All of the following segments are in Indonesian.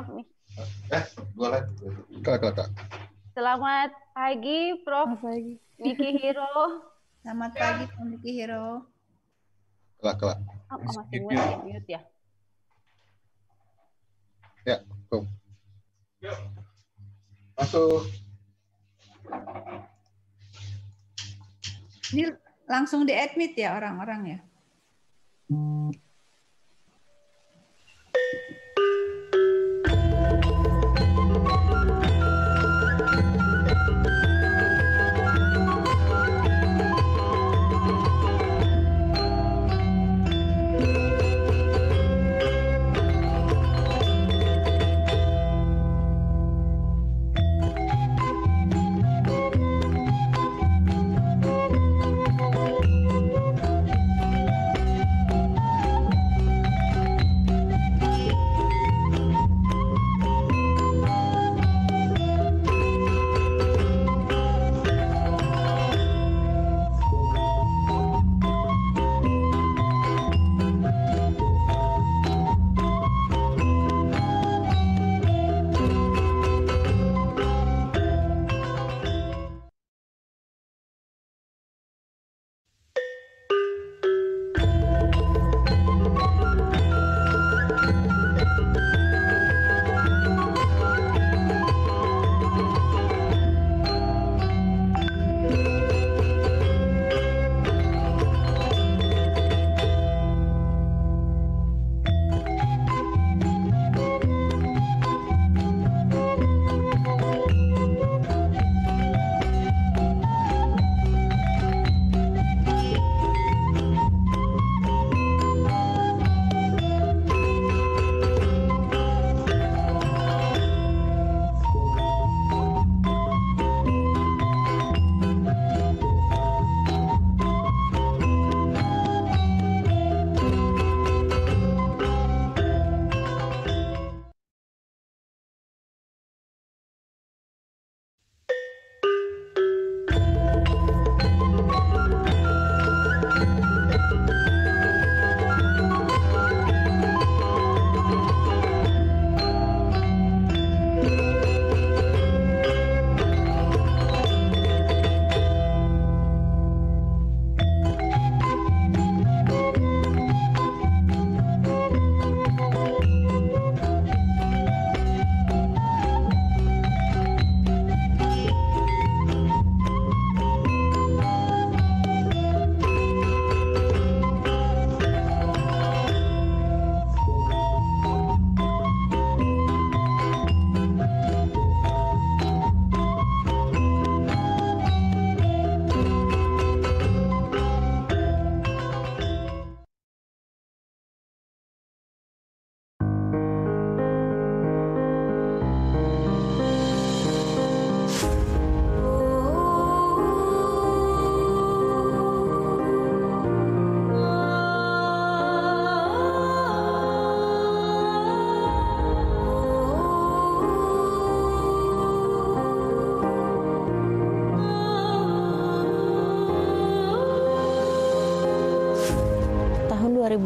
Prof nih. Eh, boleh. Kak, kak, kak. Selamat pagi, Prof. Selamat pagi. Niki Hero. Selamat pagi, Prof. Niki Hero. Kelak, kelak. Oh, oh masih mute ya? Ya, Prof. Yuk. Masuk. Ini langsung di-admit ya orang-orang ya? Hmm.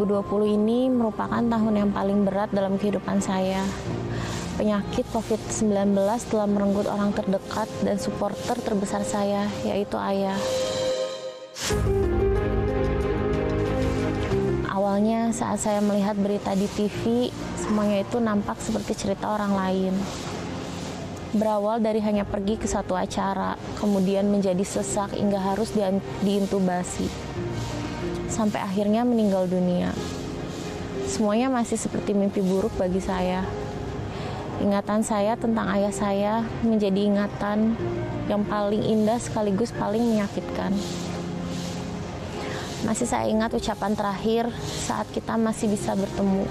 2020 ini merupakan tahun yang paling berat dalam kehidupan saya. Penyakit COVID-19 telah merenggut orang terdekat dan supporter terbesar saya, yaitu ayah. Awalnya saat saya melihat berita di TV, semuanya itu nampak seperti cerita orang lain. Berawal dari hanya pergi ke satu acara, kemudian menjadi sesak hingga harus diintubasi sampai akhirnya meninggal dunia. Semuanya masih seperti mimpi buruk bagi saya. Ingatan saya tentang ayah saya menjadi ingatan yang paling indah sekaligus paling menyakitkan. Masih saya ingat ucapan terakhir saat kita masih bisa bertemu.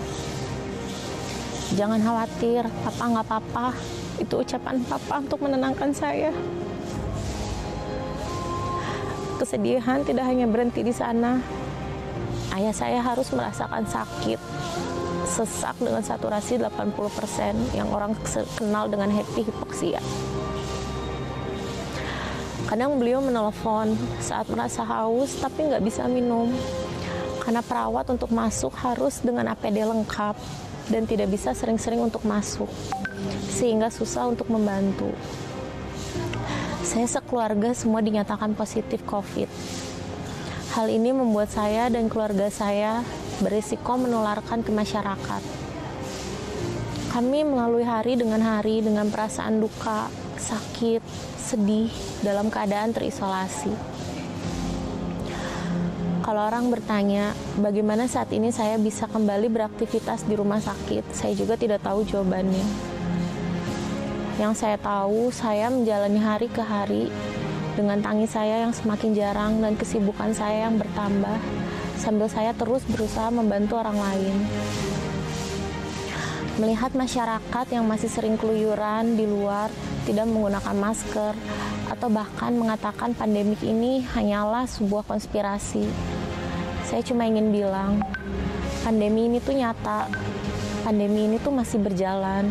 Jangan khawatir, papa nggak apa-apa. Itu ucapan papa untuk menenangkan saya. Kesedihan tidak hanya berhenti di sana, ayah saya harus merasakan sakit sesak dengan saturasi 80% yang orang kenal dengan happy hipoksia. Kadang beliau menelpon saat merasa haus tapi nggak bisa minum. Karena perawat untuk masuk harus dengan APD lengkap dan tidak bisa sering-sering untuk masuk. Sehingga susah untuk membantu. Saya sekeluarga semua dinyatakan positif COVID Hal ini membuat saya dan keluarga saya berisiko menularkan ke masyarakat. Kami melalui hari dengan hari dengan perasaan duka, sakit, sedih dalam keadaan terisolasi. Kalau orang bertanya bagaimana saat ini saya bisa kembali beraktivitas di rumah sakit, saya juga tidak tahu jawabannya. Yang saya tahu, saya menjalani hari ke hari dengan tangis saya yang semakin jarang dan kesibukan saya yang bertambah, sambil saya terus berusaha membantu orang lain. Melihat masyarakat yang masih sering keluyuran di luar, tidak menggunakan masker, atau bahkan mengatakan pandemi ini hanyalah sebuah konspirasi. Saya cuma ingin bilang, pandemi ini tuh nyata, pandemi ini tuh masih berjalan,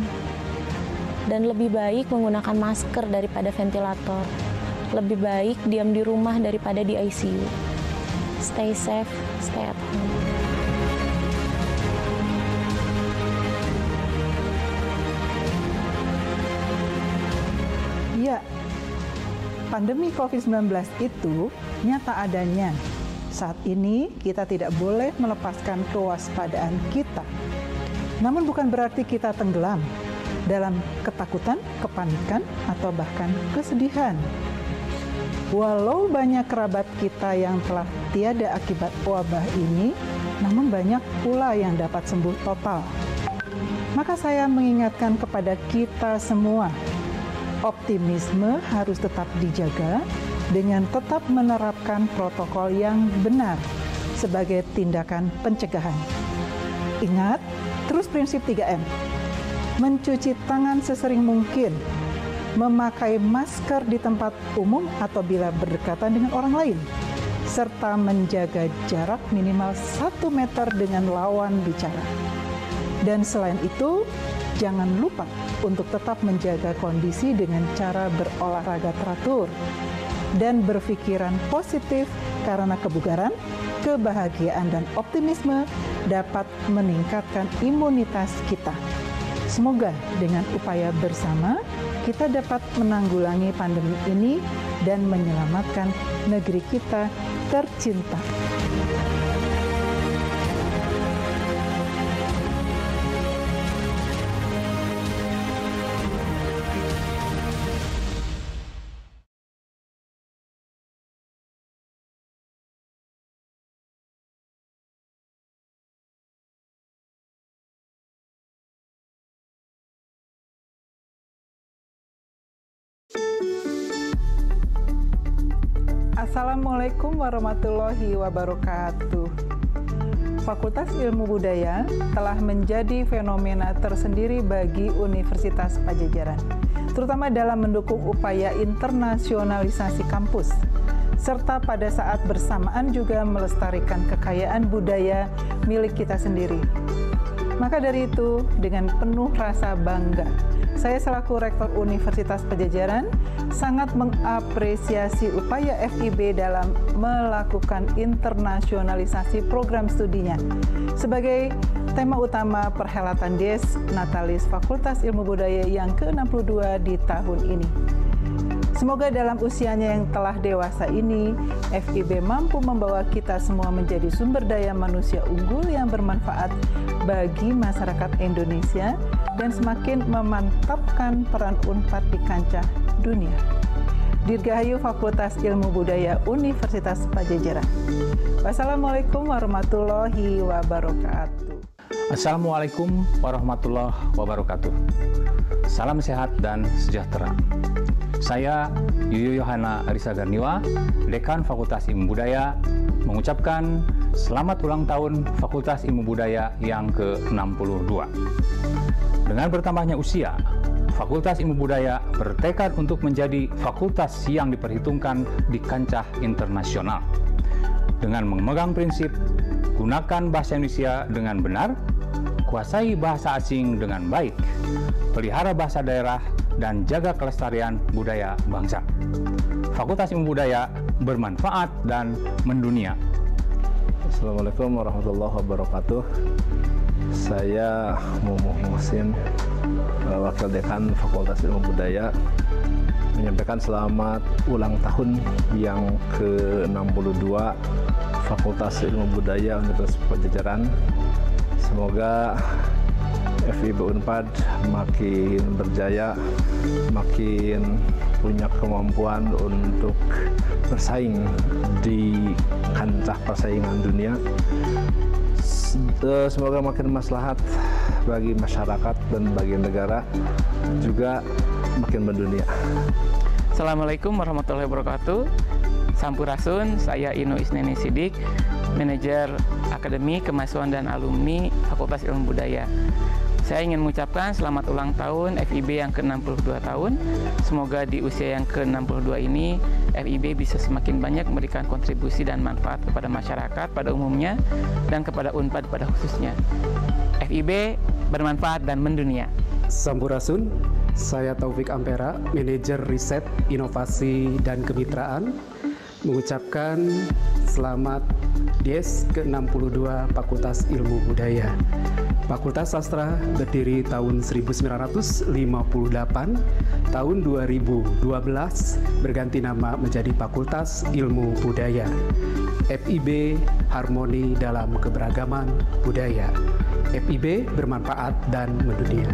dan lebih baik menggunakan masker daripada ventilator. Lebih baik diam di rumah daripada di ICU. Stay safe, stay at home. Ya, pandemi COVID-19 itu nyata adanya. Saat ini kita tidak boleh melepaskan kewaspadaan kita. Namun bukan berarti kita tenggelam dalam ketakutan, kepanikan, atau bahkan kesedihan. Walau banyak kerabat kita yang telah tiada akibat wabah ini, namun banyak pula yang dapat sembuh total. Maka saya mengingatkan kepada kita semua, optimisme harus tetap dijaga dengan tetap menerapkan protokol yang benar sebagai tindakan pencegahan. Ingat, terus prinsip 3M. Mencuci tangan sesering mungkin memakai masker di tempat umum atau bila berdekatan dengan orang lain, serta menjaga jarak minimal 1 meter dengan lawan bicara. Dan selain itu, jangan lupa untuk tetap menjaga kondisi dengan cara berolahraga teratur dan berpikiran positif karena kebugaran, kebahagiaan dan optimisme dapat meningkatkan imunitas kita. Semoga dengan upaya bersama kita dapat menanggulangi pandemi ini dan menyelamatkan negeri kita tercinta. Assalamualaikum warahmatullahi wabarakatuh. Fakultas Ilmu Budaya telah menjadi fenomena tersendiri bagi Universitas Pajajaran, terutama dalam mendukung upaya internasionalisasi kampus, serta pada saat bersamaan juga melestarikan kekayaan budaya milik kita sendiri maka dari itu, dengan penuh rasa bangga, saya selaku Rektor Universitas Pejajaran sangat mengapresiasi upaya FIB dalam melakukan internasionalisasi program studinya. Sebagai tema utama perhelatan DES Natalis Fakultas Ilmu Budaya yang ke-62 di tahun ini. Semoga dalam usianya yang telah dewasa ini, FIB mampu membawa kita semua menjadi sumber daya manusia unggul yang bermanfaat bagi masyarakat Indonesia dan semakin memantapkan peran UNPAD di kancah dunia. Dirgahayu Fakultas Ilmu Budaya Universitas Pajajaran. Wassalamualaikum warahmatullahi wabarakatuh. Assalamualaikum warahmatullahi wabarakatuh. Salam sehat dan sejahtera. Saya Yuyu Yohana Arisa Garniwa, Dekan Fakultas Ilmu Budaya, mengucapkan selamat ulang tahun Fakultas Ilmu Budaya yang ke-62. Dengan bertambahnya usia, Fakultas Ilmu Budaya bertekad untuk menjadi fakultas yang diperhitungkan di kancah internasional. Dengan memegang prinsip, gunakan bahasa Indonesia dengan benar, kuasai bahasa asing dengan baik, pelihara bahasa daerah dan jaga kelestarian budaya bangsa. Fakultas Ilmu Budaya bermanfaat dan mendunia. Assalamualaikum warahmatullahi wabarakatuh. Saya Mumu Muhsin, eh, Wakil Dekan Fakultas Ilmu Budaya, menyampaikan selamat ulang tahun yang ke-62 Fakultas Ilmu Budaya Universitas Pajajaran. Semoga FIB Unpad makin berjaya, makin punya kemampuan untuk bersaing di kancah persaingan dunia. Eh, semoga makin maslahat bagi masyarakat dan bagi negara juga makin mendunia. Assalamualaikum warahmatullahi wabarakatuh. Sampurasun, saya Inu Isneni Sidik, manajer akademi kemahasiswaan dan alumni Fakultas Ilmu Budaya. Saya ingin mengucapkan selamat ulang tahun FIB yang ke-62 tahun. Semoga di usia yang ke-62 ini FIB bisa semakin banyak memberikan kontribusi dan manfaat kepada masyarakat pada umumnya dan kepada UNPAD pada khususnya. FIB bermanfaat dan mendunia. Sampurasun, saya Taufik Ampera, manajer riset, inovasi, dan kemitraan, mengucapkan selamat Dies ke-62 Fakultas Ilmu Budaya. Fakultas Sastra berdiri tahun 1958, tahun 2012 berganti nama menjadi Fakultas Ilmu Budaya. FIB Harmoni dalam Keberagaman Budaya. FIB bermanfaat dan mendunia.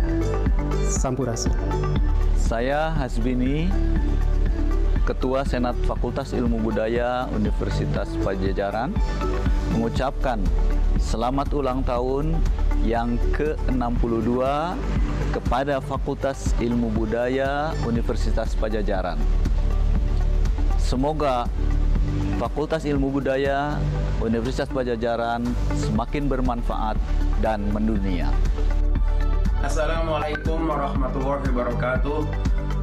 Sampurasun. Saya Hasbini, Ketua Senat Fakultas Ilmu Budaya Universitas Pajajaran, mengucapkan selamat ulang tahun yang ke-62 kepada Fakultas Ilmu Budaya Universitas Pajajaran. Semoga Fakultas Ilmu Budaya Universitas Pajajaran semakin bermanfaat dan mendunia. Assalamualaikum warahmatullahi wabarakatuh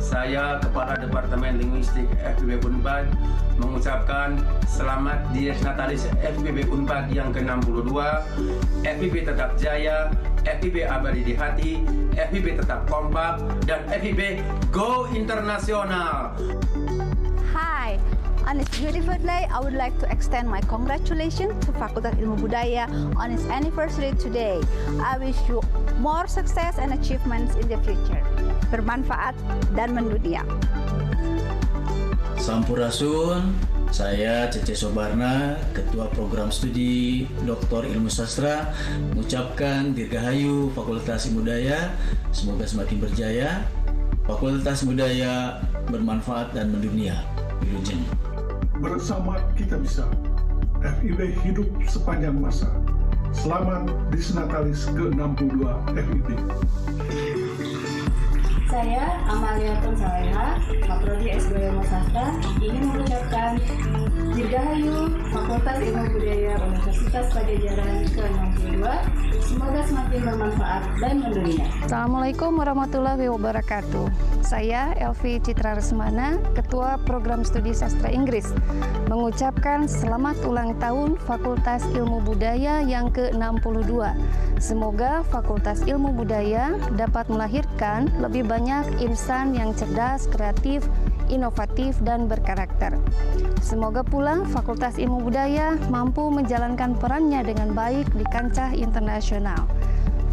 saya kepada Departemen Linguistik FBB Unpad mengucapkan selamat Dies Natalis FBB Unpad yang ke-62. FBB tetap jaya, FBB abadi di hati, FBB tetap kompak dan FBB go internasional. Hai, on its beautiful day, I would like to extend my congratulations to Fakultas Ilmu Budaya on its anniversary today. I wish you more success and achievements in the future. Bermanfaat dan mendunia. Sampurasun, saya Cece Sobarna, Ketua Program Studi Doktor Ilmu Sastra, mengucapkan dirgahayu Fakultas Ilmu Budaya. semoga semakin berjaya, Fakultas Budaya bermanfaat dan mendunia. Wilujeng. Bersama kita bisa. FIB hidup sepanjang masa. Selamat Disnatalis ke-62 FIB saya Amalia Ponsaleha, S2 Ilmu Sastra, ingin mengucapkan Dirgahayu Fakultas Ilmu Budaya Universitas Pajajaran ke-62. Semoga semakin bermanfaat dan mendunia. Assalamualaikum warahmatullahi wabarakatuh. Saya Elvi Citra Resmana, Ketua Program Studi Sastra Inggris, mengucapkan selamat ulang tahun Fakultas Ilmu Budaya yang ke-62. Semoga Fakultas Ilmu Budaya dapat melahirkan lebih banyak banyak insan yang cerdas, kreatif, inovatif, dan berkarakter. Semoga pula Fakultas Ilmu Budaya mampu menjalankan perannya dengan baik di kancah internasional.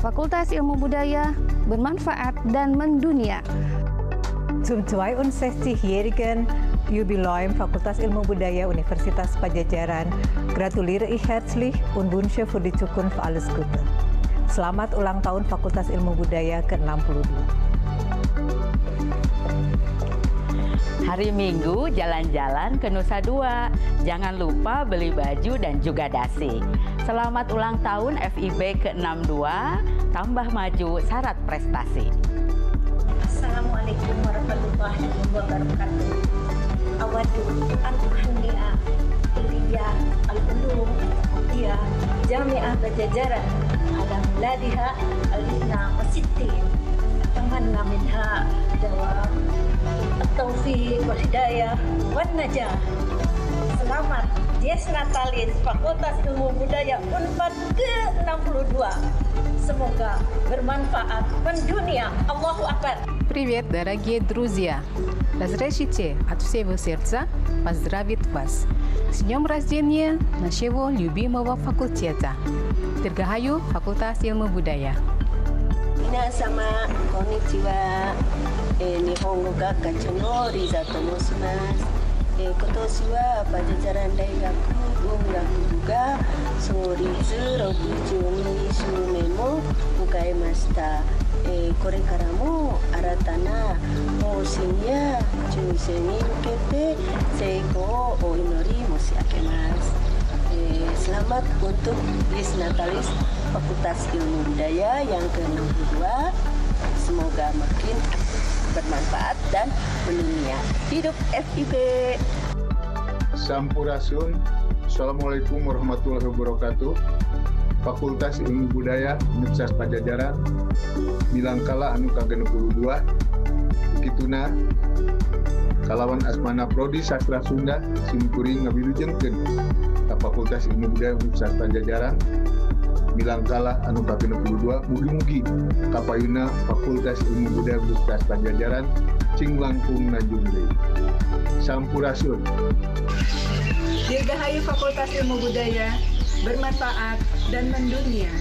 Fakultas Ilmu Budaya bermanfaat dan mendunia. Zum 62-jährigen Jubiläum Fakultas Ilmu Budaya Universitas Pajajaran gratuliere ich herzlich und wünsche für die Zukunft alles Gute. Selamat ulang tahun Fakultas Ilmu Budaya ke-62. Hari Minggu jalan-jalan ke Nusa Dua. Jangan lupa beli baju dan juga dasi. Selamat ulang tahun FIB ke-62. Tambah maju syarat prestasi. Assalamualaikum warahmatullahi wabarakatuh. Awadu al-Handia, Ilija al-Ulum, Dia, ya Jami'ah Bajajaran, Alam Ladiha, Al-Ibna Wasitti. Tamanna minha dawam Taufik Hidayah, Wan Najah Selamat Yes Natalis Fakultas Ilmu Budaya Unpad ke-62 Semoga bermanfaat mendunia Allahu Akbar Привет, дорогие друзья! Разрешите от всего сердца поздравить вас с днем рождения нашего любимого факультета. факультет Силмы Будая. Меня сама, конечно. えー、日本語学科長のリーザと申します、えー、今年はバジャジャラン大学音楽部が創立62周年を迎えました、えー、これからも新たな方針や抽選に向けて成功をお祈り申し上げます untuk Bis Natalis Fakultas Ilmu Budaya yang ke-22. Semoga makin bermanfaat dan mendunia. Hidup FIB. Sampurasun. Assalamualaikum warahmatullahi wabarakatuh. Fakultas Ilmu Budaya Universitas Pajajaran Bilangkala anu Kagen 22 Kituna kalawan asmana prodi sastra Sunda simkuring ngabilu Jengken Fakultas Ilmu Budaya Universitas Pajajaran Milan Zala anu ka 22, mugi-mugi kapayuna Fakultas Ilmu Budaya Universitas Panjajaran, cing langkung najung deui. Sampurasun. Dirgahayu Fakultas Ilmu Budaya bermanfaat dan mendunia.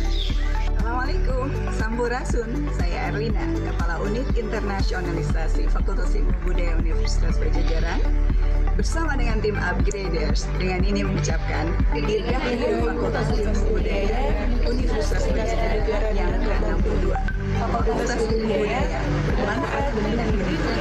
Assalamualaikum, Sampurasun. Saya Erlina, Kepala Unit Internasionalisasi Fakultas Ilmu Budaya Universitas Panjajaran bersama dengan tim Upgraders. Dengan ini mengucapkan dirgahayu Fakultas Ilmu Budaya Universitas Negara yang ke-62. Fakultas Ilmu Budaya bermanfaat dan pendidikan.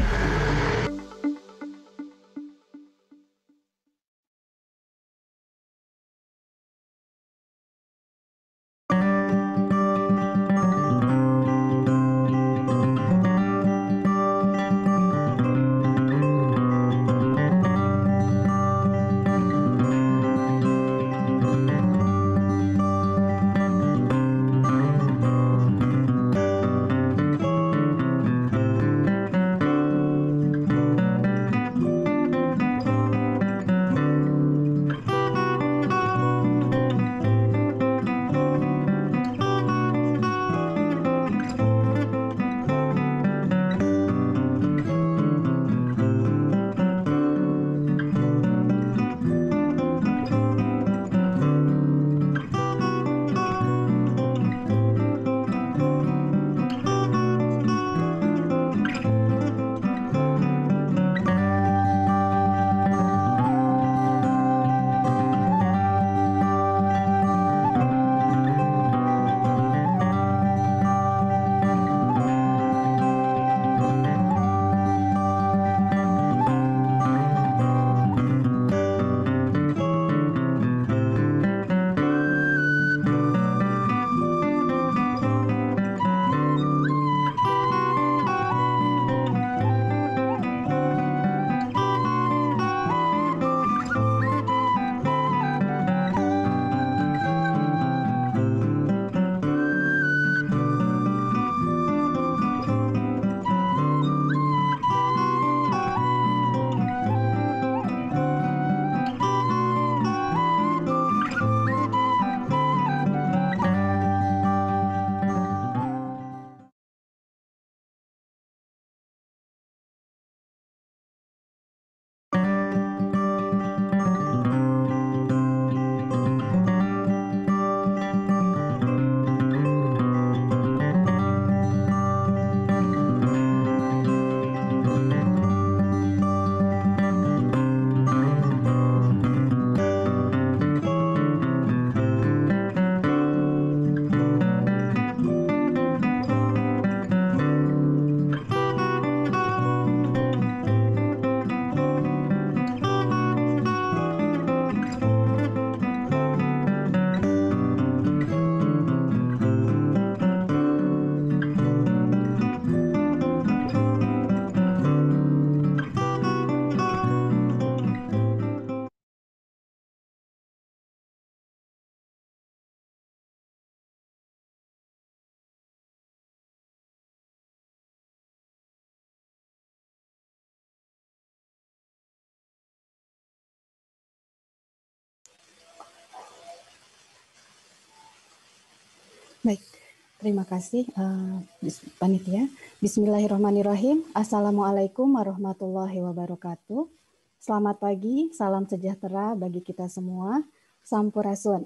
Baik, terima kasih uh, panitia. Bismillahirrahmanirrahim. Assalamualaikum warahmatullahi wabarakatuh. Selamat pagi, salam sejahtera bagi kita semua. Sampurasun.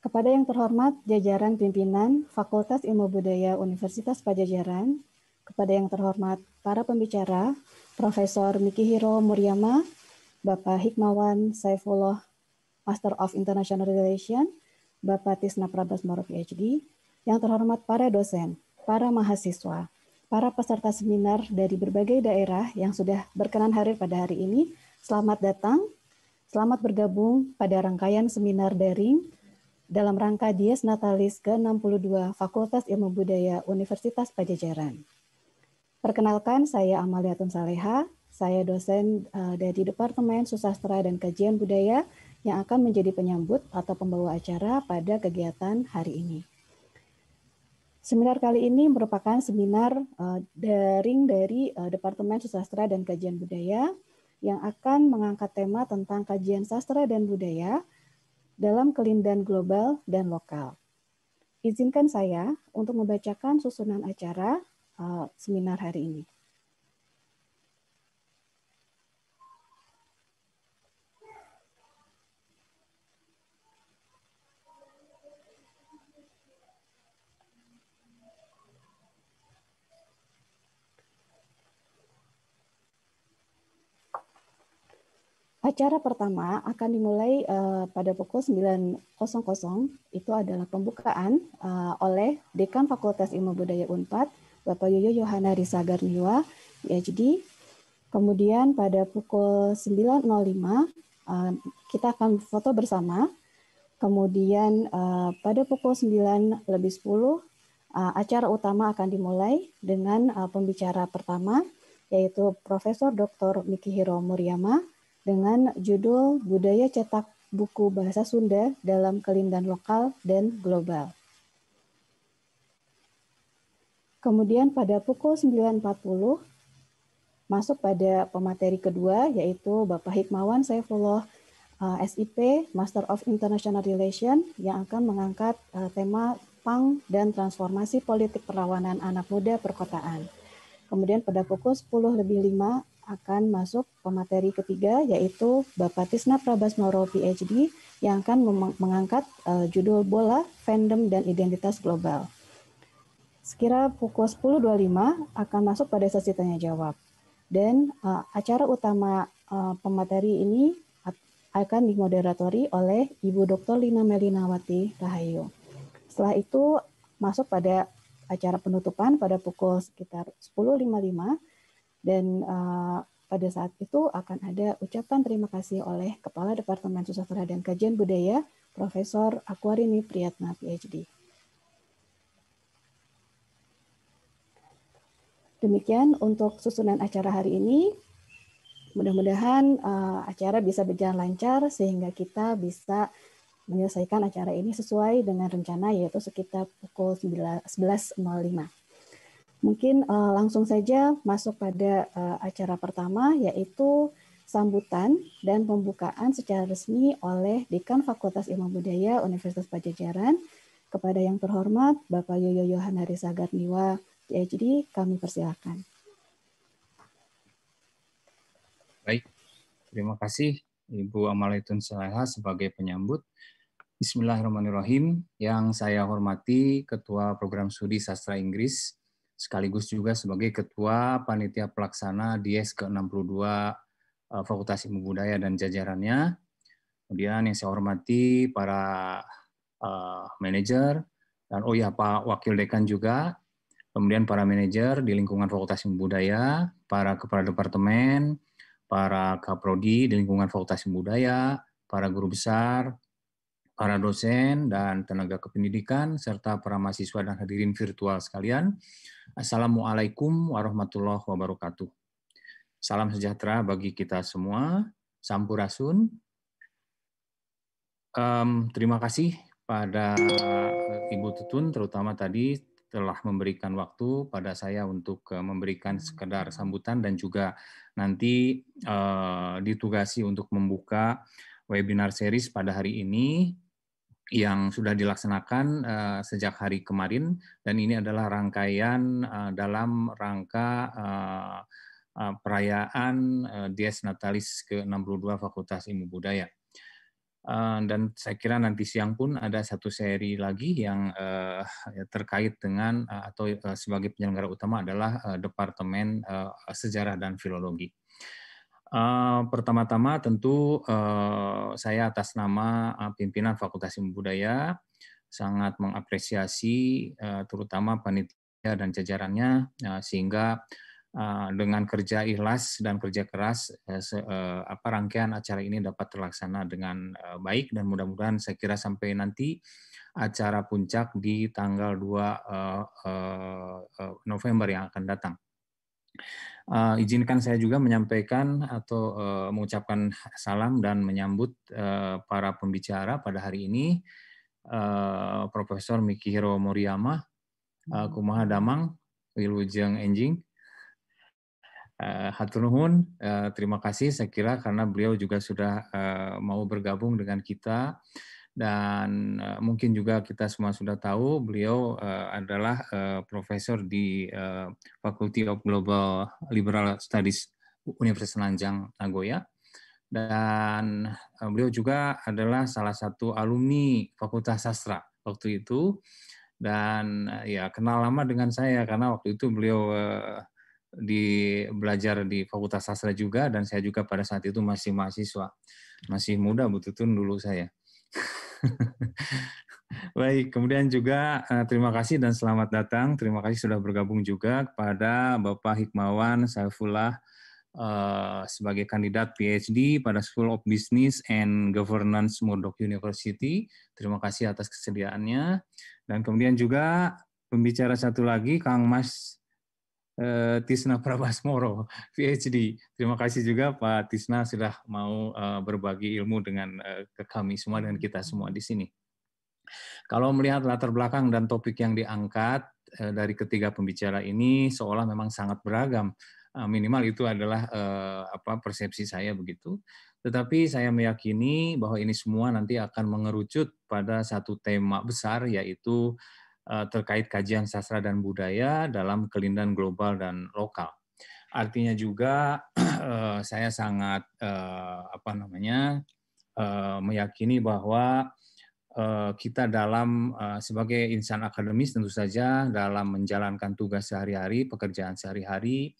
Kepada yang terhormat jajaran pimpinan Fakultas Ilmu Budaya Universitas Pajajaran, kepada yang terhormat para pembicara, Profesor Mikihiro Muryama, Bapak Hikmawan Saifullah, Master of International Relations, Bapak Tisna Prabas Moro PhD, yang terhormat para dosen, para mahasiswa, para peserta seminar dari berbagai daerah yang sudah berkenan hadir pada hari ini, selamat datang, selamat bergabung pada rangkaian seminar daring dalam rangka Dies Natalis ke-62 Fakultas Ilmu Budaya Universitas Pajajaran. Perkenalkan, saya Amalia Saleha, saya dosen eh, dari Departemen Susastra dan Kajian Budaya yang akan menjadi penyambut atau pembawa acara pada kegiatan hari ini. Seminar kali ini merupakan seminar uh, daring dari uh, Departemen Sastra dan Kajian Budaya yang akan mengangkat tema tentang kajian sastra dan budaya dalam kelindan global dan lokal. Izinkan saya untuk membacakan susunan acara uh, seminar hari ini. Acara pertama akan dimulai uh, pada pukul 9.00. Itu adalah pembukaan uh, oleh Dekan Fakultas Ilmu Budaya Unpad, Bapak Yoyo Yohana Risa Niwa, PhD. Kemudian pada pukul 9.05 uh, eh, kita akan foto bersama. Kemudian uh, pada pukul 9 lebih 10 uh, acara utama akan dimulai dengan uh, pembicara pertama yaitu Profesor Dr. Mikihiro Muriyama dengan judul Budaya Cetak Buku Bahasa Sunda dalam Kelindan Lokal dan Global. Kemudian pada pukul 9.40 masuk pada pemateri kedua yaitu Bapak Hikmawan Saifullah eh, SIP Master of International Relation yang akan mengangkat eh, tema PANG dan transformasi politik perlawanan anak muda perkotaan. Kemudian pada pukul 10 akan masuk pemateri ketiga yaitu Bapak Tisna Prabas Prabasnoro PhD yang akan mengangkat eh, judul bola, fandom dan identitas global. Sekira pukul 10.25 akan masuk pada sesi tanya jawab. Dan eh, acara utama eh, pemateri ini akan dimoderatori oleh Ibu Dr. Lina Melinawati Rahayu. Setelah itu masuk pada acara penutupan pada pukul sekitar 10.55 dan uh, pada saat itu akan ada ucapan terima kasih oleh Kepala Departemen Sastra dan Kajian Budaya, Profesor Aquarini Priyatna, PhD. Demikian untuk susunan acara hari ini. Mudah-mudahan uh, acara bisa berjalan lancar sehingga kita bisa menyelesaikan acara ini sesuai dengan rencana yaitu sekitar pukul 11.05. Mungkin uh, langsung saja masuk pada uh, acara pertama yaitu sambutan dan pembukaan secara resmi oleh Dekan Fakultas Ilmu Budaya Universitas Pajajaran kepada yang terhormat Bapak Yoyo Yohan Harisa Niwa PhD, ya, kami persilakan. Baik, terima kasih Ibu Amalaitun Saleha sebagai penyambut. Bismillahirrahmanirrahim. Yang saya hormati Ketua Program Studi Sastra Inggris sekaligus juga sebagai Ketua Panitia Pelaksana DIES ke-62 eh, Fakultas Ilmu Budaya dan jajarannya. Kemudian yang saya hormati para uh, manajer, dan oh ya Pak Wakil Dekan juga, kemudian para manajer di lingkungan Fakultas Ilmu Budaya, para kepala departemen, para kaprodi di lingkungan Fakultas Ilmu Budaya, para guru besar, para dosen dan tenaga kependidikan, serta para mahasiswa dan hadirin virtual sekalian. Assalamualaikum warahmatullahi wabarakatuh. Salam sejahtera bagi kita semua. Sampurasun. Um, terima kasih pada eh, Ibu Tutun, terutama tadi telah memberikan waktu pada saya untuk eh, memberikan sekedar sambutan dan juga nanti uh, ditugasi untuk membuka webinar series pada hari ini yang sudah dilaksanakan uh, sejak hari kemarin dan ini adalah rangkaian uh, dalam rangka uh, uh, perayaan uh, Dies Natalis ke-62 Fakultas Ilmu Budaya. Uh, dan saya kira nanti siang pun ada satu seri lagi yang uh, terkait dengan uh, atau uh, sebagai penyelenggara utama adalah uh, Departemen uh, Sejarah dan Filologi. Eh, pertama-tama tentu eh, saya atas nama eh, pimpinan Fakultas Ilmu Budaya sangat mengapresiasi terutama panitia dan jajarannya sehingga dengan kerja ikhlas dan kerja keras uh, apa rangkaian acara ini dapat terlaksana dengan baik dan mudah-mudahan saya kira sampai nanti acara puncak di tanggal 2 November yang akan datang. Uh, izinkan saya juga menyampaikan atau uh, mengucapkan salam dan menyambut uh, para pembicara pada hari ini uh, Profesor Mikihiro Moriyama, uh, Kumaha Damang, Wilujeng Enjing. Uh, Hatunuhun, uh, terima kasih saya kira karena beliau juga sudah uh, mau bergabung dengan kita dan uh, mungkin juga kita semua sudah tahu beliau uh, adalah uh, profesor di uh, Faculty of Global Liberal Studies Universitas Nanjang Nagoya dan uh, beliau juga adalah salah satu alumni Fakultas Sastra waktu itu dan uh, ya kenal lama dengan saya karena waktu itu beliau uh, di belajar di Fakultas Sastra juga dan saya juga pada saat itu masih mahasiswa masih muda betul dulu saya Baik, kemudian juga eh, terima kasih dan selamat datang. Terima kasih sudah bergabung juga kepada Bapak Hikmawan Saifullah eh, sebagai kandidat PhD pada School of Business and Governance Murdoch University. Terima kasih atas kesediaannya. Dan kemudian juga pembicara satu lagi Kang Mas Eh, Tisna Prabasmoro, PhD. Terima kasih juga Pak Tisna sudah mau eh, berbagi ilmu dengan eh, ke kami semua dan kita semua di sini. Kalau melihat latar belakang dan topik yang diangkat dari ketiga pembicara ini seolah memang sangat beragam. Minimal itu adalah apa persepsi saya begitu. Tetapi saya meyakini bahwa ini semua nanti akan mengerucut pada satu tema besar yaitu Eh, terkait kajian sastra dan budaya dalam kelindahan global dan lokal. Artinya juga eh, saya sangat eh, apa namanya meyakini bahwa kita dalam sebagai insan akademis tentu saja dalam menjalankan tugas sehari-hari, pekerjaan sehari-hari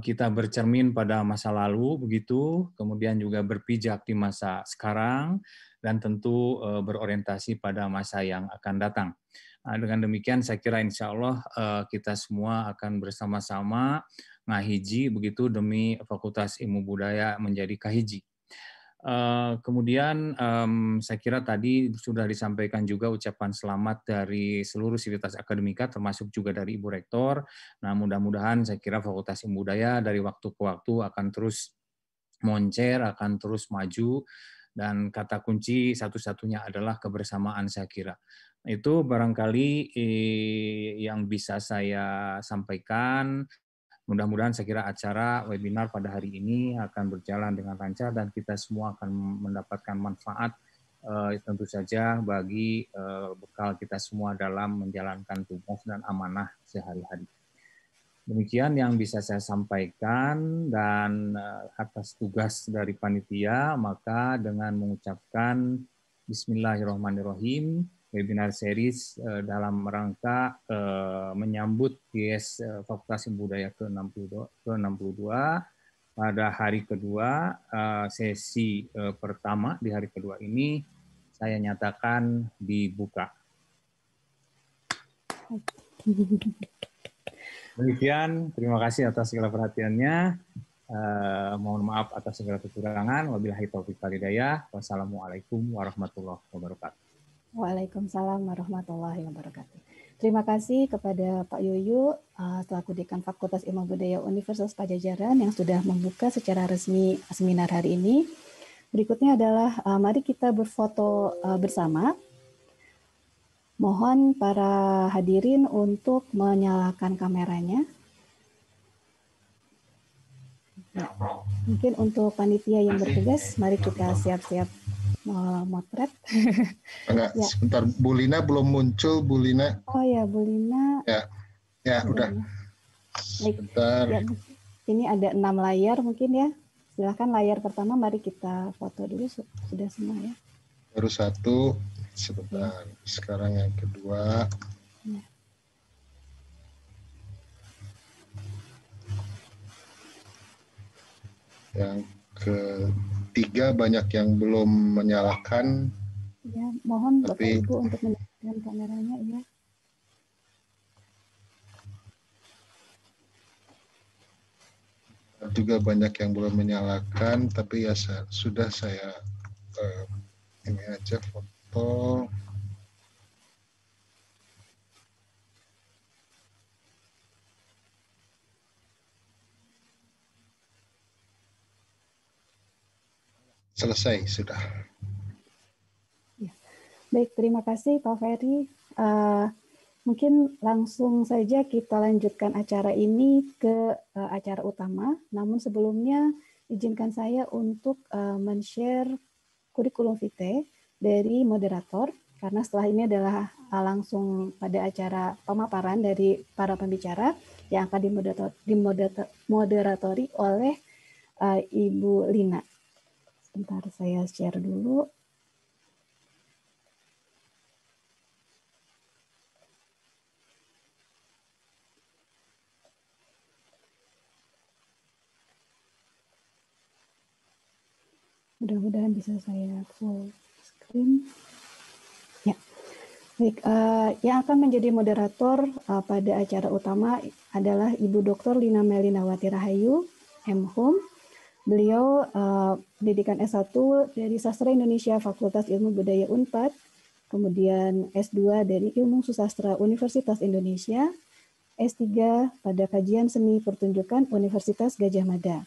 kita bercermin pada masa lalu begitu, kemudian juga berpijak di masa sekarang dan tentu berorientasi pada masa yang akan datang. Nah, dengan demikian saya kira insya Allah eh, kita semua akan bersama-sama ngahiji begitu demi Fakultas Ilmu Budaya menjadi kahiji. Eh, kemudian saya kira tadi sudah disampaikan juga ucapan selamat dari seluruh sivitas akademika termasuk juga dari Ibu Rektor. Nah mudah-mudahan saya kira Fakultas Ilmu Budaya dari waktu ke waktu akan terus moncer, akan terus maju dan kata kunci satu-satunya adalah kebersamaan saya kira. Itu barangkali eh, yang bisa saya sampaikan. Mudah-mudahan saya kira acara webinar pada hari ini akan berjalan dengan lancar dan kita semua akan mendapatkan manfaat eh, tentu saja bagi eh, bekal kita semua dalam menjalankan tugas dan amanah sehari-hari. Demikian yang bisa saya sampaikan dan eh, atas tugas dari panitia maka dengan mengucapkan bismillahirrahmanirrahim webinar series eh, dalam rangka eh, menyambut GS eh, Fakultas Ilmu Budaya ke-62 pada hari kedua sesi pertama di hari kedua ini saya nyatakan dibuka. Demikian, terima kasih atas segala perhatiannya. Uh, mohon maaf atas segala kekurangan. Wabillahi taufiq walhidayah. Wassalamualaikum warahmatullahi wabarakatuh. Waalaikumsalam warahmatullahi wabarakatuh. Terima kasih kepada Pak Yuyu, selaku eh, Dekan Fakultas Ilmu Budaya Universitas Pajajaran yang sudah membuka secara resmi seminar hari ini. Berikutnya adalah eh, mari kita berfoto eh, bersama. Mohon para hadirin untuk menyalakan kameranya. mungkin untuk panitia yang bertugas, mari kita siap-siap motret? Enggak, ya. sebentar. Bulina belum muncul, Bulina Oh ya, Bulina Ya, ya Bulina. udah. Baik. Sebentar. Ya, ini ada enam layar mungkin ya. Silahkan layar pertama mari kita foto dulu sudah semua ya. Baru satu, sebentar. Sekarang yang kedua. Ya. Yang ke tiga banyak yang belum menyalakan. Ya, mohon Tapi, Ibu untuk menyalakan kameranya ya. juga banyak yang belum menyalakan tapi ya sudah saya eh, ini aja foto selesai sudah. Ya. Baik, terima kasih Pak Ferry. Uh, mungkin langsung saja kita lanjutkan acara ini ke uh, acara utama. Namun sebelumnya izinkan saya untuk uh, men-share kurikulum vitae dari moderator karena setelah ini adalah langsung pada acara pemaparan dari para pembicara yang akan dimoderatori oleh Ibu Lina ntar saya share dulu. Mudah-mudahan bisa saya full screen. Ya. Baik, uh, yang akan menjadi moderator uh, pada acara utama adalah Ibu Dr. Lina Melinawati Rahayu, M. Home, Beliau uh, pendidikan S1 dari Sastra Indonesia Fakultas Ilmu Budaya UNPAD, kemudian S2 dari Ilmu Susastra Universitas Indonesia, S3 pada kajian seni pertunjukan Universitas Gajah Mada.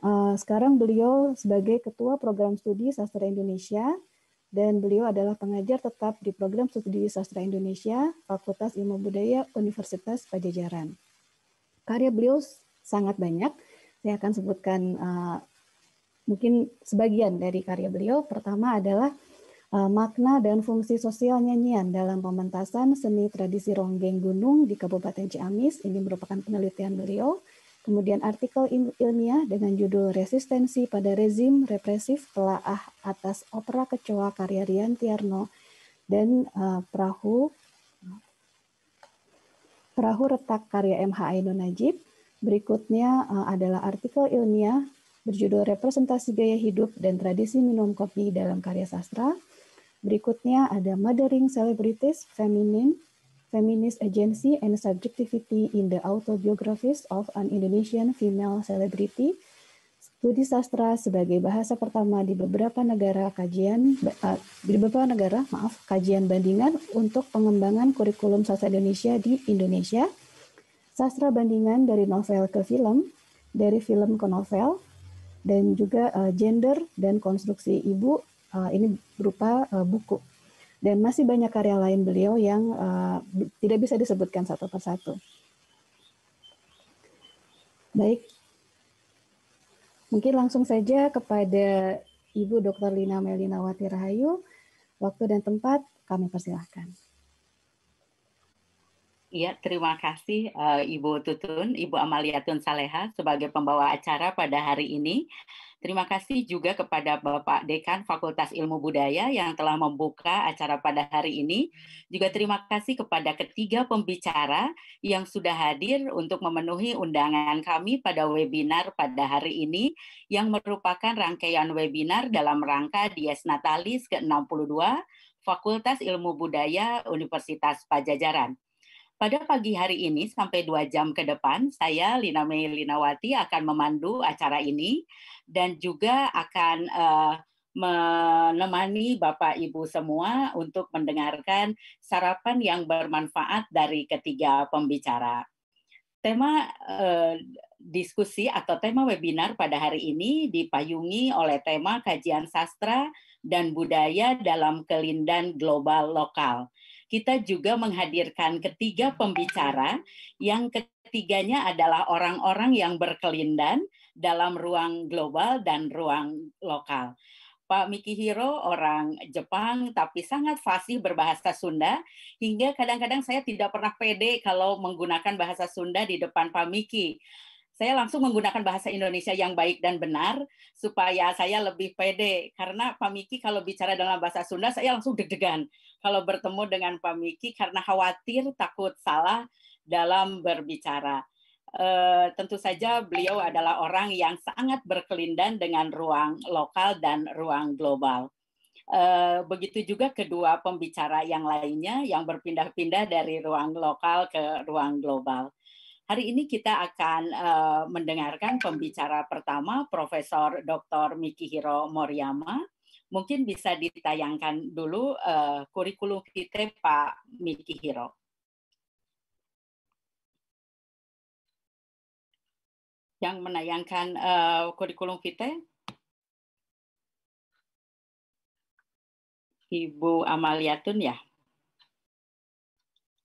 Uh, sekarang beliau sebagai Ketua Program Studi Sastra Indonesia dan beliau adalah pengajar tetap di program studi sastra Indonesia, Fakultas Ilmu Budaya Universitas Pajajaran. Karya beliau sangat banyak, saya akan sebutkan uh, mungkin sebagian dari karya beliau. Pertama adalah uh, makna dan fungsi sosial nyanyian dalam pementasan seni tradisi ronggeng gunung di Kabupaten Ciamis. Ini merupakan penelitian beliau. Kemudian artikel ilmiah dengan judul Resistensi pada Rezim Represif Telaah atas Opera Kecoa karya Rian Tiarno dan uh, Perahu Perahu Retak karya MH Ainun Najib. Berikutnya eh, adalah artikel ilmiah berjudul Representasi Gaya Hidup dan Tradisi Minum Kopi dalam Karya Sastra. Berikutnya ada Mothering Celebrities, Feminine, Feminist Agency and Subjectivity in the Autobiographies of an Indonesian Female Celebrity, Studi sastra sebagai bahasa pertama di beberapa negara kajian eh, di beberapa negara, maaf, kajian bandingan untuk pengembangan kurikulum sastra Indonesia di Indonesia sastra bandingan dari novel ke film, dari film ke novel, dan juga uh, gender dan konstruksi ibu uh, ini berupa uh, buku. Dan masih banyak karya lain beliau yang uh, tidak bisa disebutkan satu persatu. Baik, mungkin langsung saja kepada Ibu Dr. Lina Melina Rahayu. Waktu dan tempat kami persilahkan. Iya, terima kasih uh, Ibu Tutun, Ibu Amalia Tun Saleha sebagai pembawa acara pada hari ini. Terima kasih juga kepada Bapak Dekan Fakultas Ilmu Budaya yang telah membuka acara pada hari ini. Juga terima kasih kepada ketiga pembicara yang sudah hadir untuk memenuhi undangan kami pada webinar pada hari ini yang merupakan rangkaian webinar dalam rangka Dies Natalis ke-62 Fakultas Ilmu Budaya Universitas Pajajaran. Pada pagi hari ini sampai dua jam ke depan, saya Lina Mei Linawati akan memandu acara ini dan juga akan uh, menemani Bapak Ibu semua untuk mendengarkan sarapan yang bermanfaat dari ketiga pembicara. Tema eh, diskusi atau tema webinar pada hari ini dipayungi oleh tema kajian sastra dan budaya dalam kelindan global lokal kita juga menghadirkan ketiga pembicara yang ketiganya adalah orang-orang yang berkelindan dalam ruang global dan ruang lokal. Pak Miki Hiro orang Jepang tapi sangat fasih berbahasa Sunda hingga kadang-kadang saya tidak pernah pede kalau menggunakan bahasa Sunda di depan Pak Miki saya langsung menggunakan bahasa Indonesia yang baik dan benar supaya saya lebih pede karena Pak Miki kalau bicara dalam bahasa Sunda saya langsung deg-degan kalau bertemu dengan Pak Miki karena khawatir takut salah dalam berbicara. E, tentu saja beliau adalah orang yang sangat berkelindan dengan ruang lokal dan ruang global. E, begitu juga kedua pembicara yang lainnya yang berpindah-pindah dari ruang lokal ke ruang global. Hari ini kita akan uh, mendengarkan pembicara pertama Profesor Dr. Mikihiro Moriyama. Mungkin bisa ditayangkan dulu uh, kurikulum kita Pak Mikihiro. Yang menayangkan uh, kurikulum kita Ibu Amalia Tun ya.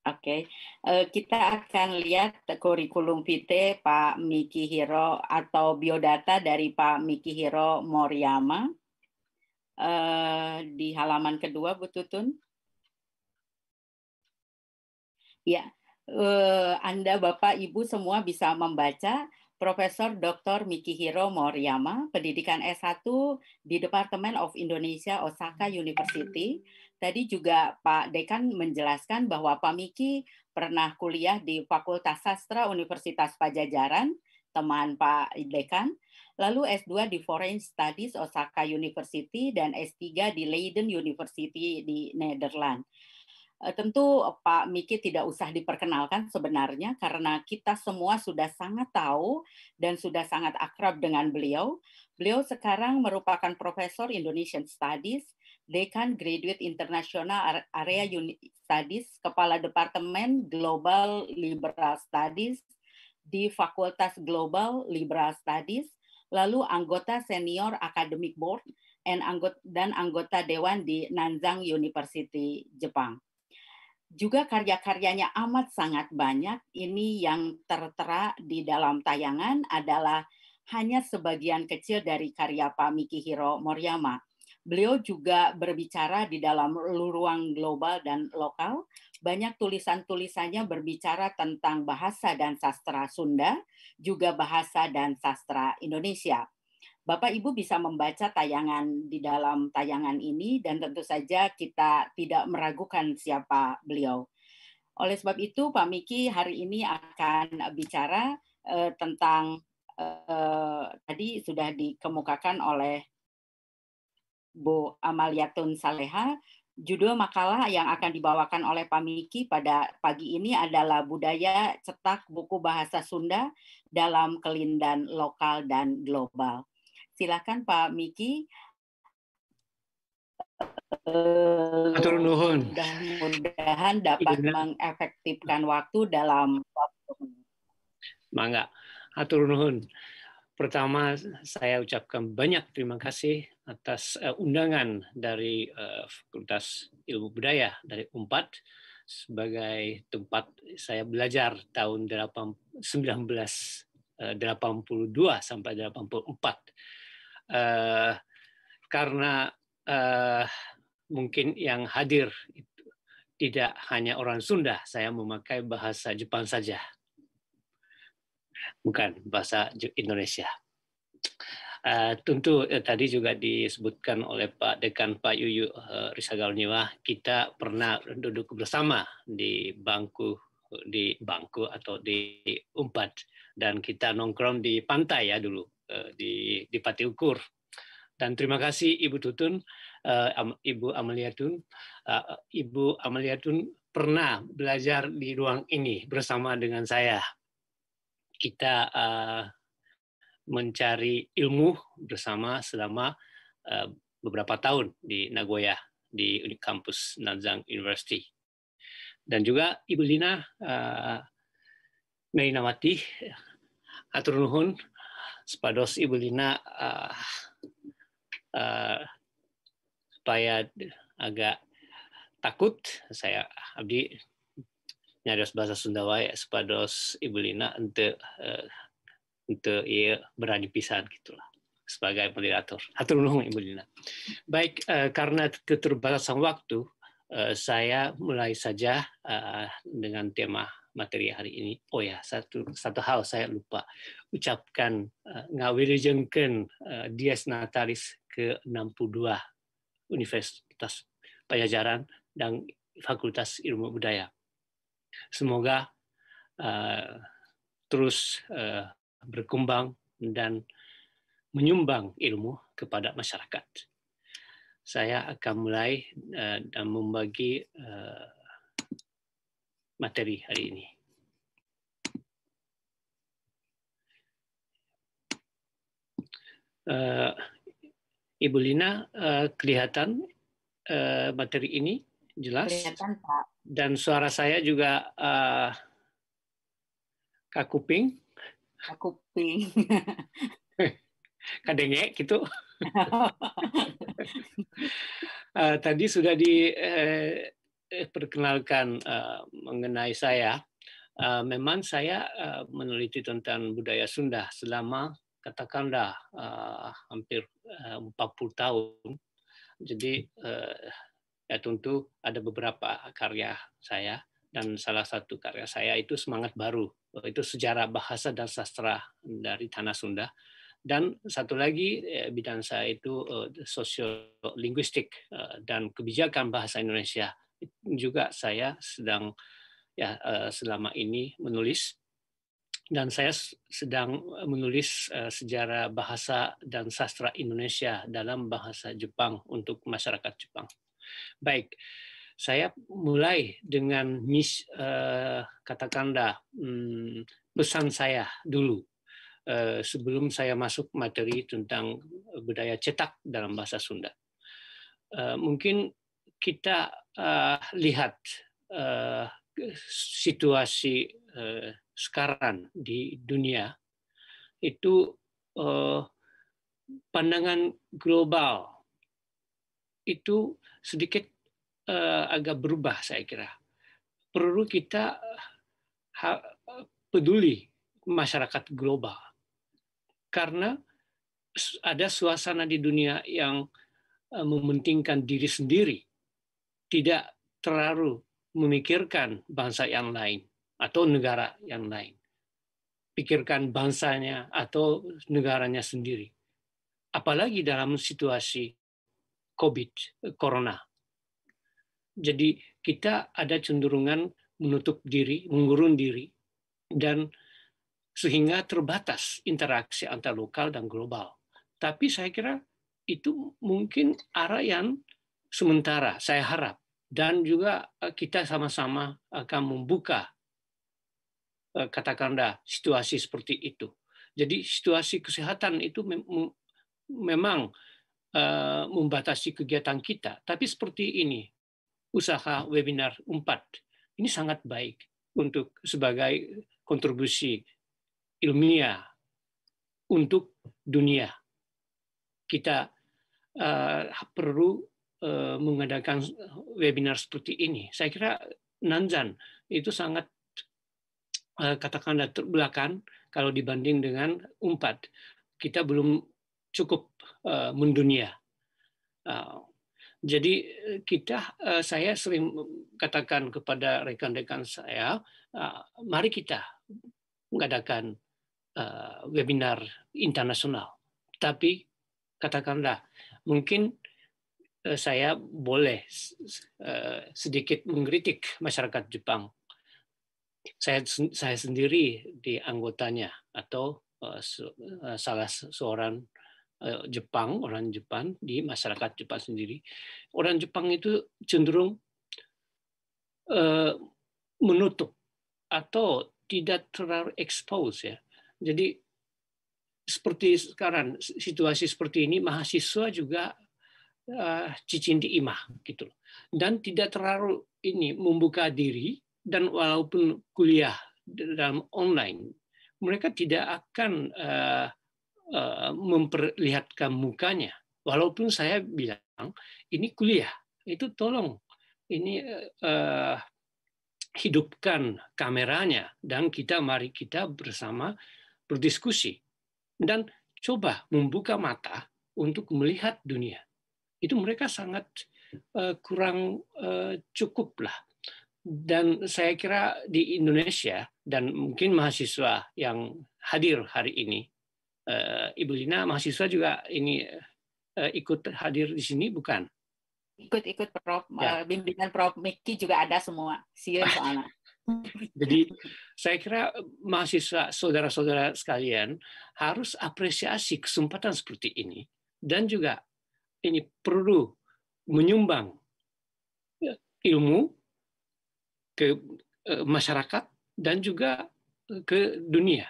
Oke, okay. uh, eh, kita akan lihat kurikulum PT Pak Miki Hiro atau biodata dari Pak Miki Hiro Moriyama uh, di halaman kedua, Bu Tutun. Ya, uh, Anda Bapak Ibu semua bisa membaca Profesor Dr. Miki Hiro Moriyama, pendidikan S1 di Departemen of Indonesia Osaka University. Tadi juga Pak Dekan menjelaskan bahwa Pak Miki pernah kuliah di Fakultas Sastra Universitas Pajajaran, teman Pak Dekan, lalu S2 di Foreign Studies Osaka University dan S3 di Leiden University di Nederland. Eh, tentu Pak Miki tidak usah diperkenalkan sebenarnya karena kita semua sudah sangat tahu dan sudah sangat akrab dengan beliau. Beliau sekarang merupakan Profesor Indonesian Studies Dekan Graduate International Area hmm. Unit Studies, Kepala Departemen Global Liberal Studies di Fakultas Global Liberal Studies, lalu anggota senior Academic Board and anggota, dan anggota dewan di Nanzang University Jepang. Juga karya-karyanya amat sangat banyak. Ini yang tertera di dalam tayangan adalah hanya sebagian kecil dari karya Pak Mikihiro Moriyama Beliau juga berbicara di dalam ruang global dan lokal. Banyak tulisan-tulisannya berbicara tentang bahasa dan sastra Sunda, juga bahasa dan sastra Indonesia. Bapak Ibu bisa membaca tayangan di dalam tayangan ini dan tentu saja kita tidak meragukan siapa beliau. Oleh sebab itu Pak Miki hari ini akan bicara eh, tentang eh, tadi sudah dikemukakan oleh Bu Tun Saleha. Judul makalah yang akan dibawakan oleh Pak Miki pada pagi ini adalah Budaya Cetak Buku Bahasa Sunda dalam Kelindan Lokal dan Global. Silakan Pak Miki. Mudah-mudahan dapat iya. mengefektifkan waktu dalam waktu. Mangga. Atur nuhun. Pertama saya ucapkan banyak terima kasih atas eh, undangan dari uh, Fakultas Ilmu Budaya dari UMPAD sebagai tempat saya belajar tahun 1982 eh, sampai 84. Uh, karena uh, mungkin yang hadir itu tidak hanya orang Sunda, saya memakai bahasa Jepang saja. Bukan bahasa Indonesia. Eh, tentu eh, tadi juga disebutkan oleh Pak Dekan Pak Yuyu eh, Risagalniwa, kita pernah duduk bersama di bangku di bangku atau di umpat dan kita nongkrong di pantai ya dulu eh, di di Pati Ukur. Dan terima kasih Ibu Tutun, eh, Ibu Ameliatun, eh, Ibu Ameliatun pernah belajar di ruang ini bersama dengan saya. Kita eh, mencari ilmu bersama selama uh, beberapa tahun di Nagoya di kampus Nanzang University. Dan juga Ibu Lina uh, eh, Merinawati, atur nuhun, sepados Ibu Lina uh, uh, supaya agak takut saya Abdi nyaris bahasa Sundawa ya sepados Ibu Lina untuk uh, untuk ia ya, berani pisan gitulah sebagai moderator. Hatur nuhun Ibu Lina. Baik, eh, karena keterbatasan waktu, eh, saya mulai saja eh, dengan tema materi hari ini. Oh ya, satu satu hal saya lupa ucapkan eh, ngawirijengkeun eh, Dies Natalis ke-62 Universitas Pajajaran dan Fakultas Ilmu Budaya. Semoga uh, terus uh, berkembang dan menyumbang ilmu kepada masyarakat. Saya akan mulai uh, dan membagi uh, materi hari ini. Uh, Ibu Lina, uh, kelihatan uh, materi ini jelas? Kelihatan, Pak. Dan suara saya juga uh, kak kuping? kuping Kadenge gitu uh, tadi sudah diperkenalkan eh, eh, uh, mengenai saya uh, memang saya uh, meneliti tentang budaya Sunda selama katakanlah uh, hampir uh, 40 tahun jadi uh, ya tentu ada beberapa karya saya dan salah satu karya saya itu Semangat Baru. Itu sejarah bahasa dan sastra dari tanah Sunda. Dan satu lagi eh, bidang saya itu eh, sosiolinguistik eh, dan kebijakan bahasa Indonesia. Juga saya sedang ya selama ini menulis dan saya sedang menulis sejarah bahasa dan sastra Indonesia dalam bahasa Jepang untuk masyarakat Jepang. Baik saya mulai dengan mis eh, katakanlah hmm, pesan saya dulu uh, sebelum saya masuk materi tentang budaya cetak dalam bahasa Sunda. Uh, mungkin kita uh, lihat uh, situasi uh, sekarang di dunia itu uh, pandangan global itu sedikit uh, agak berubah saya kira. Perlu kita eh, peduli masyarakat global. Karena ada suasana di dunia yang eh, mementingkan diri sendiri, tidak terlalu memikirkan bangsa yang lain atau negara yang lain. Pikirkan bangsanya atau negaranya sendiri. Apalagi dalam situasi COVID, corona. Jadi kita ada cenderungan menutup diri, mengurung diri, dan sehingga terbatas interaksi antar lokal dan global. Tapi saya kira itu mungkin arah yang sementara, saya harap. Dan juga eh, kita sama-sama akan membuka eh, katakanlah situasi seperti itu. Jadi situasi kesehatan itu memang eh, membatasi kegiatan kita, tapi seperti ini usaha webinar 4. Ini sangat baik untuk sebagai kontribusi ilmiah untuk dunia. Kita uh, perlu uh, mengadakan webinar seperti ini. Saya kira nanjan itu sangat uh, katakanlah terbelakang kalau dibanding dengan Umpat. Kita belum cukup uh, mendunia. Uh, jadi eh, kita, eh, saya sering katakan kepada rekan-rekan saya, eh, mari kita mengadakan webinar internasional. Tapi katakanlah, mungkin saya boleh sedikit mengkritik masyarakat Jepang. Saya, saya sendiri di anggotanya atau salah seorang Eh, Jepang, orang Jepang di masyarakat Jepang sendiri, orang Jepang itu cenderung eh, menutup atau tidak terlalu expose ya. Jadi seperti sekarang situasi seperti ini mahasiswa juga eh, cicin di imah gitu Dan tidak terlalu ini membuka diri dan walaupun kuliah dalam online mereka tidak akan Eh, memperlihatkan mukanya. Walaupun saya bilang ini kuliah, itu tolong ini uh, hidupkan kameranya dan kita mari kita bersama berdiskusi dan coba membuka mata untuk melihat dunia. Itu mereka sangat uh, kurang uh, cukup lah. Dan saya kira di Indonesia dan mungkin mahasiswa yang hadir hari ini Eh, Ibu Lina mahasiswa juga ini eh, ikut hadir di sini bukan? Ikut-ikut Prof ya. Eh, bimbingan Prof Miki juga ada semua Siap soalnya. Jadi saya kira mahasiswa saudara-saudara sekalian harus apresiasi kesempatan seperti ini dan juga ini perlu menyumbang ya, ilmu ke masyarakat dan juga ke dunia.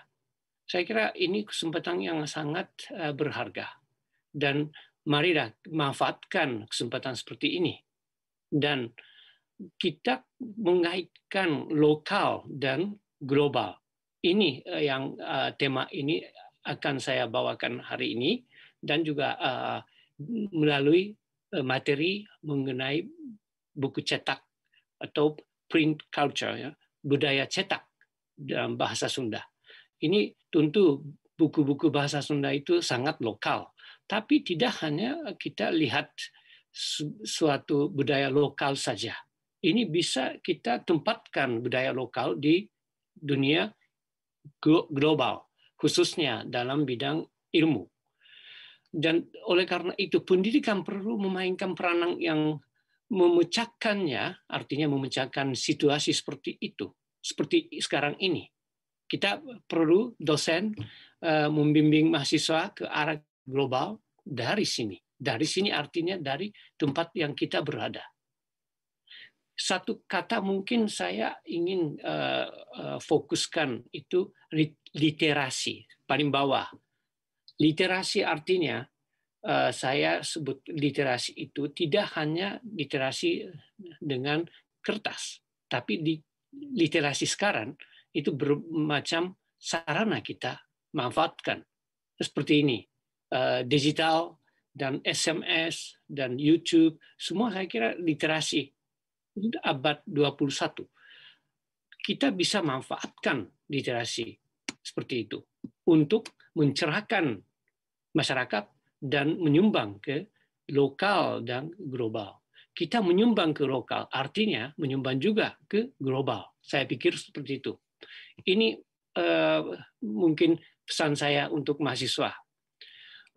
Saya kira ini kesempatan yang sangat eh, berharga. Dan marilah manfaatkan kesempatan seperti ini. Dan kita mengaitkan lokal dan global. Ini eh, yang eh, tema ini akan saya bawakan hari ini dan juga melalui materi mengenai buku cetak atau print culture, ya. budaya cetak dalam bahasa Sunda. Ini tentu buku-buku bahasa Sunda itu sangat lokal, tapi tidak hanya kita lihat suatu budaya lokal saja. Ini bisa kita tempatkan budaya lokal di dunia global, khususnya dalam bidang ilmu. Dan oleh karena itu pendidikan perlu memainkan peran yang memecahkannya, artinya memecahkan situasi seperti itu, seperti sekarang ini kita perlu dosen eh, membimbing mahasiswa ke arah global dari sini. Dari sini artinya dari tempat yang kita berada. Satu kata mungkin saya ingin eh, eh, fokuskan itu literasi paling bawah. Literasi artinya saya sebut literasi itu tidak hanya literasi dengan kertas, tapi di literasi sekarang itu bermacam sarana kita manfaatkan. Seperti ini, eh, digital dan SMS dan YouTube, semua saya kira literasi abad 21. Kita bisa manfaatkan literasi seperti itu untuk mencerahkan masyarakat dan menyumbang ke lokal dan global. Kita menyumbang ke lokal, artinya menyumbang juga ke global. Saya pikir seperti itu. Ini uh, mungkin pesan saya untuk mahasiswa. Oke,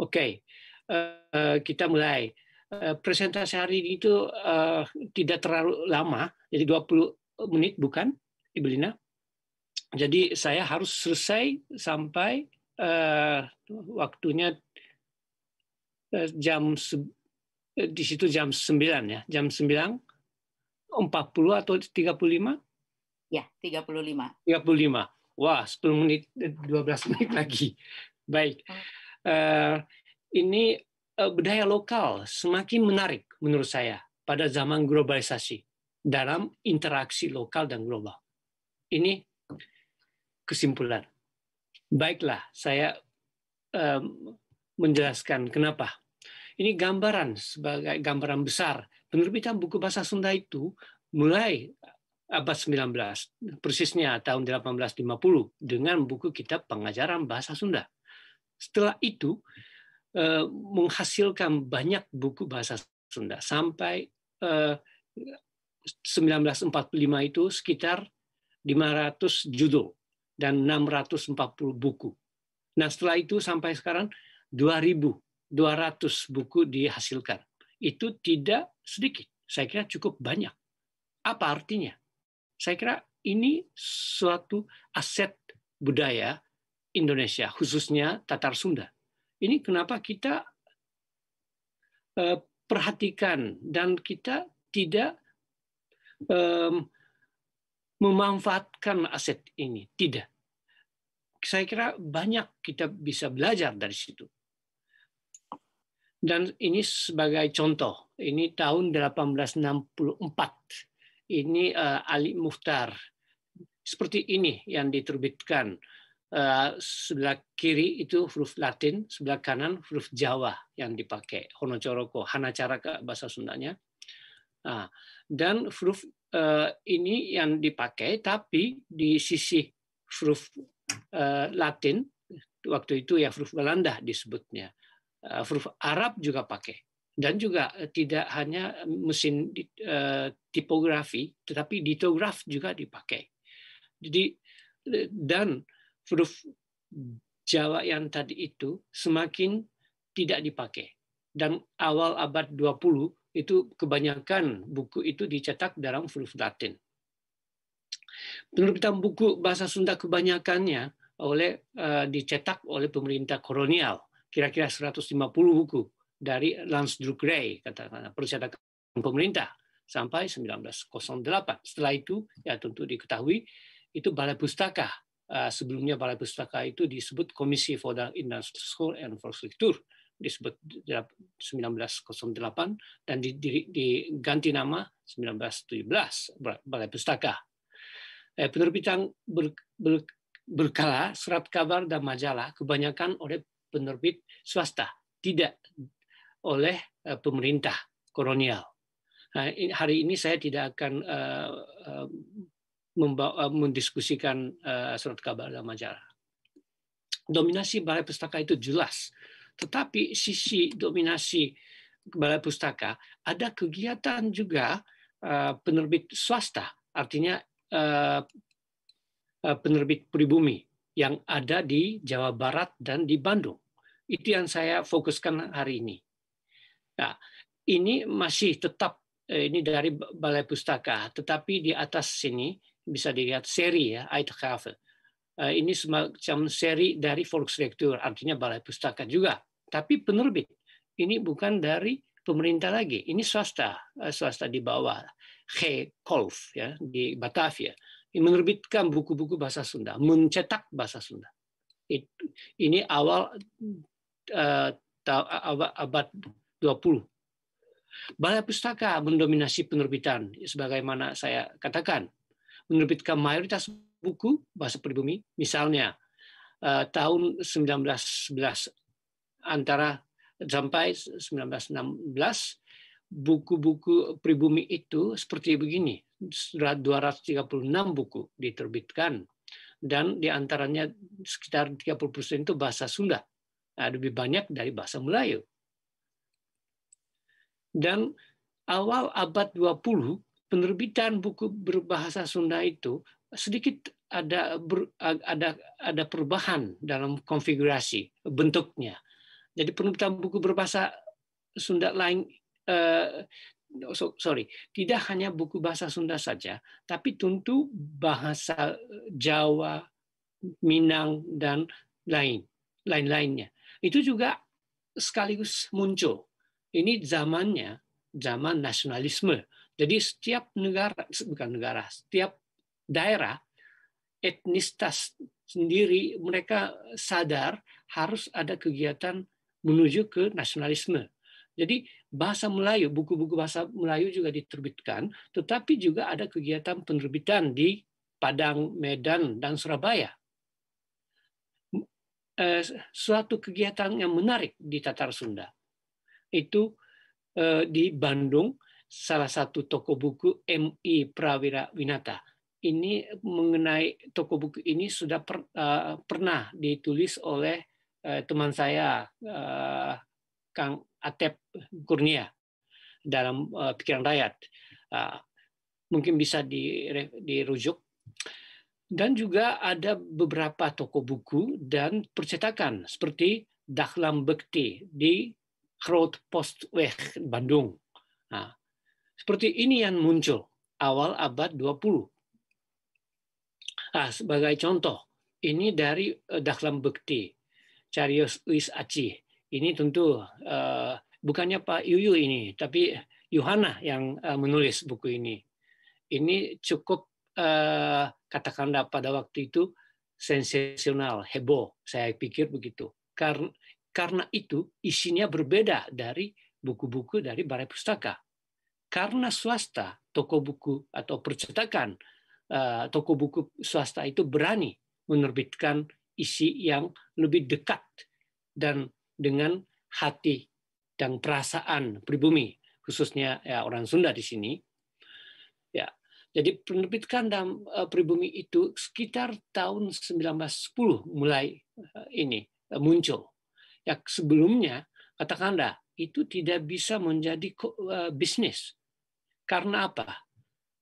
okay. uh, eh, kita mulai. Uh, presentasi hari ini itu uh, tidak terlalu lama, jadi 20 menit bukan, Ibu Lina? Jadi saya harus selesai sampai uh, waktunya jam di situ jam 9 ya, jam 9 40 atau 35? Ya, 35. 35. Wah, 10 menit, 12 eh, menit lagi. Baik. Uh, ini uh, budaya lokal semakin menarik menurut saya pada zaman globalisasi dalam interaksi lokal dan global. Ini kesimpulan. Baiklah, saya um, menjelaskan kenapa. Ini gambaran sebagai gambaran besar. Penerbitan buku bahasa Sunda itu mulai abad 19, persisnya tahun 1850 dengan buku kitab pengajaran bahasa Sunda. Setelah itu eh, menghasilkan banyak buku bahasa Sunda sampai eh, puluh 1945 itu sekitar 500 judul dan 640 buku. Nah, setelah itu sampai sekarang 2200 buku dihasilkan. Itu tidak sedikit. Saya kira cukup banyak. Apa artinya? Saya kira ini suatu aset budaya Indonesia, khususnya Tatar Sunda. Ini kenapa kita eh, perhatikan dan kita tidak memanfaatkan aset ini. Tidak. Saya kira banyak kita bisa belajar dari situ. Dan ini sebagai contoh, ini tahun 1864 ini uh, Ali Muhtar. Seperti ini yang diterbitkan. Uh, sebelah kiri itu huruf Latin, sebelah kanan huruf Jawa yang dipakai. Hono Coroko, Hanacaraka bahasa Sundanya. Nah, dan huruf uh, ini yang dipakai, tapi di sisi huruf uh, Latin, waktu itu ya huruf Belanda disebutnya. Uh, huruf Arab juga pakai dan juga eh, tidak hanya eh, mesin eh, tipografi, tetapi ditograf juga dipakai. Jadi dan huruf Jawa yang tadi itu semakin tidak dipakai. Dan awal abad 20 itu kebanyakan buku itu dicetak dalam huruf Latin. Penerbitan buku bahasa Sunda kebanyakannya oleh dicetak oleh pemerintah kolonial, kira-kira 150 buku dari Lansdruck Gray, katakanlah percetakan pemerintah sampai 1908. Setelah itu ya tentu diketahui itu balai pustaka eh, sebelumnya balai pustaka itu disebut Komisi for the Industrial and Infrastructure disebut 1908 dan diganti nama 1917 Balai Pustaka. Eh, Penerbitan ber, ber, berkala surat kabar dan majalah kebanyakan oleh penerbit swasta, tidak oleh eh, pemerintah kolonial. Nah, hari ini saya tidak akan eh, eh, mendiskusikan surat kabar dalam majalah. Dominasi balai pustaka itu jelas, tetapi sisi dominasi balai pustaka ada kegiatan juga penerbit swasta, artinya penerbit pribumi yang ada di Jawa Barat dan di Bandung. Itu yang saya fokuskan hari ini. Nah, ini masih tetap eh, ini dari Balai Pustaka, tetapi di atas sini bisa dilihat seri ya, Eidhafe. Eh, ini semacam seri dari Volksrektur, artinya Balai Pustaka juga. Tapi penerbit, ini bukan dari pemerintah lagi, ini swasta, eh, swasta di bawah, he Kolf ya, di Batavia. Ini menerbitkan buku-buku bahasa Sunda, mencetak bahasa Sunda. Ini awal uh, abad 20. Balai Pustaka mendominasi penerbitan, sebagaimana saya katakan. Menerbitkan mayoritas buku bahasa pribumi, misalnya eh, tahun 1911 antara sampai 1916 buku-buku pribumi itu seperti begini 236 buku diterbitkan dan diantaranya sekitar 30 persen itu bahasa Sunda nah, lebih banyak dari bahasa Melayu dan awal abad 20, penerbitan buku berbahasa Sunda itu sedikit ada ada ada perubahan dalam konfigurasi bentuknya. Jadi penerbitan buku berbahasa Sunda lain uh, so, sorry, tidak hanya buku bahasa Sunda saja, tapi tentu bahasa Jawa, Minang dan lain lain-lainnya. Itu juga sekaligus muncul ini zamannya zaman nasionalisme. Jadi setiap negara bukan negara, setiap daerah etnisitas sendiri mereka sadar harus ada kegiatan menuju ke nasionalisme. Jadi bahasa Melayu, buku-buku bahasa Melayu juga diterbitkan, tetapi juga ada kegiatan penerbitan di Padang, Medan, dan Surabaya. Eh, suatu kegiatan yang menarik di Tatar Sunda itu eh, di Bandung salah satu toko buku MI Prawira Winata. Ini mengenai toko buku ini sudah per, eh, pernah ditulis oleh eh, teman saya eh, Kang Atep Kurnia dalam eh, pikiran rakyat. Eh, mungkin bisa dirujuk dan juga ada beberapa toko buku dan percetakan seperti Dahlam Bekti di Road Postweg Bandung. Nah, seperti ini yang muncul awal abad 20. Nah, sebagai contoh, ini dari eh, Dahlam Bekti, Carius Uis Aci. Ini tentu uh, bukannya Pak Yuyu ini, tapi Yohana yang uh, menulis buku ini. Ini cukup uh, katakanlah pada waktu itu sensasional, heboh. Saya pikir begitu. Karena karena itu isinya berbeda dari buku-buku dari Balai Pustaka. Karena swasta, toko buku atau percetakan, eh, toko buku swasta itu berani menerbitkan isi yang lebih dekat dan dengan hati dan perasaan pribumi, khususnya ya, orang Sunda di sini. Ya, jadi penerbitkan dalam eh, pribumi itu sekitar tahun 1910 mulai eh, ini muncul ya sebelumnya katakanlah itu tidak bisa menjadi e, bisnis. Karena apa?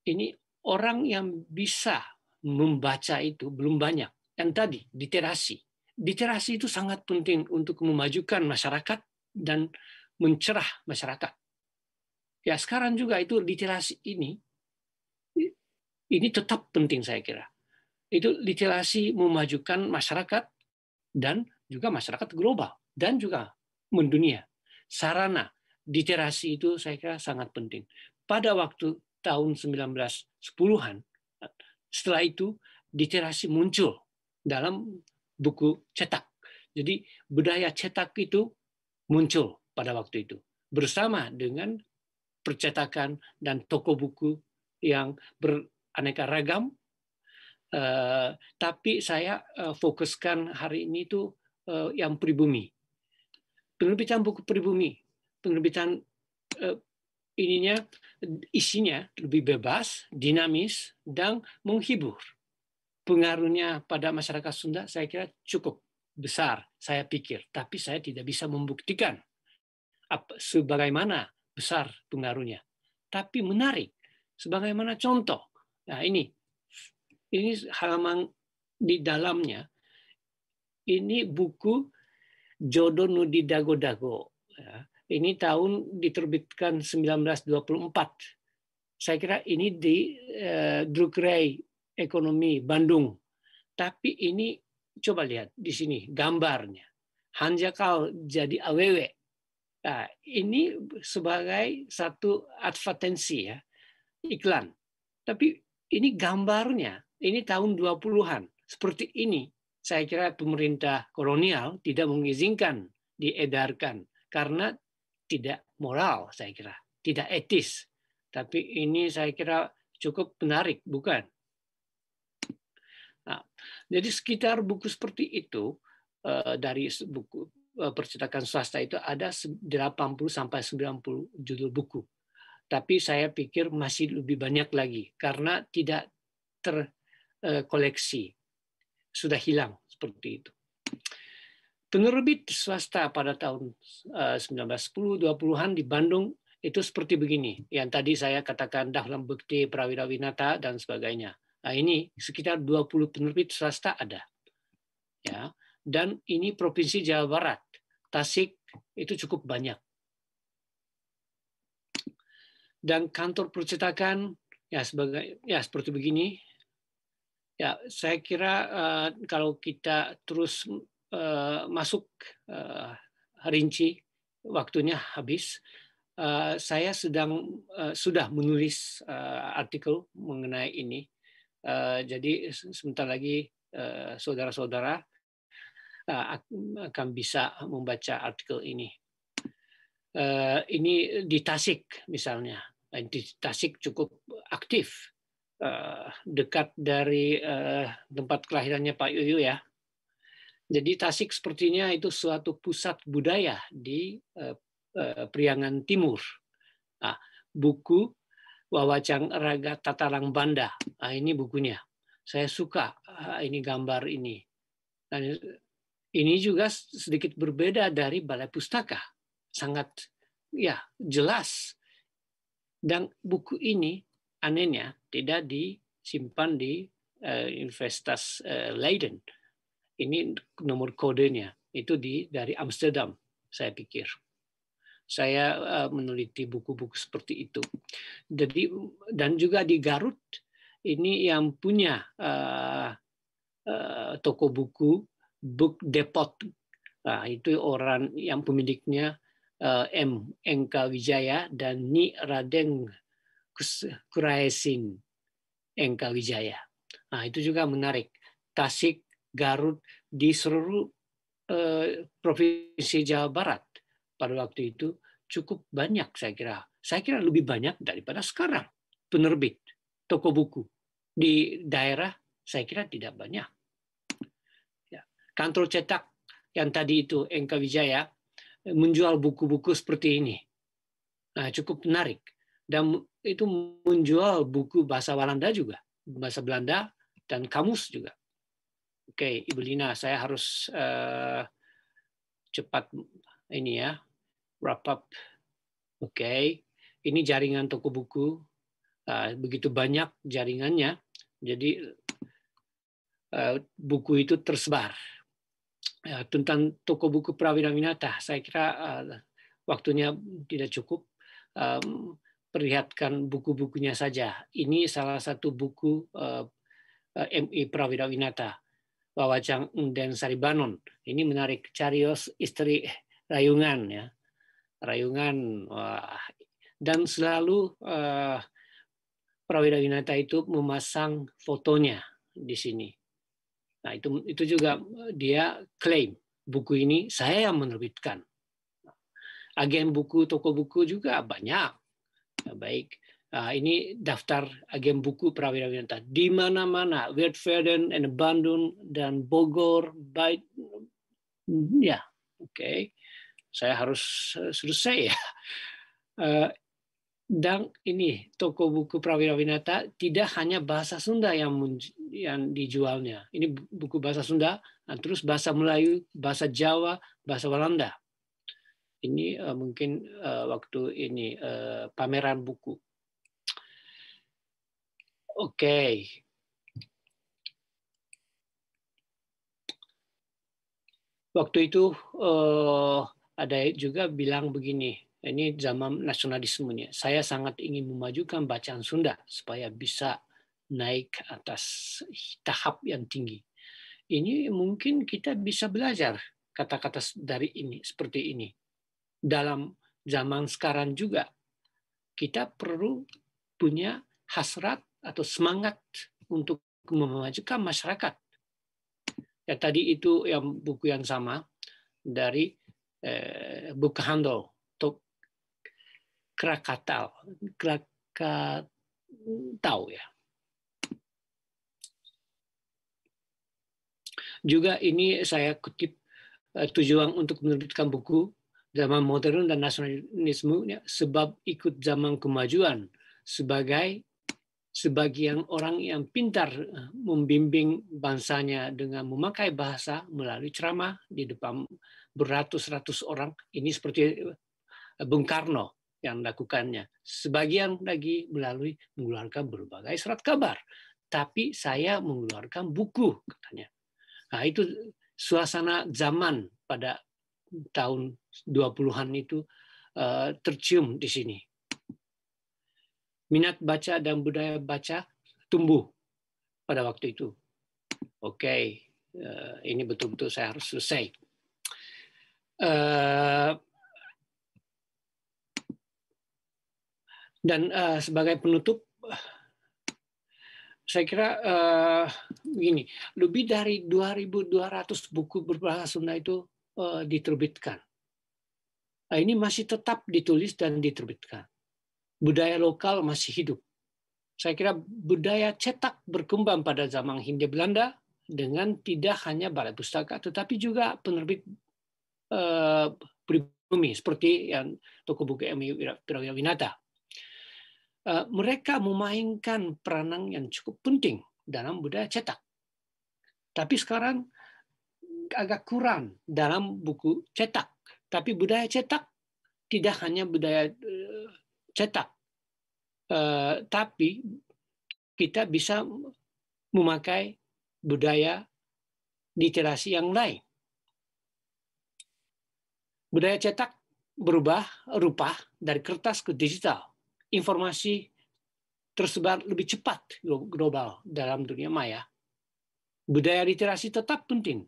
Ini orang yang bisa membaca itu belum banyak. Yang tadi, literasi. Literasi itu sangat penting untuk memajukan masyarakat dan mencerah masyarakat. Ya sekarang juga itu literasi ini, ini tetap penting saya kira. Itu literasi memajukan masyarakat dan juga masyarakat global dan juga mendunia. Sarana literasi itu saya kira sangat penting. Pada waktu tahun 1910-an, setelah itu literasi muncul dalam buku cetak. Jadi budaya cetak itu muncul pada waktu itu bersama dengan percetakan dan toko buku yang beraneka ragam. Eh, tapi saya eh, fokuskan hari ini itu eh, yang pribumi penerbitan buku pribumi, penerbitan uh, ininya isinya lebih bebas, dinamis dan menghibur. Pengaruhnya pada masyarakat Sunda saya kira cukup besar saya pikir, tapi saya tidak bisa membuktikan apa, sebagaimana besar pengaruhnya. Tapi menarik sebagaimana contoh. Nah, ini ini halaman di dalamnya ini buku Jodoh Nudi Dago Dago. Ya. Ini tahun diterbitkan 1924. Saya kira ini di eh, Drukrei Ekonomi Bandung. Tapi ini coba lihat di sini gambarnya. Hanjakal jadi aww. Nah, ini sebagai satu advertensi ya, iklan. Tapi ini gambarnya, ini tahun 20-an, seperti ini saya kira pemerintah kolonial tidak mengizinkan diedarkan karena tidak moral saya kira, tidak etis. Tapi ini saya kira cukup menarik, bukan? Nah, jadi sekitar buku seperti itu eh, dari buku eh, percetakan swasta itu ada 80 sampai 90 judul buku. Tapi saya pikir masih lebih banyak lagi karena tidak terkoleksi. Eh, sudah hilang seperti itu. Penerbit swasta pada tahun 1920 eh, an di Bandung itu seperti begini, yang tadi saya katakan Dahlam Bekti, Prawira Winata, dan sebagainya. Nah, ini sekitar 20 penerbit swasta ada. ya Dan ini Provinsi Jawa Barat, Tasik itu cukup banyak. Dan kantor percetakan ya sebagai ya seperti begini Ya, saya kira uh, kalau kita terus uh, masuk uh, rinci, waktunya habis. Uh, saya sedang uh, sudah menulis uh, artikel mengenai ini. Uh, jadi sebentar lagi saudara-saudara uh, uh, akan bisa membaca artikel ini. Uh, ini di Tasik misalnya, di Tasik cukup aktif Eh, dekat dari eh, tempat kelahirannya Pak Yuyu ya. Jadi Tasik sepertinya itu suatu pusat budaya di eh, Priangan Timur. Nah, buku Wawacang Raga Tatarang Banda. Nah, ini bukunya. Saya suka ini gambar ini. Dan ini juga sedikit berbeda dari Balai Pustaka. Sangat ya jelas. Dan buku ini anehnya tidak disimpan di uh, Universitas uh, Leiden. Ini nomor kodenya itu di dari Amsterdam, saya pikir. Saya uh, meneliti buku-buku seperti itu. Jadi dan juga di Garut ini yang punya uh, uh, toko buku Book Depot. Nah, itu orang yang pemiliknya uh, M. Engka Wijaya dan Ni Radeng Kraesin Engkawijaya. Nah, itu juga menarik. Tasik, Garut, di seluruh eh, provinsi Jawa Barat pada waktu itu cukup banyak saya kira. Saya kira lebih banyak daripada sekarang penerbit toko buku di daerah saya kira tidak banyak. Ya. Kantor cetak yang tadi itu Engkawijaya menjual buku-buku seperti ini. Nah, cukup menarik dan itu menjual buku bahasa Walanda juga, bahasa Belanda dan kamus juga. Oke, okay, Ibu Lina, saya harus uh, cepat ini ya, wrap up. Oke, okay. ini jaringan toko buku, uh, begitu banyak jaringannya, jadi uh, buku itu tersebar. Uh, tentang toko buku Prawira Minata, saya kira uh, waktunya tidak cukup. Um, perlihatkan buku-bukunya saja. Ini salah satu buku uh, eh, MI Prawidawinata, Wawacang Unden Saribanon. Ini menarik, Carios Istri Rayungan. ya Rayungan, wah. dan selalu uh, eh, Prawidawinata itu memasang fotonya di sini. Nah, itu itu juga dia klaim buku ini saya yang menerbitkan. Agen buku, toko buku juga banyak Ah, baik, uh, ini daftar agen buku Prawira Winata. Di mana-mana, Wildverden, and Bandung, dan Bogor, baik, ya, oke. Okay. Saya harus eh, selesai ya. Eh, dan ini toko buku Prawira Winata tidak hanya bahasa Sunda yang yang dijualnya. Ini buku bahasa Sunda, terus bahasa Melayu, bahasa Jawa, bahasa Walanda ini uh, mungkin uh, waktu ini uh, pameran buku. Oke. Okay. Waktu itu uh, ada juga bilang begini, ini zaman nasionalismenya. Saya sangat ingin memajukan bacaan Sunda supaya bisa naik atas tahap yang tinggi. Ini mungkin kita bisa belajar kata-kata dari ini seperti ini dalam zaman sekarang juga kita perlu punya hasrat atau semangat untuk memajukan masyarakat. Ya tadi itu yang buku yang sama dari eh, buku Handel untuk Krakatau, Krakatau ya. Juga ini saya kutip eh, tujuan untuk menerbitkan buku zaman modern dan nasionalisme sebab ikut zaman kemajuan sebagai sebagian orang yang pintar eh, membimbing bangsanya dengan memakai bahasa melalui ceramah di depan beratus-ratus orang ini seperti eh, Bung Karno yang lakukannya sebagian lagi melalui mengeluarkan berbagai surat kabar tapi saya mengeluarkan buku katanya nah itu suasana zaman pada tahun 20-an itu eh, tercium di sini. Minat baca dan budaya baca tumbuh pada waktu itu. Oke, okay. Eh, ini betul-betul saya harus selesai. Eh, dan sebagai penutup, saya kira uh, begini, lebih dari 2.200 buku berbahasa Sunda itu Eh, diterbitkan. Nah, ini masih tetap ditulis dan diterbitkan. Budaya lokal masih hidup. Saya kira budaya cetak berkembang pada zaman Hindia Belanda dengan tidak hanya balai pustaka, tetapi juga penerbit bumi eh, pribumi seperti yang toko buku MU Wirawinata. Eh, mereka memainkan peranan yang cukup penting dalam budaya cetak. Tapi sekarang agak kurang dalam buku cetak. Tapi budaya cetak tidak hanya budaya eh, cetak, eh, tapi kita bisa memakai budaya literasi yang lain. Budaya cetak berubah rupa dari kertas ke digital. Informasi tersebar lebih cepat global dalam dunia maya. Budaya literasi tetap penting,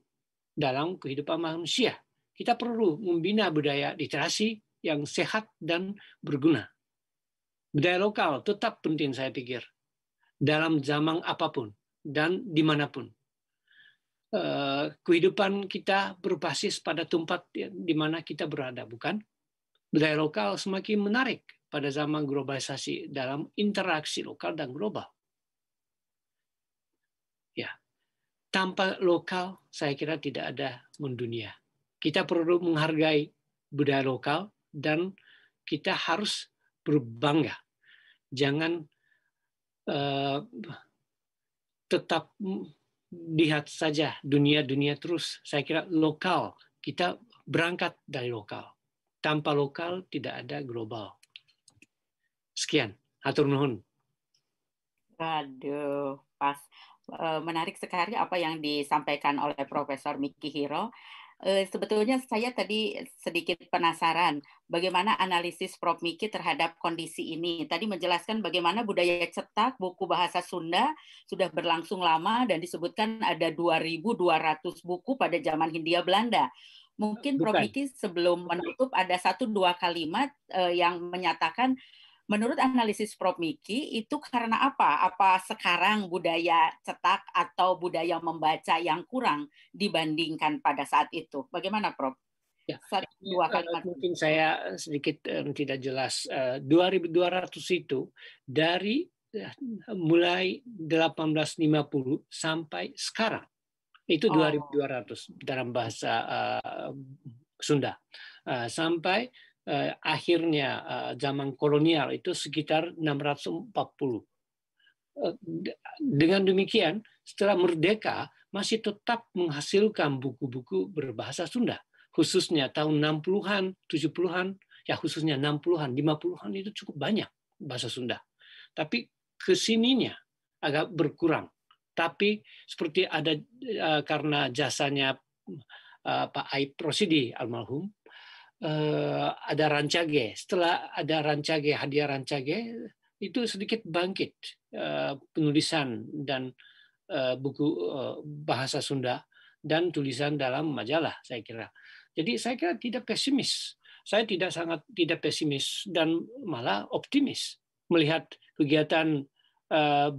dalam kehidupan manusia. Kita perlu membina budaya literasi yang sehat dan berguna. Budaya lokal tetap penting saya pikir dalam zaman apapun dan dimanapun. Eh, kehidupan kita berbasis pada tempat di mana kita berada, bukan? Budaya lokal semakin menarik pada zaman globalisasi dalam interaksi lokal dan global. tanpa lokal saya kira tidak ada mendunia. Kita perlu menghargai budaya lokal dan kita harus berbangga. Jangan eh, tetap lihat saja dunia-dunia terus. Saya kira lokal, kita berangkat dari lokal. Tanpa lokal tidak ada global. Sekian, atur nuhun. Aduh, pas. Eh, menarik sekali apa yang disampaikan oleh Profesor Miki Hiro. Eh, sebetulnya saya tadi sedikit penasaran bagaimana analisis Prof. Miki terhadap kondisi ini. Tadi menjelaskan bagaimana budaya cetak buku bahasa Sunda sudah berlangsung lama dan disebutkan ada 2.200 buku pada zaman Hindia Belanda. Mungkin Prof. Miki sebelum menutup ada satu dua kalimat eh, yang menyatakan Menurut analisis Prof. Miki, itu karena apa? Apa sekarang budaya cetak atau budaya membaca yang kurang dibandingkan pada saat itu? Bagaimana Prof? Ya, Satu, dua kalimat. Mungkin saya sedikit um, tidak jelas. Uh, eh, 2.200 itu dari eh, mulai 1850 sampai sekarang itu oh. 2200 dalam bahasa uh, Sunda uh, sampai eh, akhirnya eh, zaman kolonial itu sekitar 640. Eh, dengan demikian, setelah merdeka masih tetap menghasilkan buku-buku berbahasa Sunda, khususnya tahun 60-an, 70-an, ya khususnya 60-an, 50-an itu cukup banyak bahasa Sunda. Tapi kesininya agak berkurang. Tapi seperti ada eh, karena jasanya eh, Pak Aib Prosidi almarhum, Eh, ada rancage. Setelah ada rancage, hadiah rancage itu sedikit bangkit eh, penulisan dan eh, buku bahasa Sunda dan tulisan dalam majalah saya kira. Jadi saya kira tidak pesimis. Saya tidak sangat tidak pesimis dan malah optimis melihat kegiatan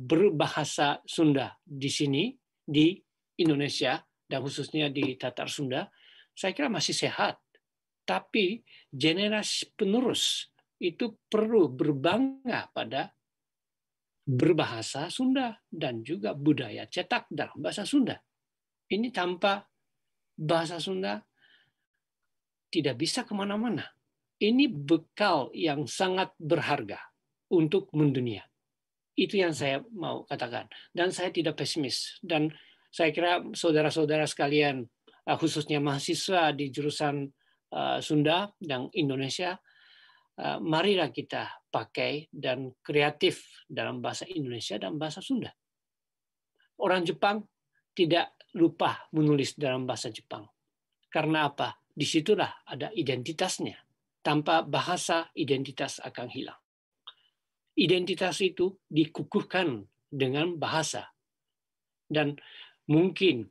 berbahasa Sunda di sini di Indonesia dan khususnya di Tatar Sunda. Saya kira masih sehat tapi generasi penerus itu perlu berbangga pada berbahasa Sunda dan juga budaya cetak dalam bahasa Sunda. Ini tanpa bahasa Sunda tidak bisa kemana-mana. Ini bekal yang sangat berharga untuk mendunia. Itu yang saya mau katakan. Dan saya tidak pesimis. Dan saya kira saudara-saudara sekalian, eh, khususnya mahasiswa di jurusan Eh, Sunda dan Indonesia, eh, marilah kita pakai dan kreatif dalam bahasa Indonesia dan bahasa Sunda. Orang Jepang tidak lupa menulis dalam bahasa Jepang. Karena apa? Disitulah ada identitasnya. Tanpa bahasa, identitas akan hilang. Identitas itu dikukuhkan dengan bahasa. Dan mungkin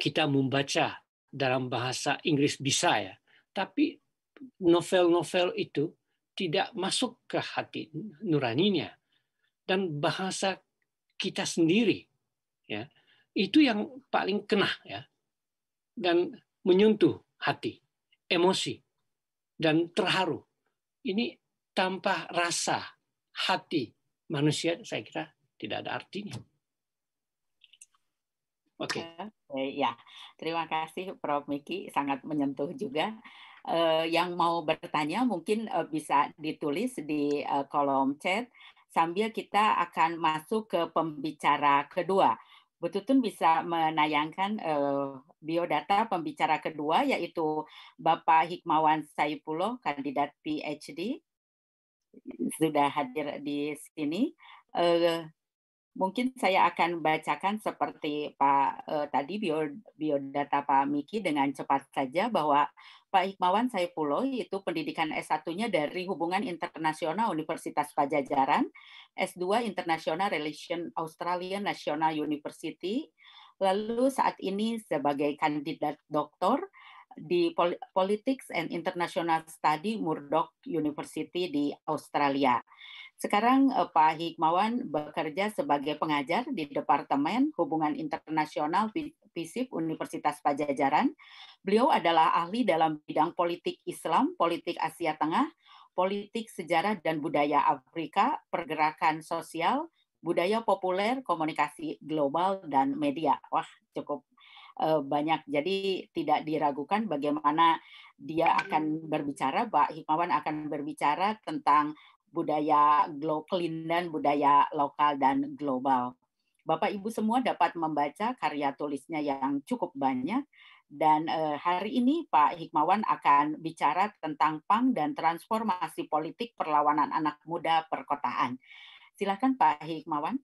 kita membaca dalam bahasa Inggris bisa ya, tapi novel-novel itu tidak masuk ke hati nuraninya dan bahasa kita sendiri ya itu yang paling kena ya dan menyentuh hati emosi dan terharu ini tanpa rasa hati manusia saya kira tidak ada artinya Oke. Okay. Uh, ya, terima kasih Prof. Miki, sangat menyentuh juga. Uh, yang mau bertanya mungkin uh, bisa ditulis di uh, kolom chat sambil kita akan masuk ke pembicara kedua. Bu Tutun bisa menayangkan uh, biodata pembicara kedua yaitu Bapak Hikmawan Saipulo, kandidat PhD sudah hadir di sini. Uh, mungkin saya akan bacakan seperti Pak eh, tadi biodata Pak Miki dengan cepat saja bahwa Pak Hikmawan Saipulo itu pendidikan S1-nya dari Hubungan Internasional Universitas Pajajaran, S2 International Relation Australian National University, lalu saat ini sebagai kandidat doktor di Politics and International Study Murdoch University di Australia. Sekarang eh, Pak Hikmawan bekerja sebagai pengajar di Departemen Hubungan Internasional FISIP Universitas Pajajaran. Beliau adalah ahli dalam bidang politik Islam, politik Asia Tengah, politik sejarah dan budaya Afrika, pergerakan sosial, budaya populer, komunikasi global, dan media. Wah, cukup eh, banyak. Jadi tidak diragukan bagaimana dia akan berbicara, Pak Hikmawan akan berbicara tentang budaya global dan budaya lokal dan global. Bapak Ibu semua dapat membaca karya tulisnya yang cukup banyak dan eh, hari ini Pak Hikmawan akan bicara tentang PANG dan transformasi politik perlawanan anak muda perkotaan. Silakan Pak Hikmawan.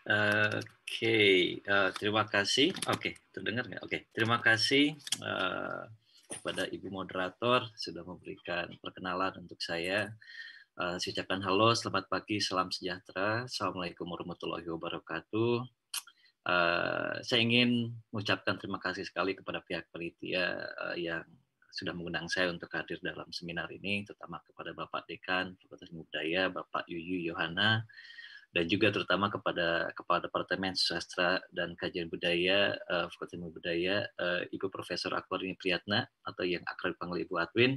Oke, okay. uh, eh, terima kasih. Oke, okay. terdengar nggak? Oke, okay. terima kasih uh, kepada Ibu Moderator sudah memberikan perkenalan untuk saya. Uh, saya ucapkan halo, selamat pagi, salam sejahtera. Assalamualaikum warahmatullahi wabarakatuh. Uh, saya ingin mengucapkan terima kasih sekali kepada pihak panitia uh, yang sudah mengundang saya untuk hadir dalam seminar ini, terutama kepada Bapak Dekan Fakultas Budaya, Bapak Yuyu Yohana, dan juga terutama kepada kepala departemen sastra dan kajian budaya uh, Fakultas Ilmu Budaya uh, Ibu Profesor Akwarini Priyatna atau yang akrab dipanggil Ibu Atwin.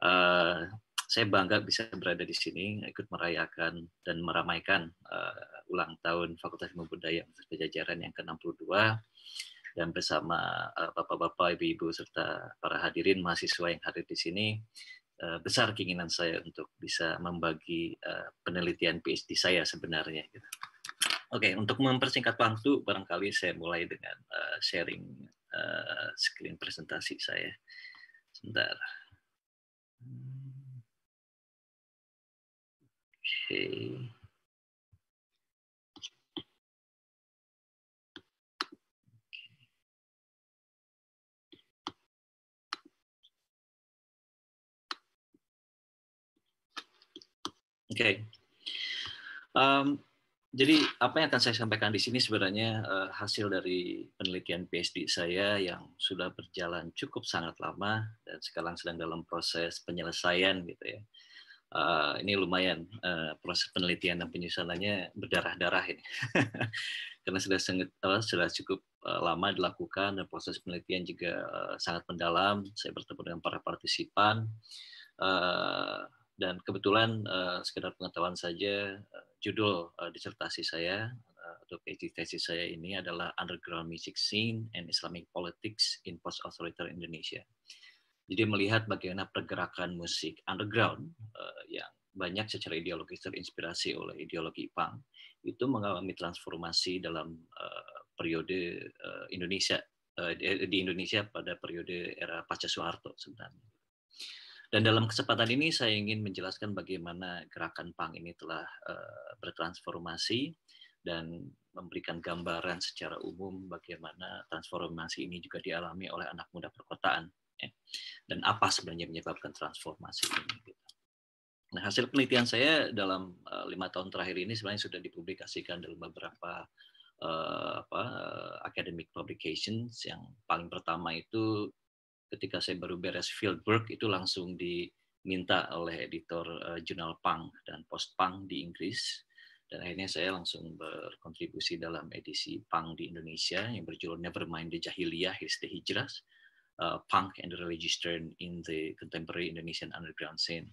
Uh, eh, saya bangga bisa berada di sini ikut merayakan dan meramaikan uh, ulang tahun Fakultas Ilmu Budaya Universitas Pajajaran yang ke-62 dan bersama bapak-bapak, ibu-ibu serta para hadirin mahasiswa yang hadir di sini, Eh, besar keinginan saya untuk bisa membagi eh, penelitian PhD saya sebenarnya. Gitu. Oke, untuk mempersingkat waktu, barangkali saya mulai dengan eh, sharing screen presentasi saya. Sebentar. Hmm. Oke. Okay. Oke. Okay. Um, jadi apa yang akan saya sampaikan di sini sebenarnya uh, hasil dari penelitian PhD saya yang sudah berjalan cukup sangat lama dan sekarang sedang dalam proses penyelesaian gitu ya. Uh, ini lumayan uh, proses penelitian dan penyusunannya berdarah-darah ini karena sudah sangat uh, sudah cukup uh, lama dilakukan dan proses penelitian juga uh, sangat mendalam. Saya bertemu dengan para partisipan. Uh, dan kebetulan uh, sekedar pengetahuan saja uh, judul uh, disertasi saya uh, atau PhD tesis saya ini adalah Underground Music Scene and Islamic Politics in Post-Authoritarian Indonesia. Jadi melihat bagaimana pergerakan musik underground uh, yang banyak secara ideologis terinspirasi oleh ideologi punk itu mengalami transformasi dalam uh, periode uh, Indonesia uh, di Indonesia pada periode era pasca Soeharto sebenarnya dan dalam kesempatan ini saya ingin menjelaskan bagaimana gerakan PANG ini telah eh, bertransformasi dan memberikan gambaran secara umum bagaimana transformasi ini juga dialami oleh anak muda perkotaan ya. dan apa sebenarnya menyebabkan transformasi ini. Gitu. Nah hasil penelitian saya dalam eh, lima tahun terakhir ini sebenarnya sudah dipublikasikan dalam beberapa uh, apa, uh, academic publications yang paling pertama itu ketika saya baru beres fieldwork itu langsung diminta oleh editor uh, jurnal Punk dan Post Punk di Inggris dan akhirnya saya langsung berkontribusi dalam edisi Punk di Indonesia yang berjudul Nevermind the Jahiliyah Here's the Hijras, uh, eh, Punk and the Religious Turn in the Contemporary Indonesian Underground Scene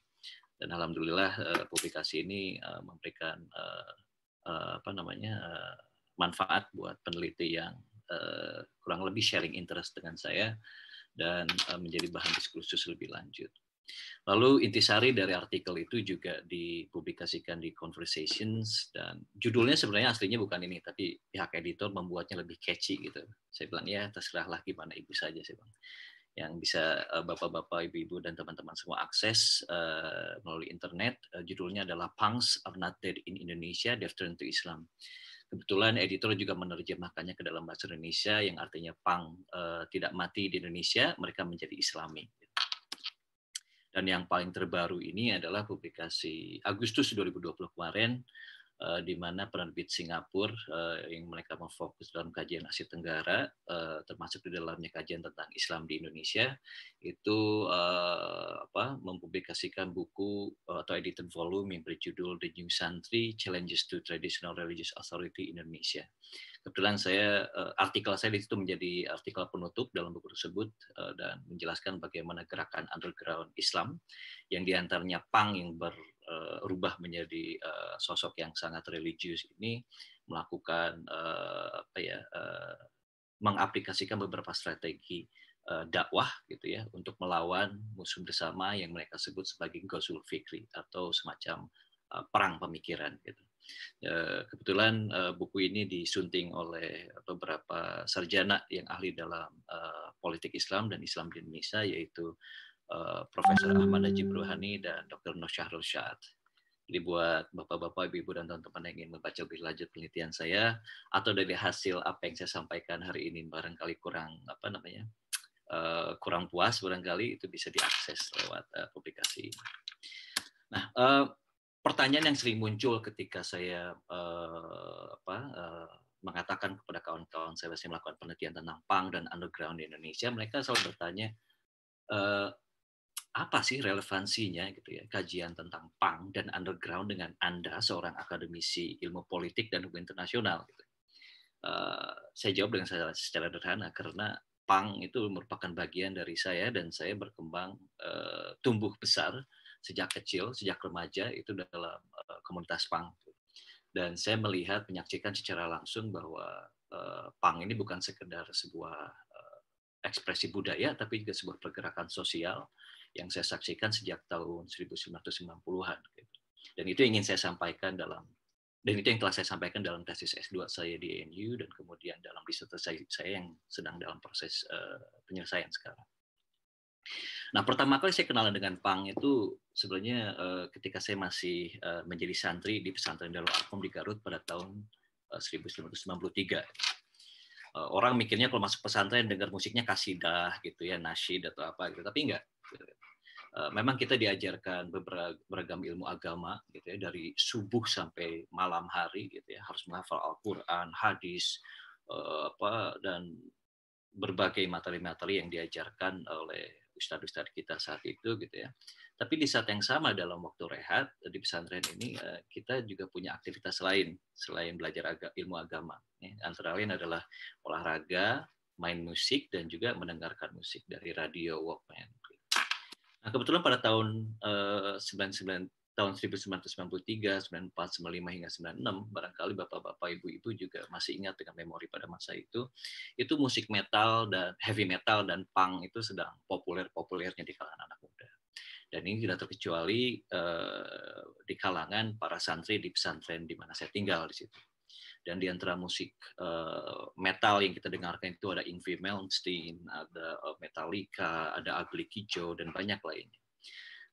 dan alhamdulillah uh, publikasi ini uh, memberikan uh, uh, apa namanya uh, manfaat buat peneliti yang uh, kurang lebih sharing interest dengan saya dan eh, menjadi bahan diskursus lebih lanjut. Lalu intisari dari artikel itu juga dipublikasikan di Conversations dan judulnya sebenarnya aslinya bukan ini tapi pihak editor membuatnya lebih catchy gitu. Saya bilang ya terserahlah gimana ibu saja sih bang, Yang bisa eh, bapak-bapak, ibu-ibu dan teman-teman semua akses uh, melalui internet. Uh, judulnya adalah Punks Are Not Dead in Indonesia, They've Turned to Islam. Kebetulan editor juga menerjemahkannya ke dalam bahasa Indonesia yang artinya pang e, tidak mati di Indonesia, mereka menjadi Islami. Dan yang paling terbaru ini adalah publikasi Agustus 2020 kemarin Eh, di mana penerbit Singapura eh, yang mereka memfokus dalam kajian Asia Tenggara, eh, termasuk di dalamnya kajian tentang Islam di Indonesia, itu apa, mempublikasikan buku atau edited volume yang berjudul The New Century, Challenges to Traditional Religious Authority in Indonesia. Kebetulan saya artikel saya di situ menjadi artikel penutup dalam buku tersebut dan menjelaskan bagaimana gerakan underground Islam yang diantaranya PANG yang ber uh, rubah menjadi uh, sosok yang sangat religius ini melakukan uh, apa ya uh, mengaplikasikan beberapa strategi uh, dakwah gitu ya untuk melawan musuh bersama yang mereka sebut sebagai Ghazul Fikri atau semacam uh, perang pemikiran gitu. Kebetulan buku ini disunting oleh beberapa sarjana yang ahli dalam politik Islam dan Islam di Indonesia, yaitu Eh, Profesor Ahmad Najib Ruhani dan Dr. Nur Syahrul Syad. Jadi buat bapak-bapak, ibu dan teman-teman yang ingin membaca lebih lanjut penelitian saya atau dari hasil apa yang saya sampaikan hari ini barangkali kurang apa namanya uh, kurang puas barangkali itu bisa diakses lewat uh, publikasi. Nah, uh, pertanyaan yang sering muncul ketika saya uh, apa, uh, mengatakan kepada kawan-kawan saya masih melakukan penelitian tentang pang dan underground di Indonesia, mereka selalu bertanya, uh, apa sih relevansinya gitu ya kajian tentang pang dan underground dengan anda seorang akademisi ilmu politik dan hukum internasional gitu. uh, saya jawab dengan secara, secara sederhana karena pang itu merupakan bagian dari saya dan saya berkembang uh, tumbuh besar sejak kecil sejak remaja itu dalam uh, komunitas punk dan saya melihat menyaksikan secara langsung bahwa uh, punk ini bukan sekedar sebuah ekspresi budaya tapi juga sebuah pergerakan sosial yang saya saksikan sejak tahun 1990-an. Gitu. Dan itu ingin saya sampaikan dalam dan itu yang telah saya sampaikan dalam tesis S2 saya di NU dan kemudian dalam disertasi saya yang sedang dalam proses eh, penyelesaian sekarang. Nah, pertama kali saya kenalan dengan Pang itu sebenarnya eh, ketika saya masih eh, menjadi santri di pesantren Darul Arkom di Garut pada tahun 1993. orang mikirnya kalau masuk pesantren dengar musiknya kasidah gitu ya, nasyid atau apa gitu, tapi enggak. Eh, memang kita diajarkan beragam ilmu agama gitu ya dari subuh sampai malam hari gitu ya harus menghafal Al-Qur'an, hadis eh, apa dan berbagai materi-materi yang diajarkan oleh ustadz-ustadz kita saat itu gitu ya. Tapi di saat yang sama dalam waktu rehat di pesantren ini eh, kita juga punya aktivitas lain selain belajar ilmu agama. Antara lain adalah olahraga, main musik dan juga mendengarkan musik dari radio Walkman. Nah, kebetulan pada tahun uh, eh, 99 tahun 1993, 94, 95 hingga 96 barangkali bapak-bapak ibu-ibu juga masih ingat dengan memori pada masa itu itu musik metal dan heavy metal dan punk itu sedang populer-populernya di kalangan anak muda dan ini tidak terkecuali uh, di kalangan para santri di pesantren di mana saya tinggal di situ dan di antara musik uh, metal yang kita dengarkan itu ada Invi Malmsteen, ada eh, Metallica, ada Ugly Kijo dan banyak lainnya.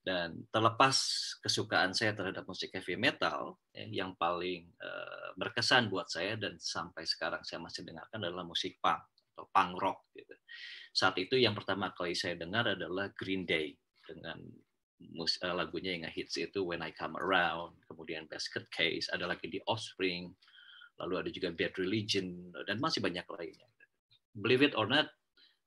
Dan terlepas kesukaan saya terhadap musik heavy metal, ya, yang paling eh, berkesan buat saya dan sampai sekarang saya masih dengarkan adalah musik punk atau punk rock. Gitu. Saat itu yang pertama kali saya dengar adalah Green Day dengan mus lagunya yang hits itu When I Come Around, kemudian Basket Case, ada lagi di Offspring, lalu ada juga bad religion, dan masih banyak lainnya. Believe it or not,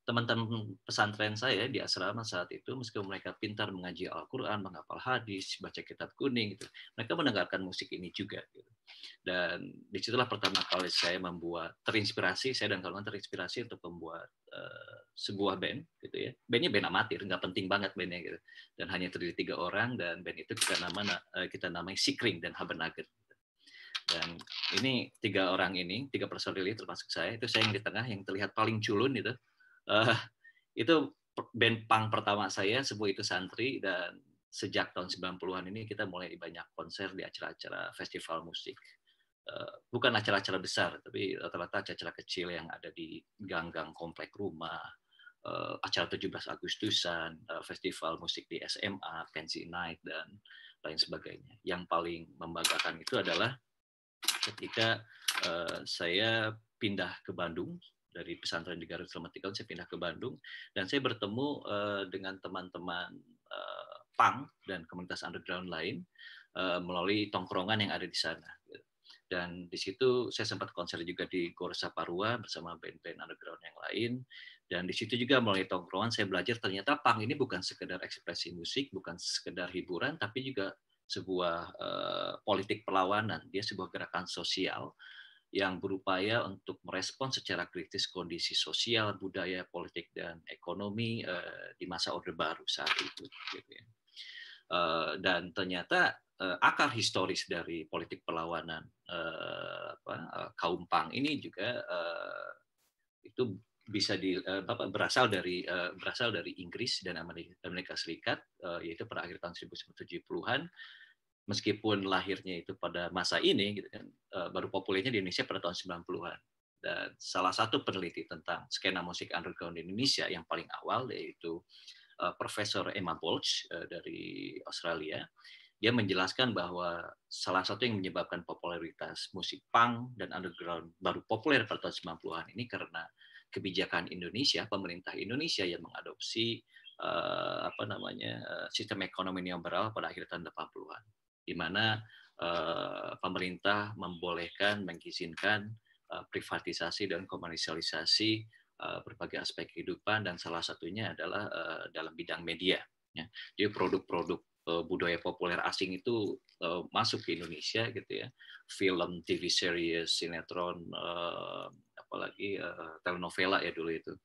teman-teman pesantren saya di asrama saat itu, meskipun mereka pintar mengaji Al-Quran, menghafal hadis, baca kitab kuning, gitu, mereka mendengarkan musik ini juga. Gitu. Dan disitulah pertama kali saya membuat, terinspirasi, saya dan kawan kawan terinspirasi untuk membuat uh, sebuah band, gitu ya. Bandnya band amatir, nggak penting banget bandnya, gitu. Dan hanya terdiri tiga orang, dan band itu kita nama, eh, kita namai Sikring dan Habenager dan ini tiga orang ini tiga personil ini termasuk saya itu saya yang di tengah yang terlihat paling culun itu uh, itu band pang pertama saya semua itu santri dan sejak tahun 90-an ini kita mulai di banyak konser di acara-acara festival musik eh, bukan acara-acara besar tapi rata-rata acara kecil yang ada di gang-gang komplek rumah uh, acara 17 Agustusan festival musik di SMA fancy night dan lain sebagainya yang paling membanggakan itu adalah ketika uh, saya pindah ke Bandung dari pesantren di Garut selama tiga tahun saya pindah ke Bandung dan saya bertemu uh, dengan teman-teman uh, punk dan komunitas underground lain uh, melalui tongkrongan yang ada di sana dan di situ saya sempat konser juga di Gorsa Parua bersama band-band underground yang lain dan di situ juga melalui tongkrongan saya belajar ternyata Pang ini bukan sekedar ekspresi musik bukan sekedar hiburan tapi juga sebuah eh, politik perlawanan, dia sebuah gerakan sosial yang berupaya untuk merespon secara kritis kondisi sosial, budaya, politik, dan ekonomi eh, di masa Orde Baru saat itu. Gitu ya. eh, dan ternyata eh, akar historis dari politik perlawanan eh, apa, eh, kaum Pang ini juga eh, itu bisa di uh, berasal dari eh, berasal dari Inggris dan Amerika, Serikat eh, yaitu pada akhir tahun 1970-an meskipun lahirnya itu pada masa ini gitu kan baru populernya di Indonesia pada tahun 90-an dan salah satu peneliti tentang skena musik underground di Indonesia yang paling awal yaitu Profesor Emma Bolch dari Australia dia menjelaskan bahwa salah satu yang menyebabkan popularitas musik punk dan underground baru populer pada tahun 90-an ini karena kebijakan Indonesia, pemerintah Indonesia yang mengadopsi uh, apa namanya uh, sistem ekonomi neoliberal pada akhir tahun 80-an, di mana uh, pemerintah membolehkan, mengizinkan uh, privatisasi dan komersialisasi uh, berbagai aspek kehidupan dan salah satunya adalah uh, dalam bidang media. Ya. Jadi produk-produk budaya populer asing itu masuk ke Indonesia gitu ya film TV series sinetron apalagi uh, telenovela ya dulu itu.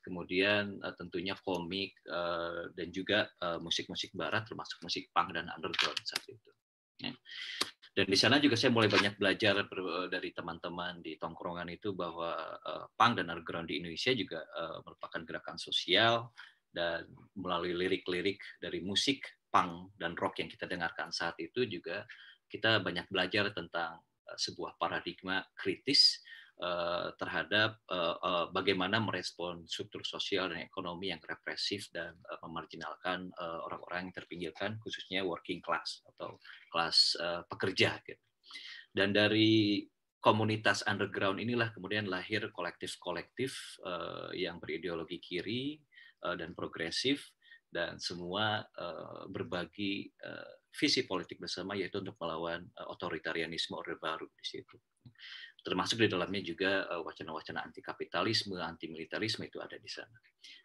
Kemudian uh, tentunya komik uh, dan juga musik-musik uh, barat termasuk musik punk dan underground saat itu. Ya. Dan di sana juga saya mulai banyak belajar dari teman-teman di tongkrongan itu bahwa uh, punk dan underground di Indonesia juga uh, merupakan gerakan sosial dan melalui lirik-lirik dari musik punk dan rock yang kita dengarkan saat itu juga kita banyak belajar tentang sebuah paradigma kritis Eh, terhadap eh, eh, bagaimana merespon struktur sosial dan ekonomi yang represif dan memarginalkan orang-orang yang terpinggirkan, khususnya working class atau kelas pekerja. Gitu. Dan dari komunitas underground inilah kemudian lahir kolektif-kolektif yang berideologi kiri dan progresif dan semua berbagi visi politik bersama yaitu untuk melawan otoritarianisme orde baru di situ termasuk di dalamnya juga eh, wacana-wacana anti kapitalisme, anti militerisme itu ada di sana.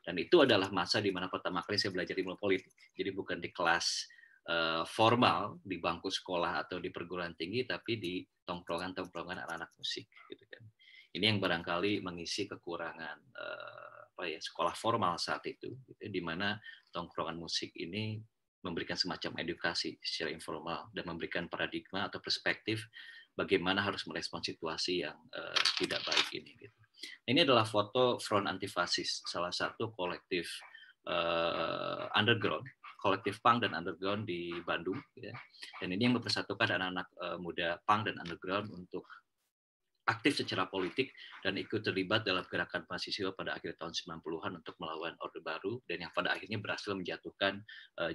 Dan itu adalah masa di mana pertama kali saya belajar ilmu politik. Jadi bukan di kelas eh, formal di bangku sekolah atau di perguruan tinggi, tapi di tongkrongan-tongkrongan anak-anak musik. Gitu kan. Ini yang barangkali mengisi kekurangan eh, apa ya sekolah formal saat itu, gitu, di mana tongkrongan musik ini memberikan semacam edukasi secara informal dan memberikan paradigma atau perspektif bagaimana harus merespon situasi yang uh, tidak baik ini. Gitu. Ini adalah foto Front Antifasis, salah satu kolektif uh, underground, kolektif punk dan underground di Bandung. Ya. Dan ini yang mempersatukan anak-anak uh, muda punk dan underground untuk aktif secara politik dan ikut terlibat dalam gerakan mahasiswa pada akhir tahun 90-an untuk melawan Orde Baru dan yang pada akhirnya berhasil menjatuhkan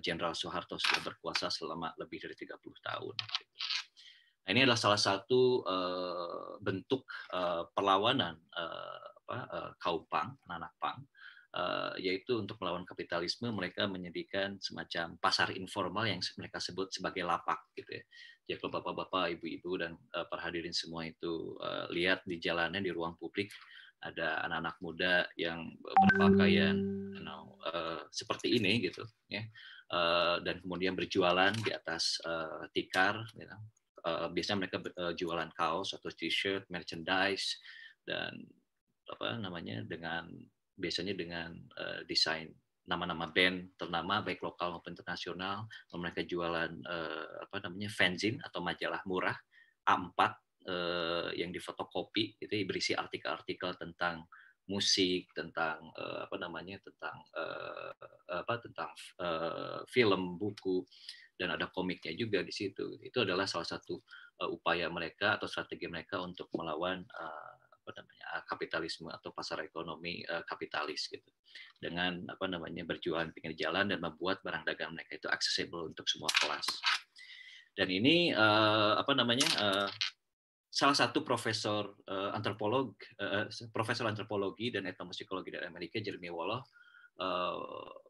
Jenderal Soeharto sudah berkuasa selama lebih dari 30 tahun. Gitu. Nah, ini adalah salah satu uh, bentuk uh, perlawanan uh, apa, uh, pang, anak pang, uh, yaitu untuk melawan kapitalisme mereka menyediakan semacam pasar informal yang mereka sebut sebagai lapak, gitu ya. Jadi kalau bapak-bapak, ibu-ibu dan uh, para semua itu uh, lihat di jalannya di ruang publik ada anak-anak muda yang berpakaian you know, uh, seperti ini gitu ya uh, dan kemudian berjualan di atas uh, tikar you know, uh, biasanya mereka uh, jualan kaos atau t-shirt, merchandise dan apa namanya dengan biasanya dengan uh, desain nama-nama band ternama baik lokal maupun internasional mereka jualan uh, apa namanya fanzine atau majalah murah A4 uh, yang difotokopi itu berisi artikel-artikel tentang musik tentang uh, apa namanya tentang uh, apa tentang uh, film buku dan ada komiknya juga di situ. Itu adalah salah satu eh, upaya mereka atau strategi mereka untuk melawan eh, apa namanya eh, kapitalisme atau pasar ekonomi kapitalis gitu dengan apa namanya berjualan pinggir jalan dan membuat barang dagang mereka itu accessible untuk semua kelas dan ini apa namanya salah satu profesor antropolog profesor antropologi dan etnomusikologi dari Amerika Jeremy Wolof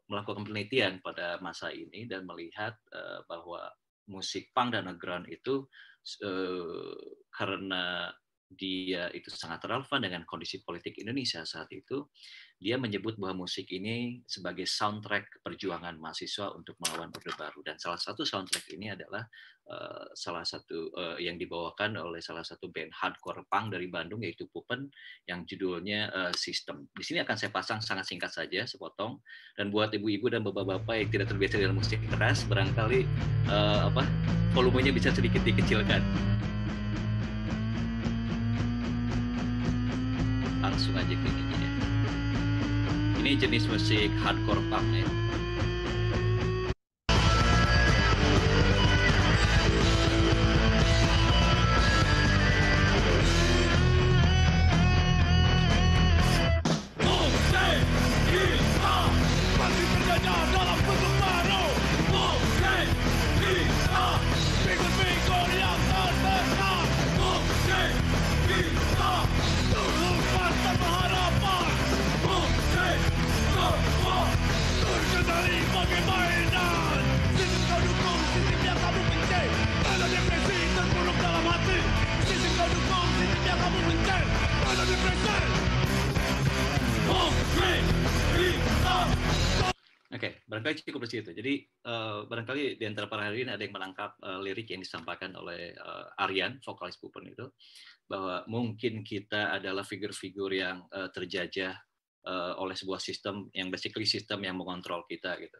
melakukan penelitian pada masa ini dan melihat eh, bahwa musik punk dan underground itu eh, karena dia itu sangat relevan dengan kondisi politik Indonesia saat itu, dia menyebut bahwa musik ini sebagai soundtrack perjuangan mahasiswa untuk melawan Orde Baru. Dan salah satu soundtrack ini adalah uh, salah satu uh, yang dibawakan oleh salah satu band hardcore punk dari Bandung yaitu Pupen yang judulnya uh, System. Di sini akan saya pasang sangat singkat saja, sepotong. Dan buat ibu-ibu dan bapak-bapak yang tidak terbiasa dengan musik keras, barangkali uh, apa volumenya bisa sedikit dikecilkan. langsung aja ke ini ya. ini jenis musik hardcore punk ya seperti itu. Jadi uh, barangkali di antara para hari ini ada yang menangkap uh, lirik yang disampaikan oleh uh, Aryan, vokalis Pupen itu, bahwa mungkin kita adalah figur-figur yang uh, terjajah uh, oleh sebuah sistem yang basically sistem yang mengontrol kita gitu.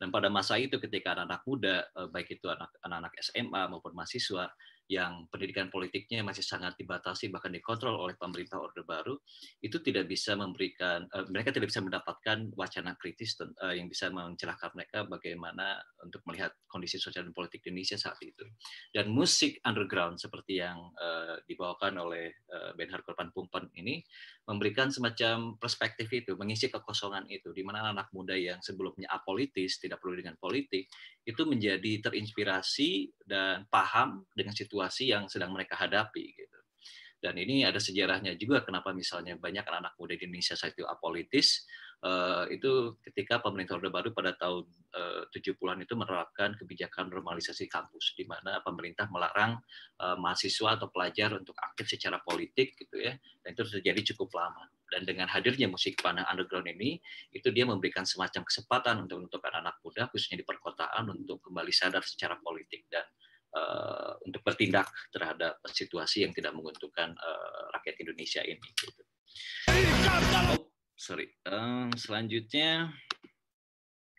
Dan pada masa itu ketika anak-anak muda, uh, baik itu anak-anak SMA maupun mahasiswa, yang pendidikan politiknya masih sangat dibatasi bahkan dikontrol oleh pemerintah Orde Baru itu tidak bisa memberikan eh, mereka tidak bisa mendapatkan wacana kritis eh, yang bisa mencerahkan mereka bagaimana untuk melihat kondisi sosial dan politik di Indonesia saat itu dan musik underground seperti yang eh, dibawakan oleh uh, Benhar Korban Pumpen ini memberikan semacam perspektif itu mengisi kekosongan itu di mana anak muda yang sebelumnya apolitis tidak perlu dengan politik itu menjadi terinspirasi dan paham dengan situasi yang sedang mereka hadapi gitu. Dan ini ada sejarahnya juga kenapa misalnya banyak anak muda di Indonesia saat itu apolitis eh, itu ketika pemerintah Orde Baru pada tahun eh, uh, 70-an itu menerapkan kebijakan normalisasi kampus di mana pemerintah melarang uh, mahasiswa atau pelajar untuk aktif secara politik gitu ya. Dan itu terjadi cukup lama dan dengan hadirnya musik panah underground ini, itu dia memberikan semacam kesempatan untuk untuk anak muda, khususnya di perkotaan, untuk kembali sadar secara politik dan uh, untuk bertindak terhadap situasi yang tidak menguntungkan uh, rakyat Indonesia ini. Gitu. Oh, sorry. Um, selanjutnya,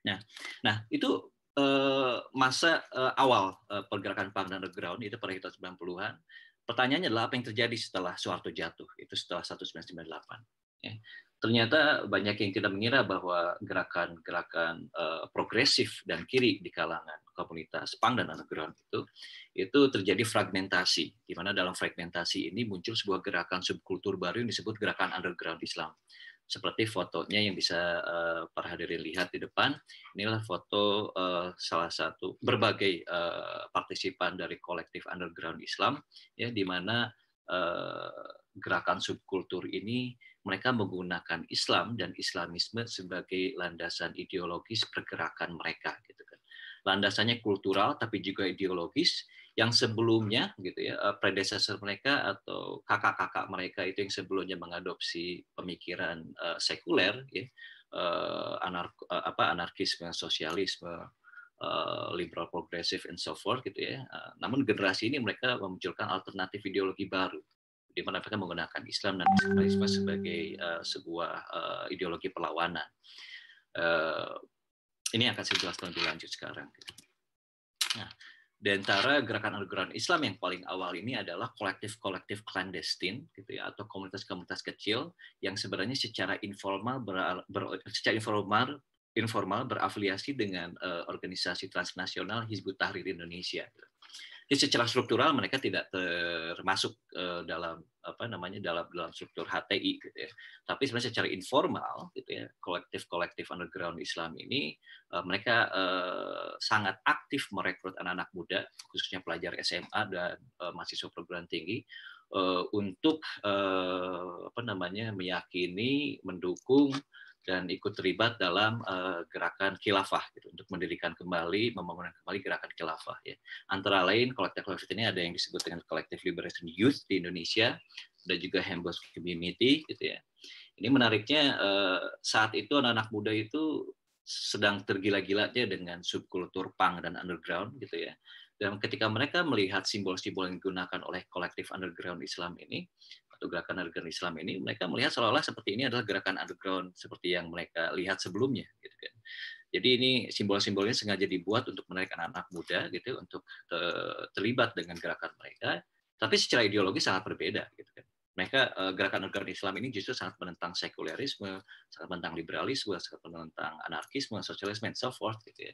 nah, nah itu eh, masa awal pergerakan panah underground itu pada tahun 90-an pertanyaannya adalah apa yang terjadi setelah Soeharto jatuh itu setelah 1998 ya. ternyata banyak yang tidak mengira bahwa gerakan-gerakan uh, progresif dan kiri di kalangan komunitas pang dan underground itu itu terjadi fragmentasi di mana dalam fragmentasi ini muncul sebuah gerakan subkultur baru yang disebut gerakan underground Islam seperti fotonya yang bisa uh, para hadirin lihat di depan. Inilah foto uh, salah satu berbagai uh, partisipan dari kolektif underground Islam ya di mana uh, gerakan subkultur ini mereka menggunakan Islam dan Islamisme sebagai landasan ideologis pergerakan mereka gitu kan. Landasannya kultural tapi juga ideologis yang sebelumnya gitu ya eh, predecessor mereka atau kakak-kakak mereka itu yang sebelumnya mengadopsi pemikiran uh, sekuler ya uh, eh, anar uh, apa anarkisme sosialisme uh, liberal progresif and so forth gitu ya uh, namun generasi ini mereka memunculkan alternatif ideologi baru di mana mereka menggunakan Islam dan Islamisme sebagai uh, sebuah uh, ideologi perlawanan uh, ini akan saya jelaskan lebih lanjut sekarang. Nah, di antara gerakan-gerakan Islam yang paling awal ini adalah kolektif-kolektif clandestine gitu ya atau komunitas-komunitas kecil yang sebenarnya secara informal ber, ber, secara informal informal berafiliasi dengan uh, organisasi transnasional Hizbut Tahrir Indonesia. Gitu. Jadi ya, secara struktural mereka tidak termasuk eh, dalam apa namanya dalam dalam struktur HTI gitu ya. Tapi sebenarnya secara informal gitu ya, kolektif-kolektif underground Islam ini eh, mereka eh, sangat aktif merekrut anak-anak muda khususnya pelajar SMA dan mahasiswa perguruan tinggi untuk apa namanya meyakini, mendukung dan ikut terlibat dalam uh, gerakan khilafah gitu, untuk mendirikan kembali, membangun kembali gerakan khilafah. Ya. Antara lain, kolektif khilafah ini ada yang disebut dengan kolektif liberation youth di Indonesia, dan juga Hembos Community gitu ya. Ini menariknya uh, saat itu anak-anak muda itu sedang tergila-gilanya dengan subkultur punk dan underground gitu ya. Dan ketika mereka melihat simbol-simbol yang digunakan oleh kolektif underground Islam ini, atau gerakan underground Islam ini mereka melihat seolah-olah seperti ini adalah gerakan underground seperti yang mereka lihat sebelumnya gitu kan. Jadi ini simbol-simbolnya sengaja dibuat untuk menarik anak-anak muda gitu untuk eh, terlibat dengan gerakan mereka tapi secara ideologi sangat berbeda gitu kan mereka gerakan-gerakan eh, Islam ini justru sangat menentang sekulerisme, sangat menentang liberalisme, sangat menentang anarkisme, sosialisme, and so forth gitu ya.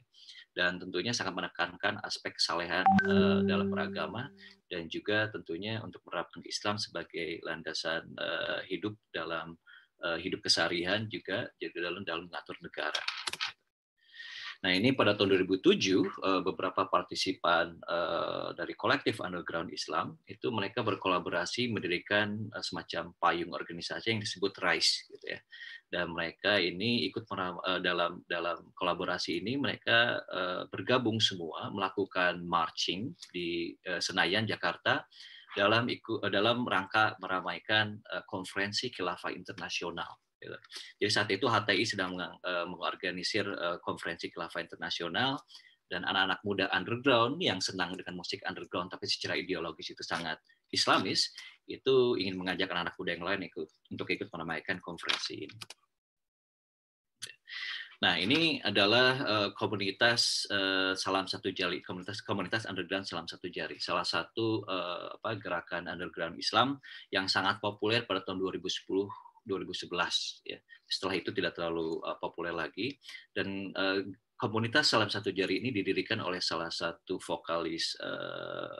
Dan tentunya sangat menekankan aspek kesalehan uh, dalam beragama dan juga tentunya untuk menerapkan Islam sebagai landasan uh, hidup dalam uh, hidup keseharian juga jadi dalam dalam mengatur negara. Nah ini pada tahun 2007 eh, beberapa partisipan eh, dari kolektif underground Islam itu mereka berkolaborasi mendirikan eh, semacam payung organisasi yang disebut RISE gitu ya. Dan mereka ini ikut dalam dalam kolaborasi ini mereka bergabung semua melakukan marching di Senayan Jakarta dalam dalam rangka meramaikan konferensi khilafah internasional Gitu. Jadi saat itu HTI sedang eh, mengorganisir eh, konferensi khilafah internasional dan anak-anak muda underground yang senang dengan musik underground tapi secara ideologis itu sangat Islamis itu ingin mengajak anak-anak muda yang lain ikut, untuk ikut menamaikan konferensi ini. Nah, ini adalah uh, komunitas uh, salam satu jari, komunitas komunitas underground salam satu jari, salah satu uh, apa gerakan underground Islam yang sangat populer pada tahun 2010 2011 ya. Setelah itu tidak terlalu uh, populer lagi dan uh, komunitas Salam Satu Jari ini didirikan oleh salah satu vokalis uh,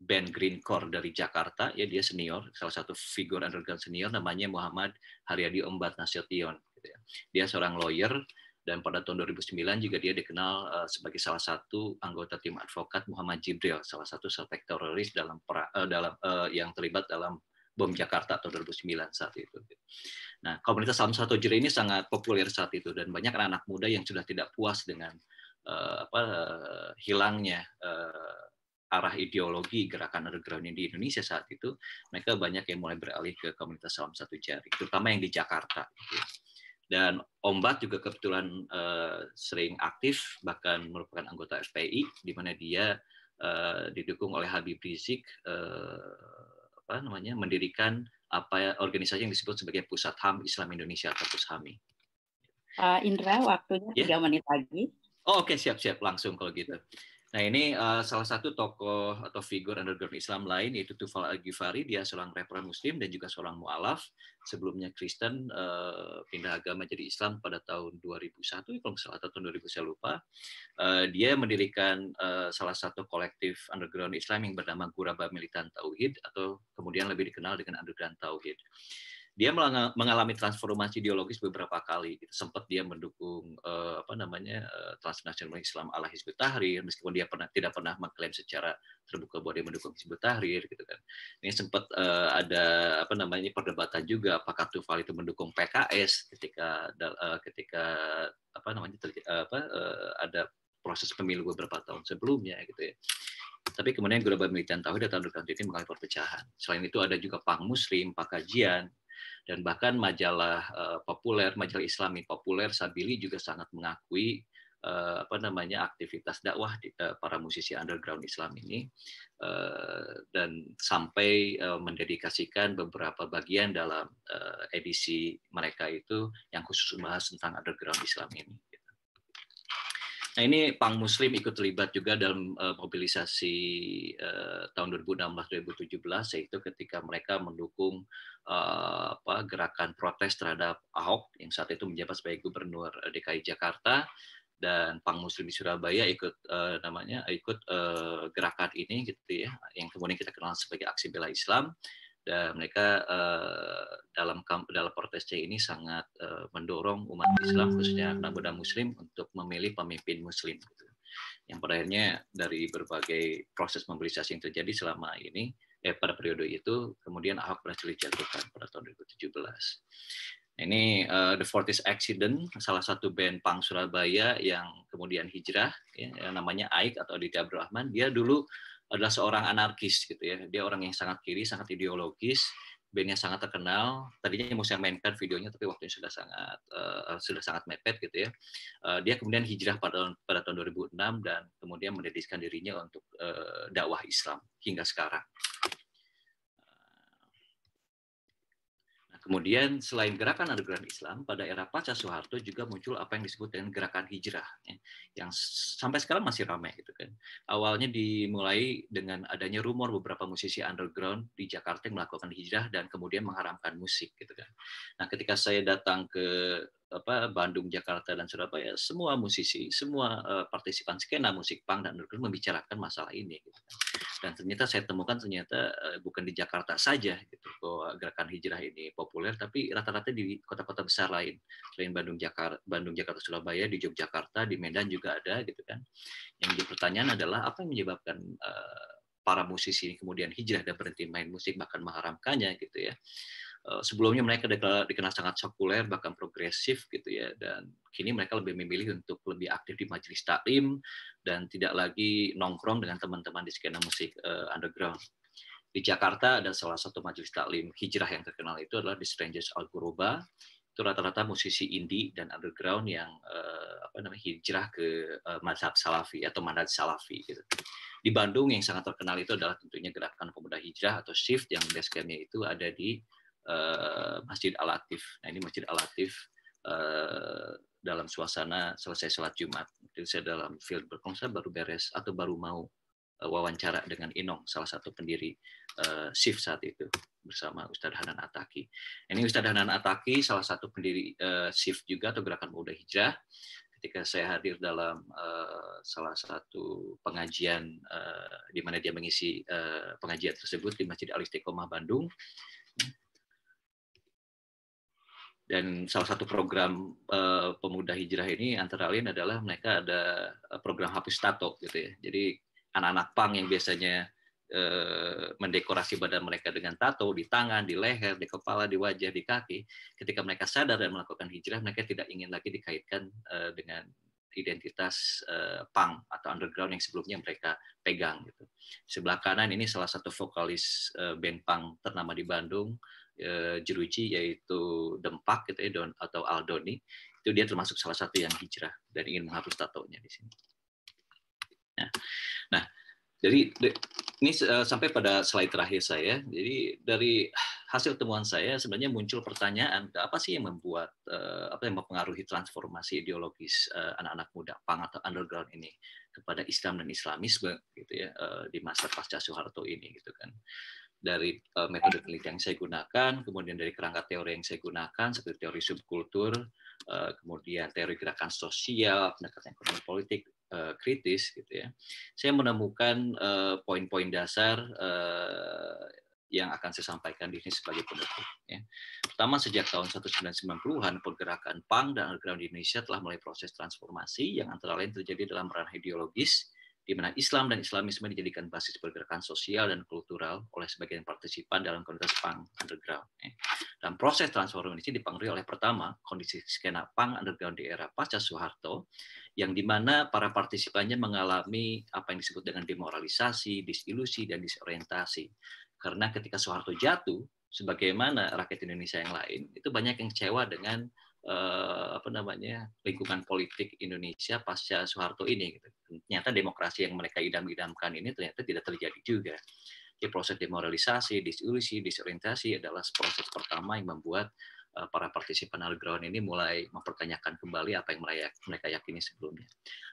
band greencore dari Jakarta ya dia senior salah satu figur underground senior namanya Muhammad Haryadi Ombat Nasution gitu ya. Dia seorang lawyer dan pada tahun 2009 juga dia dikenal sebagai salah satu anggota tim advokat Muhammad Jibril, salah satu suspek teroris dalam pra, dalam yang terlibat dalam bom Jakarta tahun 2009 saat itu. Nah, komunitas Salam Satu Jiri ini sangat populer saat itu dan banyak anak-anak muda yang sudah tidak puas dengan uh, apa uh, hilangnya uh, arah ideologi gerakan underground di Indonesia saat itu, mereka banyak yang mulai beralih ke komunitas Salam Satu Jari, terutama yang di Jakarta. Gitu. Dan Ombat juga kebetulan uh, sering aktif, bahkan merupakan anggota FPI, di mana dia uh, didukung oleh Habib Rizik, uh, apa namanya mendirikan apa organisasi yang disebut sebagai Pusat HAM Islam Indonesia atau Pushami. uh, eh, Indra, waktunya ya. tiga yeah. menit lagi. Oh, Oke, okay. siap-siap langsung kalau gitu. Nah ini uh, salah satu tokoh atau figur underground Islam lain yaitu Tufal Al-Ghifari, dia seorang rapper muslim dan juga seorang mu'alaf, sebelumnya Kristen, uh, pindah agama jadi Islam pada tahun 2001, kalau nggak salah tahun 2000 saya lupa. Uh, dia mendirikan uh, salah satu kolektif underground Islam yang bernama Guraba Militan Tauhid atau kemudian lebih dikenal dengan underground Tauhid dia mengalami transformasi ideologis beberapa kali. Sempat dia mendukung uh, apa namanya uh, eh, transnasional Islam ala Hizbut Tahrir, meskipun dia pernah tidak pernah mengklaim secara terbuka bahwa dia mendukung Hizbut Tahrir, gitu kan. Ini sempat uh, eh, ada apa namanya perdebatan juga apakah Tufal itu mendukung PKS ketika uh, ketika apa namanya ter, apa uh, ada proses pemilu beberapa tahun sebelumnya, gitu ya tapi kemudian Global Militan tahu dan Tauhid Tauhid ini mengalami perpecahan. Selain itu ada juga Pak Muslim, Pak Kajian, dan bahkan majalah eh, populer, majalah Islami populer Sabili juga sangat mengakui eh, apa namanya aktivitas dakwah di, eh, para musisi underground Islam ini dan sampai mendedikasikan beberapa bagian dalam edisi mereka itu yang khusus membahas tentang underground Islam ini. Nah ini Pang Muslim ikut terlibat juga dalam uh, mobilisasi uh, tahun 2016-2017 yaitu ketika mereka mendukung uh, apa, gerakan protes terhadap Ahok yang saat itu menjabat sebagai Gubernur DKI Jakarta dan Pang Muslim di Surabaya ikut uh, namanya ikut uh, gerakan ini gitu ya yang kemudian kita kenal sebagai aksi bela Islam dan mereka uh, dalam dalam protes C ini sangat uh, mendorong umat Islam khususnya anak muda Muslim untuk memilih pemimpin Muslim. Gitu. Yang pada akhirnya dari berbagai proses mobilisasi yang terjadi selama ini eh, pada periode itu kemudian Ahok berhasil dijatuhkan pada tahun 2017. Ini uh, The Fortis Accident, salah satu band punk Surabaya yang kemudian hijrah, ya, namanya Aik atau Aditya Abdul Dia dulu adalah seorang anarkis gitu ya. Dia orang yang sangat kiri, sangat ideologis, bandnya sangat terkenal. Tadinya mau saya mainkan videonya, tapi waktunya sudah sangat uh, sudah sangat mepet gitu ya. Uh, dia kemudian hijrah pada pada tahun 2006 dan kemudian mendedikasikan dirinya untuk uh, dakwah Islam hingga sekarang. Kemudian selain gerakan underground Islam, pada era pasca Soeharto juga muncul apa yang disebut dengan gerakan hijrah, ya, yang sampai sekarang masih ramai gitu kan. Awalnya dimulai dengan adanya rumor beberapa musisi underground di Jakarta yang melakukan hijrah dan kemudian mengharamkan musik gitu kan. Nah, ketika saya datang ke apa Bandung, Jakarta dan Surabaya semua musisi, semua uh, partisipan skena musik punk dan underground membicarakan masalah ini. Gitu. Kan. Dan ternyata saya temukan ternyata uh, bukan di Jakarta saja gitu bahwa gerakan hijrah ini populer, tapi rata-rata di kota-kota besar lain selain Bandung, Jakarta, Bandung, Jakarta, Surabaya, di Yogyakarta, di Medan juga ada gitu kan. Yang jadi pertanyaan adalah apa yang menyebabkan uh, para musisi ini kemudian hijrah dan berhenti main musik bahkan mengharamkannya gitu ya Eh, sebelumnya mereka dikenal sangat sekuler bahkan progresif gitu ya dan kini mereka lebih memilih untuk lebih aktif di majelis taklim dan tidak lagi nongkrong dengan teman-teman di skena musik uh, underground di Jakarta ada salah satu majelis taklim hijrah yang terkenal itu adalah The Strangers Al Guruba itu rata-rata musisi indie dan underground yang uh, apa namanya hijrah ke uh, mazhab salafi atau manhaj salafi gitu. Di Bandung yang sangat terkenal itu adalah tentunya gerakan pemuda hijrah atau shift yang basecampnya itu ada di Eh, Masjid Al-Atif. Nah, ini Masjid Al-Atif eh, dalam suasana selesai sholat Jumat. Jadi saya dalam field berkongsi baru beres atau baru mau eh, wawancara dengan Inong, salah satu pendiri uh, SIF saat itu bersama Ustadz Hanan Ataki. Ini Ustadz Hanan Ataki, salah satu pendiri uh, SIF juga atau Gerakan Muda Hijrah. Ketika saya hadir dalam uh, salah satu pengajian uh, di mana dia mengisi uh, pengajian tersebut di Masjid Al Istiqomah Bandung, dan salah satu program uh, pemuda hijrah ini antara lain adalah mereka ada eh, program hapus tato gitu ya. Jadi anak-anak pang yang biasanya eh, mendekorasi badan mereka dengan tato di tangan, di leher, di kepala, di wajah, di kaki, ketika mereka sadar dan melakukan hijrah, mereka tidak ingin lagi dikaitkan dengan identitas uh, punk atau underground yang sebelumnya mereka pegang gitu. Sebelah kanan ini salah satu vokalis uh, band punk ternama di Bandung, Eh, jeruji yaitu Dempak gitu ya atau Aldoni itu dia termasuk salah satu yang hijrah dan ingin menghapus tatonya di sini. Nah, nah jadi ini eh, sampai pada slide terakhir saya. Jadi dari hasil temuan saya sebenarnya muncul pertanyaan apa sih yang membuat eh, apa yang mempengaruhi transformasi ideologis anak-anak muda pang atau underground ini kepada Islam dan Islamisme gitu ya di masa pasca Soeharto ini gitu kan dari eh, metode penelitian yang saya gunakan, kemudian dari kerangka teori yang saya gunakan, seperti teori subkultur, eh, kemudian teori gerakan sosial, pendekatan ekonomi politik, eh, kritis gitu ya. Saya menemukan poin-poin dasar yang akan saya sampaikan di sini sebagai penutup. Ya. Pertama, sejak tahun 1990-an, pergerakan PANG dan underground di Indonesia telah mulai proses transformasi yang antara lain terjadi dalam ranah ideologis, di mana Islam dan Islamisme dijadikan basis pergerakan sosial dan kultural oleh sebagian partisipan dalam komunitas punk underground. Ya. Dan proses transformasi ini dipengaruhi oleh pertama kondisi skena punk underground di era pasca Soeharto, yang di mana para partisipannya mengalami apa yang disebut dengan demoralisasi, disilusi, dan disorientasi. Karena ketika Soeharto jatuh, sebagaimana rakyat Indonesia yang lain, itu banyak yang kecewa dengan eh, apa namanya lingkungan politik Indonesia pasca Soeharto ini. Gitu. Ternyata demokrasi yang mereka idam-idamkan ini ternyata tidak terjadi juga. Jadi proses demoralisasi, disilusi, disorientasi adalah proses pertama yang membuat Eh, para partisipan underground ini mulai mempertanyakan kembali apa yang mereka yakini sebelumnya.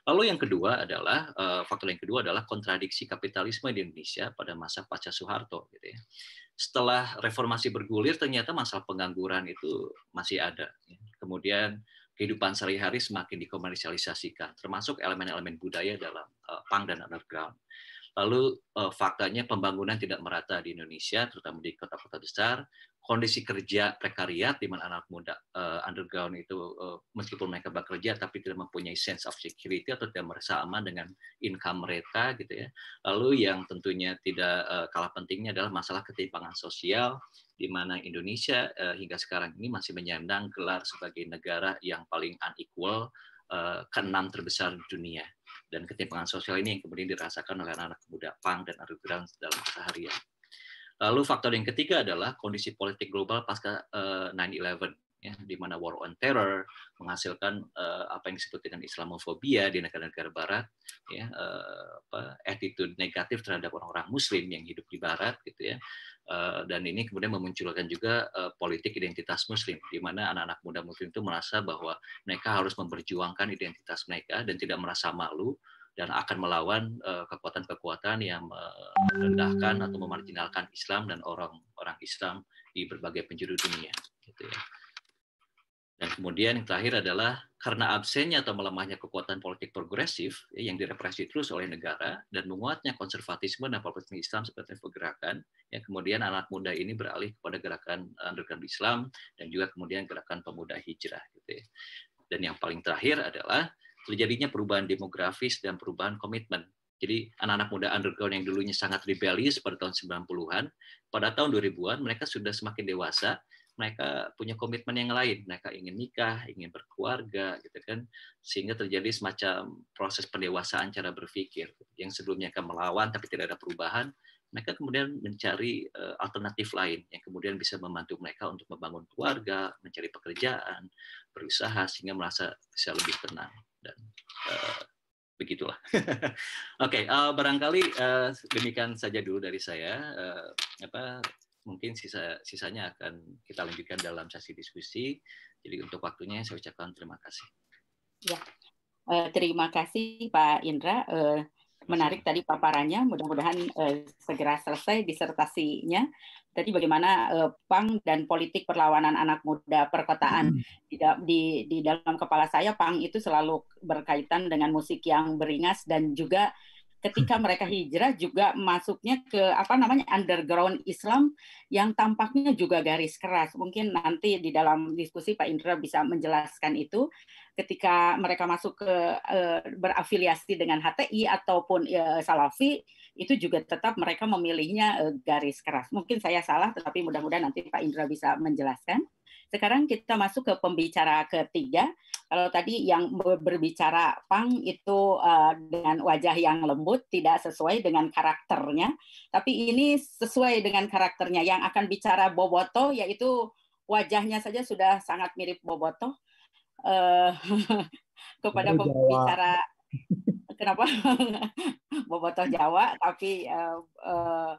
Lalu yang kedua adalah eh, faktor yang kedua adalah kontradiksi kapitalisme di Indonesia pada masa pasca Soeharto gitu ya. Setelah reformasi bergulir ternyata masalah pengangguran itu masih ada. Ya. Kemudian kehidupan sehari-hari semakin dikomersialisasikan termasuk elemen-elemen budaya dalam eh, pang dan underground. Lalu faktanya pembangunan tidak merata di Indonesia, terutama di kota-kota besar kondisi kerja prekariat di mana anak muda uh, underground itu uh, meskipun mereka bekerja tapi tidak mempunyai sense of security atau tidak merasa aman dengan income mereka gitu ya. Lalu yang tentunya tidak uh, kalah pentingnya adalah masalah ketimpangan sosial di mana Indonesia uh, hingga sekarang ini masih menyandang gelar sebagai negara yang paling unequal uh, keenam terbesar di dunia dan ketimpangan sosial ini yang kemudian dirasakan oleh anak-anak muda pang dan underground dalam keseharian. Lalu faktor yang ketiga adalah kondisi politik global pasca uh, eh, 9/11 ya di mana war on terror menghasilkan uh, apa yang disebut dengan Islamofobia di negara-negara barat ya uh, apa attitude negatif terhadap orang-orang muslim yang hidup di barat gitu ya uh, dan ini kemudian memunculkan juga uh, politik identitas muslim di mana anak-anak muda muslim itu merasa bahwa mereka harus memperjuangkan identitas mereka dan tidak merasa malu dan akan melawan eh, kekuatan-kekuatan yang merendahkan atau memarginalkan Islam dan orang-orang Islam di berbagai penjuru dunia. Gitu ya. Dan kemudian yang terakhir adalah karena absennya atau melemahnya kekuatan politik progresif ya, yang direpresi terus oleh negara dan menguatnya konservatisme dan populisme Islam seperti pergerakan, yang kemudian anak muda ini beralih kepada gerakan underground Islam dan juga kemudian gerakan pemuda hijrah. Gitu ya. Dan yang paling terakhir adalah terjadinya gitu. perubahan demografis dan perubahan komitmen. Jadi anak-anak muda underground yang dulunya sangat rebellious pada tahun 90-an, pada tahun 2000-an mereka sudah semakin dewasa, mereka punya komitmen yang lain, mereka ingin nikah, ingin berkeluarga, gitu kan, sehingga terjadi semacam proses pendewasaan cara berpikir yang sebelumnya akan melawan tapi tidak ada perubahan, mereka kemudian mencari eh, alternatif lain yang kemudian bisa membantu mereka untuk membangun keluarga, mencari pekerjaan, berusaha sehingga merasa bisa lebih tenang dan uh, begitulah. Oke, okay, uh, eh, barangkali uh, demikian saja dulu dari saya. Uh, apa mungkin sisa sisanya akan kita lanjutkan dalam sesi diskusi. Jadi untuk waktunya saya ucapkan terima kasih. Ya, terima kasih Pak Indra menarik tadi paparannya. Mudah-mudahan eh, segera selesai disertasinya. Tadi bagaimana eh, pang dan politik perlawanan anak muda perkotaan hmm. di, di di dalam kepala saya pang itu selalu berkaitan dengan musik yang beringas dan juga ketika mereka hijrah juga masuknya ke apa namanya underground Islam yang tampaknya juga garis keras. Mungkin nanti di dalam diskusi Pak Indra bisa menjelaskan itu ketika mereka masuk ke eh, berafiliasi dengan HTI ataupun eh, Salafi itu juga tetap mereka memilihnya eh, garis keras. Mungkin saya salah, tetapi mudah-mudahan nanti Pak Indra bisa menjelaskan. Sekarang kita masuk ke pembicara ketiga. Kalau tadi yang berbicara Pang itu eh, dengan wajah yang lembut, tidak sesuai dengan karakternya. Tapi ini sesuai dengan karakternya. Yang akan bicara Boboto, yaitu wajahnya saja sudah sangat mirip Boboto. Eh, kepada pembicara Kenapa bobotoh Jawa? Tapi uh, uh,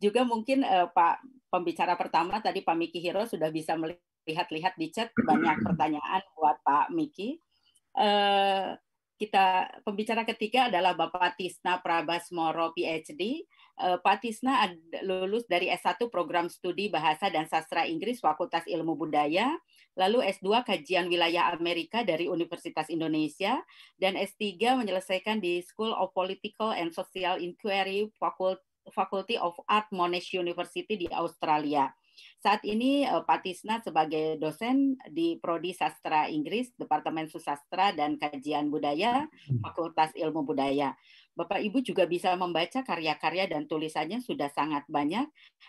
juga mungkin uh, Pak pembicara pertama tadi Pak Miki Hiro sudah bisa melihat-lihat di chat banyak pertanyaan buat Pak Miki. Uh, kita pembicara ketiga adalah Bapak Tisna Prabas Prabasmoro PhD Eh, Pak Tisna lulus dari S1 Program Studi Bahasa dan Sastra Inggris Fakultas Ilmu Budaya, lalu S2 Kajian Wilayah Amerika dari Universitas Indonesia, dan S3 menyelesaikan di School of Political and Social Inquiry Faculty of Art Monash University di Australia. Saat ini eh, Pak Tisna sebagai dosen di Prodi Sastra Inggris, Departemen Susastra dan Kajian Budaya, hmm. Fakultas Ilmu Budaya. Bapak Ibu juga bisa membaca karya-karya dan tulisannya sudah sangat banyak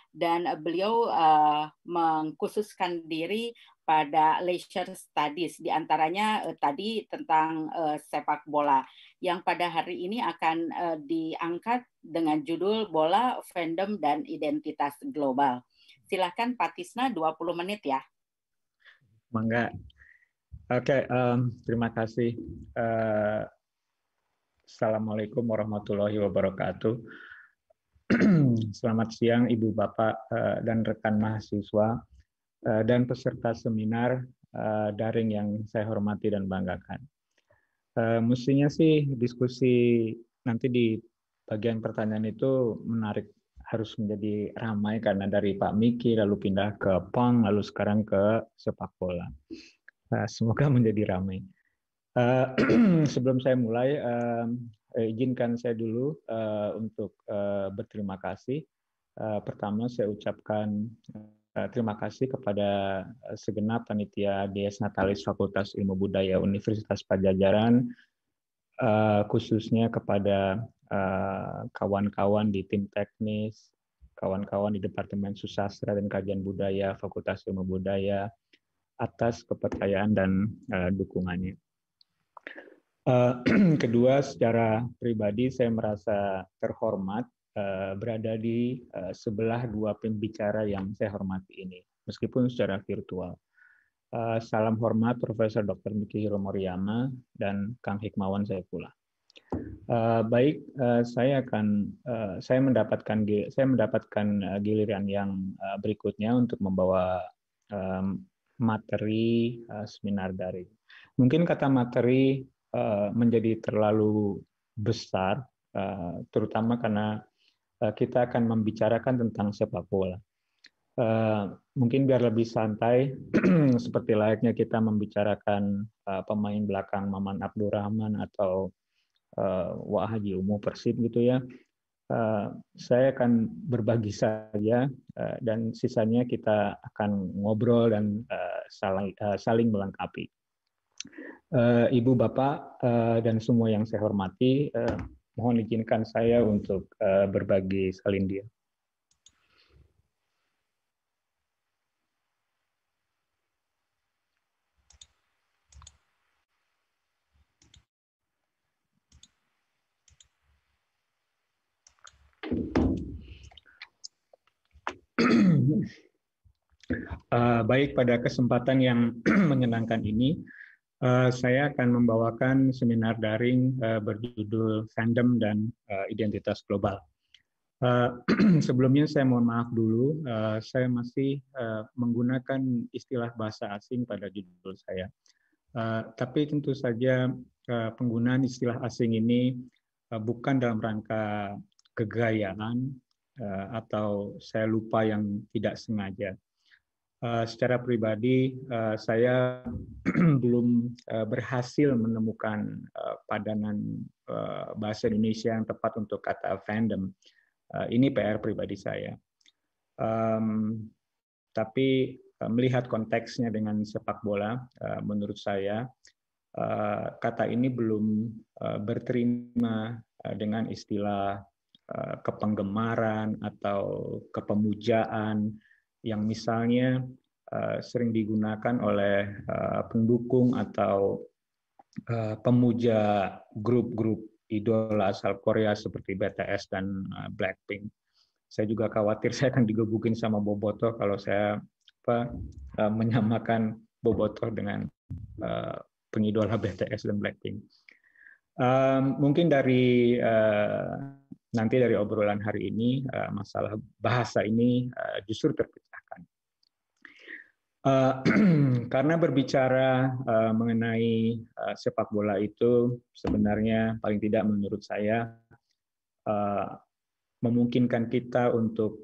dan beliau uh, mengkhususkan diri pada leisure studies diantaranya uh, eh, tadi tentang uh, sepak bola yang pada hari ini akan uh, diangkat dengan judul bola fandom dan identitas global. Silakan Patisna 20 menit ya. Mangga. Oke, okay, um, terima kasih. Uh, Assalamualaikum warahmatullahi wabarakatuh. Selamat siang Ibu Bapak eh, dan rekan mahasiswa eh, dan peserta seminar eh, daring yang saya hormati dan banggakan. Mestinya sih diskusi nanti di bagian pertanyaan itu menarik harus menjadi ramai karena dari Pak Miki lalu pindah ke Pang lalu sekarang ke sepak bola. Semoga menjadi ramai. Uh, sebelum saya mulai, uh, izinkan saya dulu uh, untuk uh, berterima kasih. Uh, pertama, saya ucapkan uh, terima kasih kepada segenap panitia DS Natalis Fakultas Ilmu Budaya Universitas Pajajaran, uh, khususnya kepada kawan-kawan uh, di tim teknis, kawan-kawan di Departemen Susastra dan Kajian Budaya Fakultas Ilmu Budaya atas kepercayaan dan uh, dukungannya. Eh, kedua, secara pribadi saya merasa terhormat eh, berada di eh, sebelah dua pembicara yang saya hormati ini, meskipun secara virtual. salam hormat Profesor Dr. Miki Hiro dan Kang Hikmawan saya pula. Uh, baik, uh, saya akan uh, saya mendapatkan saya mendapatkan uh, giliran yang uh, berikutnya untuk membawa um, materi uh, seminar dari. Mungkin kata materi Eh, menjadi terlalu besar, eh, terutama karena eh, kita akan membicarakan tentang sepak bola. Mungkin biar lebih santai, seperti layaknya kita membicarakan pemain belakang Maman Abdurrahman atau Wah Haji Umu Persib gitu ya. Saya akan berbagi saja dan sisanya kita akan ngobrol dan saling melengkapi. Eh, ibu, Bapak, eh, dan semua yang saya hormati, eh, mohon izinkan saya untuk berbagi salindia. Uh, baik pada kesempatan yang menyenangkan ini, Eh, saya akan membawakan seminar daring uh, berjudul Fandom dan uh, Identitas Global. Uh, sebelumnya saya mohon maaf dulu, uh, saya masih uh, menggunakan istilah bahasa asing pada judul saya. Uh, tapi tentu saja uh, penggunaan istilah asing ini uh, bukan dalam rangka kegayaan uh, atau saya lupa yang tidak sengaja. Eh, secara pribadi eh, saya belum eh, berhasil menemukan padanan bahasa Indonesia yang tepat untuk kata fandom. ini PR pribadi saya. tapi melihat konteksnya dengan sepak bola, menurut saya kata ini belum berterima dengan istilah kepenggemaran atau kepemujaan yang misalnya eh, sering digunakan oleh eh, pendukung atau eh, pemuja grup-grup idola asal Korea seperti BTS dan Blackpink. Saya juga khawatir saya akan digebukin sama Boboto kalau saya apa, menyamakan Boboto dengan pengidola BTS dan Blackpink. mungkin dari nanti dari obrolan hari ini masalah bahasa ini justru ter Eh, karena berbicara eh, mengenai eh, sepak bola itu sebenarnya paling tidak menurut saya memungkinkan kita untuk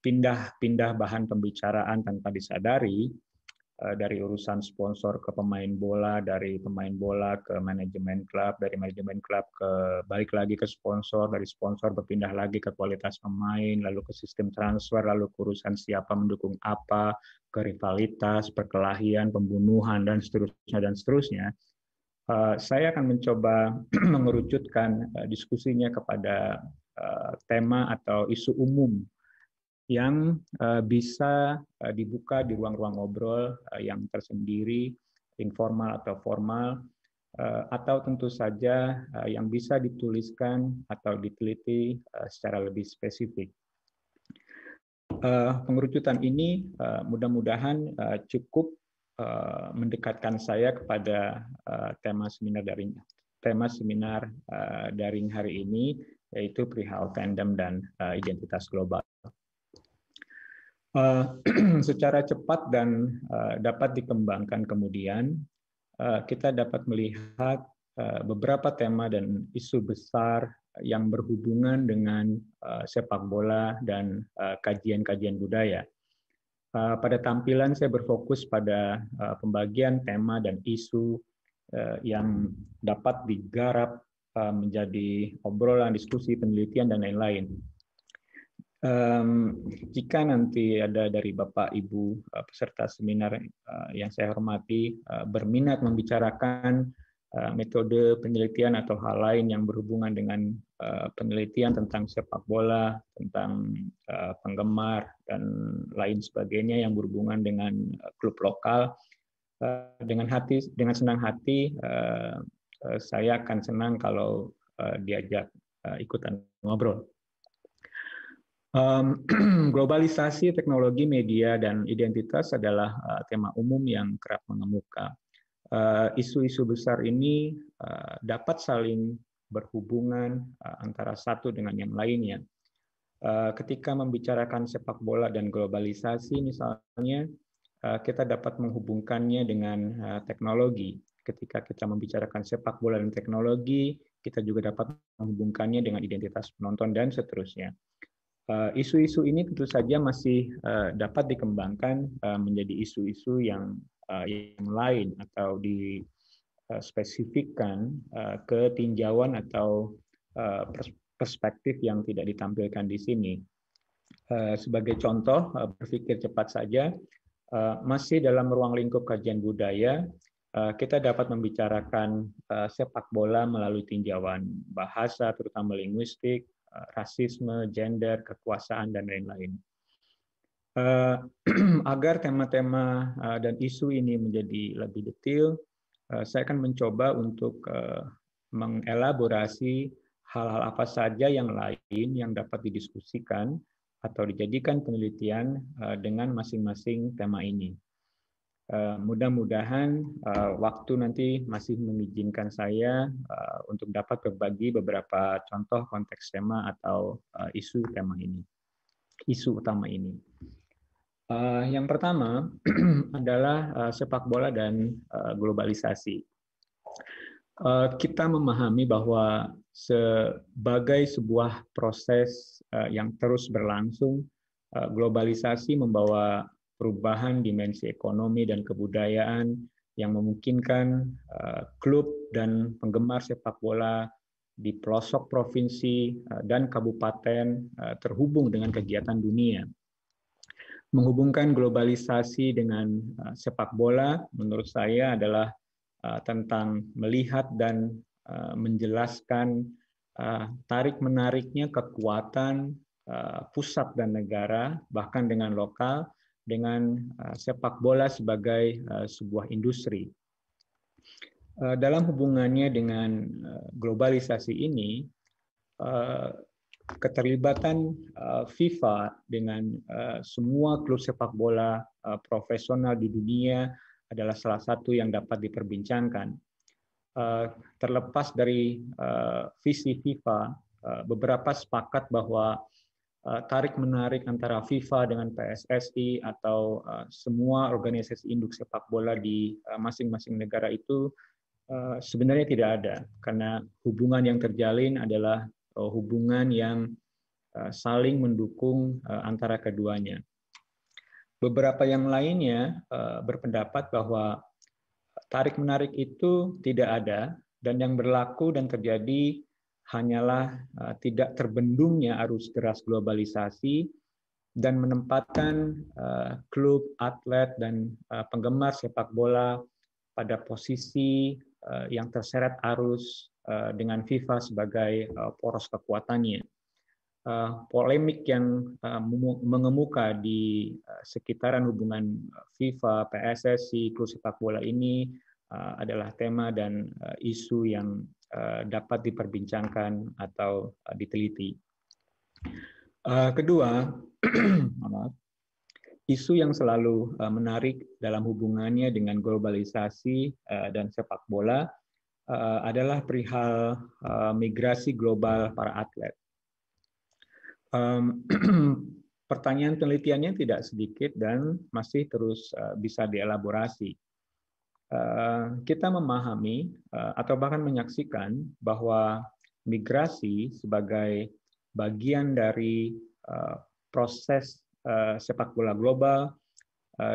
pindah-pindah bahan pembicaraan tanpa disadari Eh, dari urusan sponsor ke pemain bola, dari pemain bola ke manajemen klub, dari manajemen klub ke balik lagi ke sponsor, dari sponsor berpindah lagi ke kualitas pemain, lalu ke sistem transfer, lalu ke urusan siapa mendukung apa, ke rivalitas, perkelahian, pembunuhan dan seterusnya dan seterusnya. Eh, saya akan mencoba mengerucutkan eh, diskusinya kepada tema atau isu umum yang eh, bisa eh, dibuka di ruang-ruang ngobrol uh, yang tersendiri, informal atau formal, atau tentu saja yang bisa dituliskan atau diteliti secara lebih spesifik. Uh, pengerucutan ini mudah-mudahan cukup mendekatkan saya kepada tema seminar daring tema seminar daring hari ini yaitu perihal fandom dan identitas global. Eh, secara cepat dan eh, dapat dikembangkan kemudian, eh, kita dapat melihat beberapa tema dan isu besar yang berhubungan dengan sepak bola dan kajian-kajian budaya. Pada tampilan saya berfokus pada pembagian tema dan isu yang dapat digarap menjadi obrolan, diskusi, penelitian, dan lain-lain. Um, jika nanti ada dari Bapak Ibu uh, peserta seminar uh, yang saya hormati uh, berminat membicarakan uh, metode penelitian atau hal lain yang berhubungan dengan uh, penelitian tentang sepak bola, tentang uh, penggemar dan lain sebagainya yang berhubungan dengan uh, klub lokal, uh, dengan hati dengan senang hati uh, uh, saya akan senang kalau uh, diajak uh, ikutan ngobrol. globalisasi teknologi media dan identitas adalah eh, tema umum yang kerap mengemuka. Eh, isu-isu besar ini eh, dapat saling berhubungan antara satu dengan yang lainnya. ketika membicarakan sepak bola dan globalisasi, misalnya, kita dapat menghubungkannya dengan teknologi. Ketika kita membicarakan sepak bola dan teknologi, kita juga dapat menghubungkannya dengan identitas penonton dan seterusnya. Eh, isu-isu ini tentu saja masih eh, dapat dikembangkan eh, menjadi isu-isu yang, yang lain atau dispesifikkan ke tinjauan atau perspektif yang tidak ditampilkan di sini. Sebagai contoh, berpikir cepat saja, masih dalam ruang lingkup kajian budaya, kita dapat membicarakan sepak bola melalui tinjauan bahasa, terutama linguistik, Eh, rasisme, gender, kekuasaan, dan lain-lain. Eh, agar tema-tema eh, dan isu ini menjadi lebih detail, saya akan mencoba untuk mengelaborasi hal-hal apa saja yang lain yang dapat didiskusikan atau dijadikan penelitian dengan masing-masing tema ini. Eh, mudah-mudahan eh, waktu nanti masih mengizinkan saya eh, untuk dapat berbagi beberapa contoh konteks tema atau isu tema ini, isu utama ini. yang pertama adalah sepak bola dan globalisasi. kita memahami bahwa sebagai sebuah proses yang terus berlangsung, globalisasi membawa perubahan dimensi ekonomi dan kebudayaan yang memungkinkan eh, klub dan penggemar sepak bola di pelosok provinsi eh, dan kabupaten eh, terhubung dengan kegiatan dunia. Menghubungkan globalisasi dengan sepak bola menurut saya adalah tentang melihat dan menjelaskan tarik-menariknya kekuatan pusat dan negara bahkan dengan lokal dengan eh, sepak bola sebagai eh, sebuah industri. Eh, dalam hubungannya dengan globalisasi ini, keterlibatan FIFA dengan semua klub sepak bola profesional di dunia adalah salah satu yang dapat diperbincangkan. Terlepas dari visi FIFA, beberapa sepakat bahwa Eh, tarik menarik antara FIFA dengan PSSI atau eh, semua organisasi induk sepak bola di eh, masing-masing negara itu sebenarnya tidak ada karena hubungan yang terjalin adalah hubungan yang saling mendukung antara keduanya. Beberapa yang lainnya berpendapat bahwa tarik menarik itu tidak ada dan yang berlaku dan terjadi hanyalah eh, tidak terbendungnya arus deras globalisasi dan menempatkan eh, klub, atlet, dan eh, penggemar sepak bola pada posisi yang terseret arus dengan FIFA sebagai poros kekuatannya. Polemik yang mengemuka di sekitaran hubungan FIFA, PSSI, klub sepak bola ini adalah tema dan isu yang Eh, dapat diperbincangkan atau eh, diteliti. Eh, kedua, isu yang selalu menarik dalam hubungannya dengan globalisasi dan sepak bola adalah perihal migrasi global para atlet. Pertanyaan penelitiannya tidak sedikit dan masih terus bisa dielaborasi. Eh, kita memahami eh, atau bahkan menyaksikan bahwa migrasi sebagai bagian dari eh, proses sepak bola global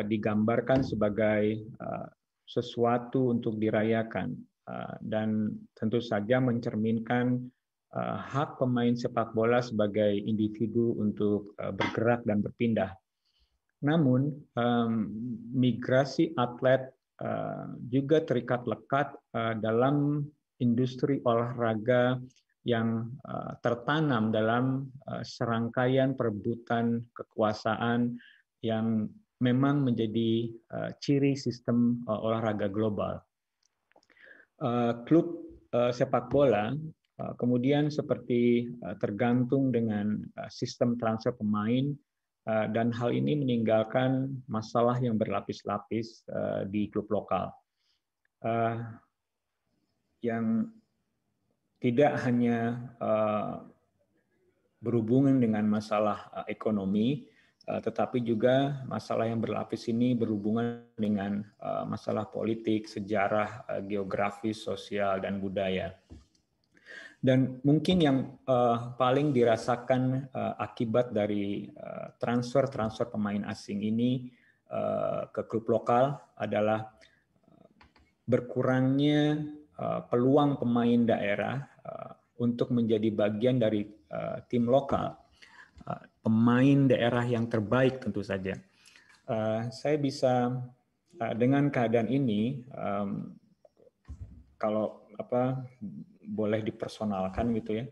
digambarkan sebagai sesuatu untuk dirayakan dan tentu saja mencerminkan hak pemain sepak bola sebagai individu untuk bergerak dan berpindah. Namun migrasi atlet Eh, juga terikat lekat eh, dalam industri olahraga yang eh, tertanam dalam serangkaian perebutan kekuasaan yang memang menjadi ciri sistem olahraga global. Klub sepak bola kemudian seperti tergantung dengan sistem transfer pemain Eh, dan hal ini meninggalkan masalah yang berlapis-lapis eh, di klub lokal. Eh, yang tidak hanya berhubungan dengan masalah ekonomi, tetapi juga masalah yang berlapis ini berhubungan dengan masalah politik, sejarah, geografis, sosial, dan budaya. Dan mungkin yang uh, paling dirasakan uh, akibat dari eh, transfer-transfer uh, pemain asing ini uh, ke klub lokal adalah berkurangnya uh, peluang pemain daerah uh, untuk menjadi bagian dari uh, tim lokal. Uh, pemain daerah yang terbaik tentu saja. Uh, saya bisa uh, dengan keadaan ini um, kalau apa boleh dipersonalkan gitu ya.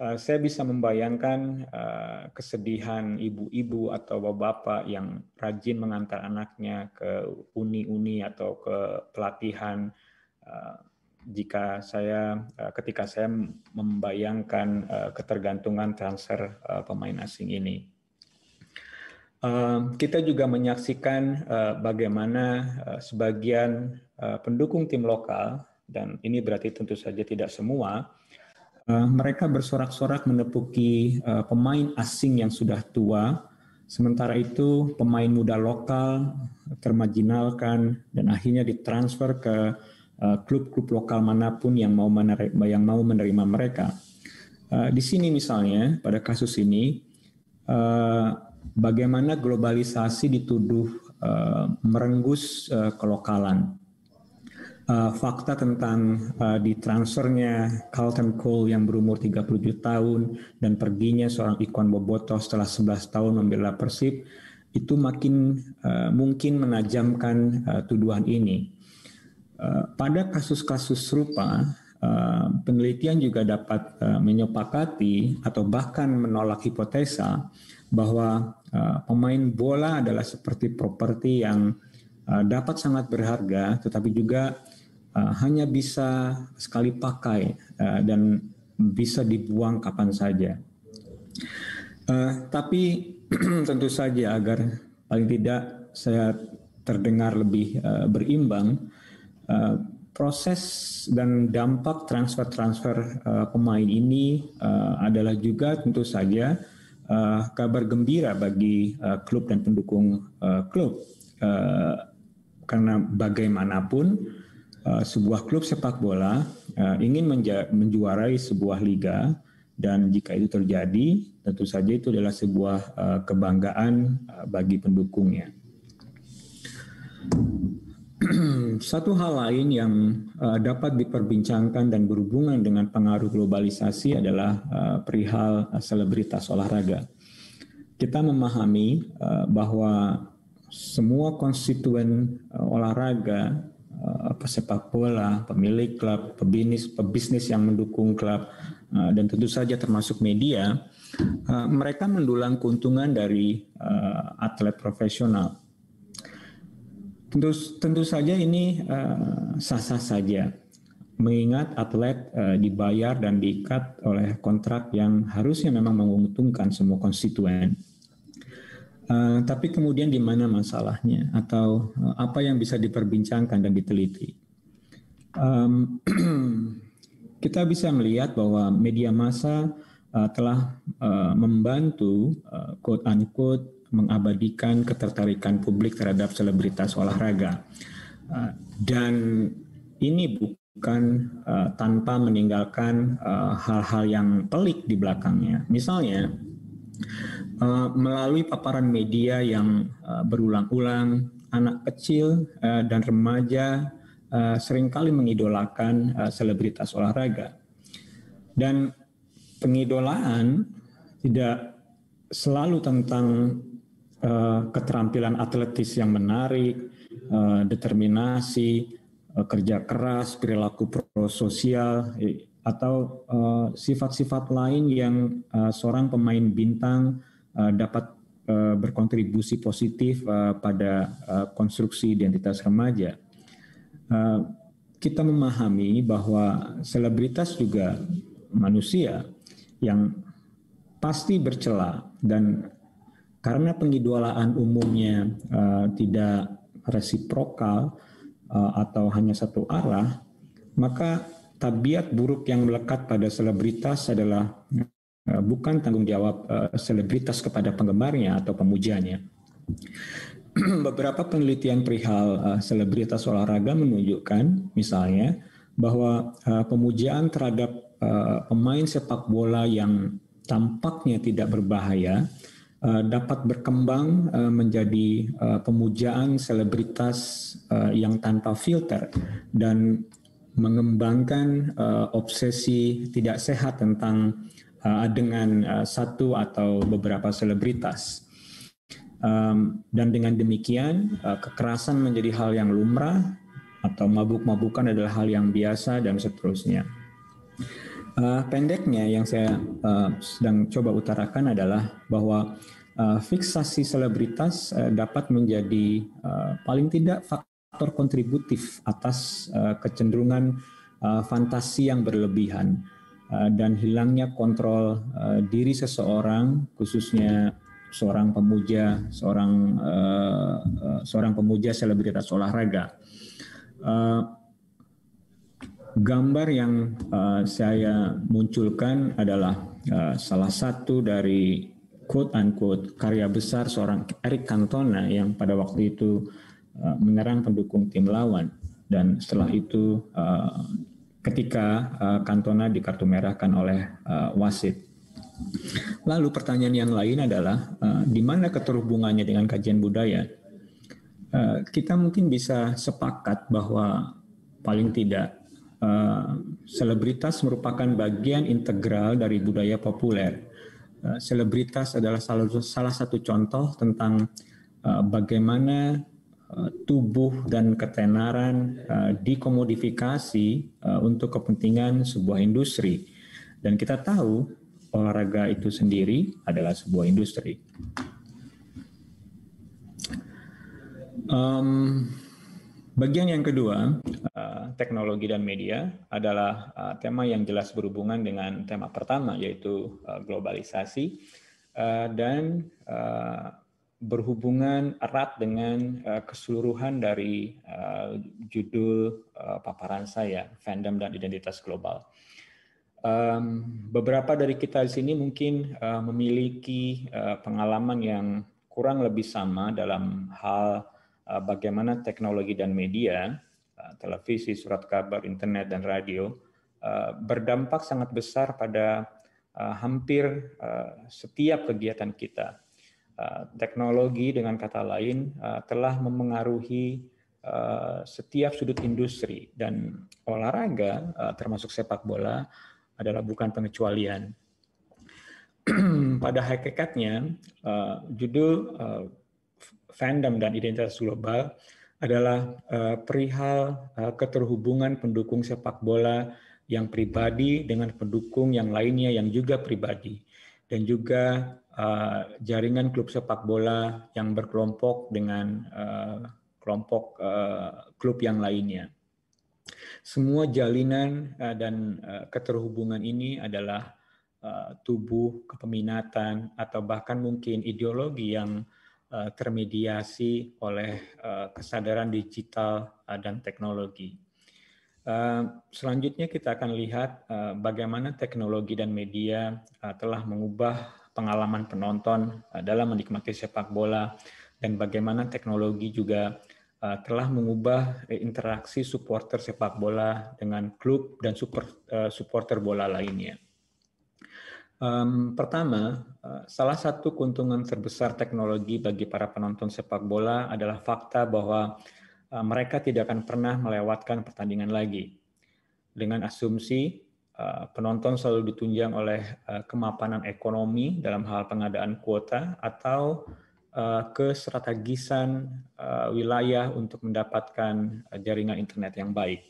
Eh, saya bisa membayangkan eh, kesedihan ibu-ibu atau bapak-bapak yang rajin mengantar anaknya ke uni-uni atau ke pelatihan. Eh, jika saya ketika saya membayangkan ketergantungan transfer pemain asing ini, kita juga menyaksikan bagaimana sebagian pendukung tim lokal dan ini berarti tentu saja tidak semua, eh, mereka bersorak-sorak menepuki eh, pemain asing yang sudah tua, sementara itu pemain muda lokal termajinalkan dan akhirnya ditransfer ke eh, klub-klub lokal manapun yang mau menerima, yang mau menerima mereka. Di sini misalnya pada kasus ini, bagaimana globalisasi dituduh merenggus kelokalan uh, fakta tentang uh, eh, ditransfernya Carlton Cole yang berumur 37 tahun dan perginya seorang ikon Boboto setelah 11 tahun membela Persib itu makin uh, mungkin menajamkan uh, tuduhan ini. Uh, pada kasus-kasus serupa, uh, penelitian juga dapat uh, menyepakati atau bahkan menolak hipotesa bahwa uh, pemain bola adalah seperti properti yang dapat sangat berharga, tetapi juga Uh, hanya bisa sekali pakai uh, dan bisa dibuang kapan saja. Uh, tapi tentu saja agar paling tidak saya terdengar lebih berimbang, proses dan dampak transfer-transfer pemain ini adalah juga tentu saja uh, kabar gembira bagi uh, klub dan pendukung uh, klub. Uh, karena bagaimanapun Eh, sebuah klub sepak bola eh, ingin menjuarai sebuah liga dan jika itu terjadi tentu saja itu adalah sebuah eh, kebanggaan bagi pendukungnya. Satu hal lain yang dapat diperbincangkan dan berhubungan dengan pengaruh globalisasi adalah perihal selebritas olahraga. Kita memahami bahwa semua konstituen olahraga Eh, pesepak bola, pemilik klub, pebisnis, pebisnis yang mendukung klub, eh, dan tentu saja termasuk media, eh, mereka mendulang keuntungan dari atlet profesional. Tentu, tentu saja ini sah-sah saja, mengingat atlet dibayar dan diikat oleh kontrak yang harusnya memang menguntungkan semua konstituen. Eh, tapi kemudian di mana masalahnya atau eh, apa yang bisa diperbincangkan dan diteliti? Um, kita bisa melihat bahwa media massa uh, telah uh, membantu uh, quote unquote mengabadikan ketertarikan publik terhadap selebritas olahraga uh, dan ini bukan uh, tanpa meninggalkan hal-hal uh, hal -hal yang pelik di belakangnya. Misalnya uh, melalui paparan media yang uh, berulang-ulang, anak kecil uh, dan remaja uh, seringkali mengidolakan uh, selebritas olahraga. Dan pengidolaan tidak selalu tentang uh, keterampilan atletis yang menarik, uh, determinasi, uh, kerja keras, perilaku prososial, atau sifat-sifat uh, lain yang uh, seorang pemain bintang Eh, dapat eh, berkontribusi positif eh, pada konstruksi identitas remaja. Kita memahami bahwa selebritas juga manusia yang pasti bercela dan karena pengidolaan umumnya tidak resiprokal atau hanya satu arah, maka tabiat buruk yang melekat pada selebritas adalah Eh, bukan tanggung jawab eh, selebritas kepada penggemarnya atau pemujanya. Beberapa penelitian perihal eh, selebritas olahraga menunjukkan, misalnya, bahwa pemujaan terhadap pemain sepak bola yang tampaknya tidak berbahaya dapat berkembang menjadi pemujaan selebritas yang tanpa filter dan mengembangkan obsesi tidak sehat tentang Uh, dengan uh, satu atau beberapa selebritas. Um, dan dengan demikian, uh, kekerasan menjadi hal yang lumrah, atau mabuk-mabukan adalah hal yang biasa, dan seterusnya. pendeknya, yang saya sedang coba utarakan adalah bahwa uh, fiksasi selebritas dapat menjadi paling tidak faktor kontributif atas kecenderungan fantasi yang berlebihan Eh, dan hilangnya kontrol eh, diri seseorang khususnya seorang pemuja seorang eh, seorang pemuja selebritas olahraga gambar yang saya munculkan adalah salah satu dari quote unquote karya besar seorang Eric Cantona yang pada waktu itu menyerang pendukung tim lawan dan setelah itu ketika Kantona eh, Cantona dikartu merahkan oleh eh, wasit. Lalu pertanyaan yang lain adalah eh, di mana keterhubungannya dengan kajian budaya? kita mungkin bisa sepakat bahwa paling tidak selebritas merupakan bagian integral dari budaya populer. selebritas adalah salah, satu contoh tentang bagaimana Eh, tubuh dan ketenaran eh, dikomodifikasi eh, untuk kepentingan sebuah industri. Dan kita tahu olahraga itu sendiri adalah sebuah industri. Um, bagian yang kedua, uh, teknologi dan media adalah uh, tema yang jelas berhubungan dengan tema pertama, yaitu uh, globalisasi uh, dan uh, berhubungan erat dengan eh, keseluruhan dari eh, judul eh, paparan saya, fandom dan identitas global. beberapa dari kita di sini mungkin memiliki pengalaman yang kurang lebih sama dalam hal bagaimana teknologi dan media, televisi, surat kabar, internet, dan radio berdampak sangat besar pada hampir setiap kegiatan kita Eh, teknologi dengan kata lain eh, telah memengaruhi eh, setiap sudut industri dan olahraga termasuk sepak bola adalah bukan pengecualian. Pada hakikatnya judul fandom dan identitas global adalah perihal keterhubungan pendukung sepak bola yang pribadi dengan pendukung yang lainnya yang juga pribadi dan juga eh, jaringan klub sepak bola yang berkelompok dengan eh, kelompok eh, klub yang lainnya. Semua jalinan dan keterhubungan ini adalah tubuh kepeminatan atau bahkan mungkin ideologi yang termediasi oleh kesadaran digital dan teknologi. Eh, selanjutnya kita akan lihat eh, bagaimana teknologi dan media eh, telah mengubah pengalaman penonton dalam menikmati sepak bola dan bagaimana teknologi juga telah mengubah interaksi supporter sepak bola dengan klub dan super, supporter bola lainnya. Um, pertama, salah satu keuntungan terbesar teknologi bagi para penonton sepak bola adalah fakta bahwa Eh, mereka tidak akan pernah melewatkan pertandingan lagi. Dengan asumsi eh, penonton selalu ditunjang oleh eh, kemapanan ekonomi dalam hal pengadaan kuota atau kestrategisan wilayah untuk mendapatkan jaringan internet yang baik.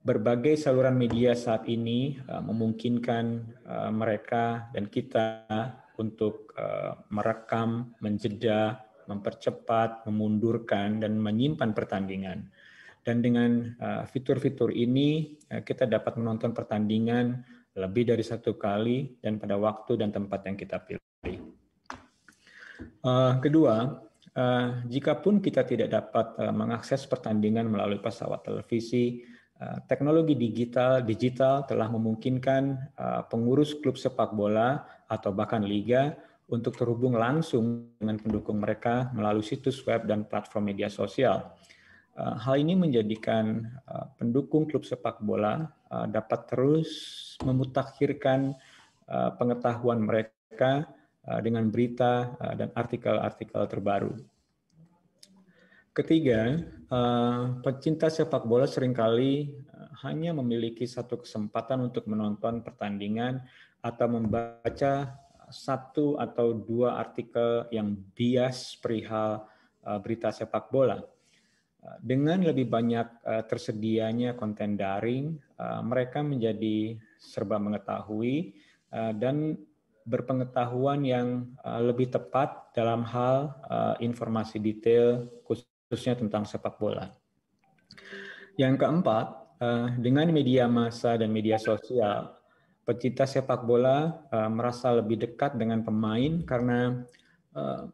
Berbagai saluran media saat ini memungkinkan mereka dan kita untuk merekam, menjeda, mempercepat, memundurkan, dan menyimpan pertandingan. Dan dengan eh, fitur-fitur ini eh, kita dapat menonton pertandingan lebih dari satu kali dan pada waktu dan tempat yang kita pilih. Eh, kedua, jika pun kita tidak dapat mengakses pertandingan melalui pesawat televisi, teknologi digital digital telah memungkinkan pengurus klub sepak bola atau bahkan liga untuk terhubung langsung dengan pendukung mereka melalui situs web dan platform media sosial. Eh, hal ini menjadikan eh, pendukung klub sepak bola eh, dapat terus memutakhirkan pengetahuan mereka dengan berita dan artikel-artikel terbaru. Ketiga, pecinta sepak bola seringkali hanya memiliki satu kesempatan untuk menonton pertandingan atau membaca satu atau dua artikel yang bias perihal eh, berita sepak bola. Eh, dengan lebih banyak eh, tersedianya konten daring, mereka menjadi serba mengetahui dan berpengetahuan yang lebih tepat dalam hal informasi detail khususnya tentang sepak bola. Yang keempat, dengan media massa dan media sosial, pecinta sepak bola uh, merasa lebih dekat dengan pemain karena uh,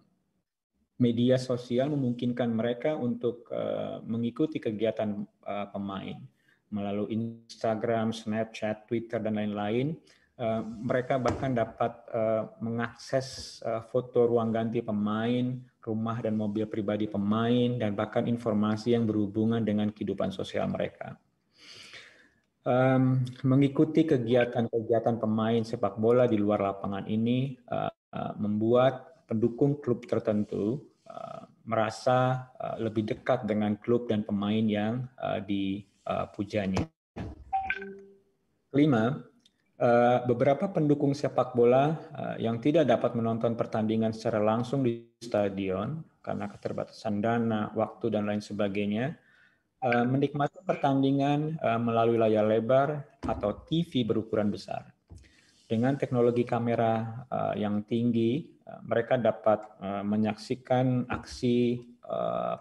media sosial memungkinkan mereka untuk uh, mengikuti kegiatan uh, pemain melalui Instagram, Snapchat, Twitter dan lain-lain. Uh, mereka bahkan dapat uh, mengakses uh, foto ruang ganti pemain, rumah dan mobil pribadi pemain, dan bahkan informasi yang berhubungan dengan kehidupan sosial mereka um, mengikuti kegiatan-kegiatan pemain sepak bola di luar lapangan ini uh, uh, membuat pendukung klub tertentu uh, merasa uh, lebih dekat dengan klub dan pemain yang uh, dipujanya. Kelima, beberapa pendukung sepak bola yang tidak dapat menonton pertandingan secara langsung di stadion karena keterbatasan dana, waktu, dan lain sebagainya Eh, menikmati pertandingan eh, melalui layar lebar atau TV berukuran besar. Dengan teknologi kamera eh, yang tinggi, mereka dapat menyaksikan aksi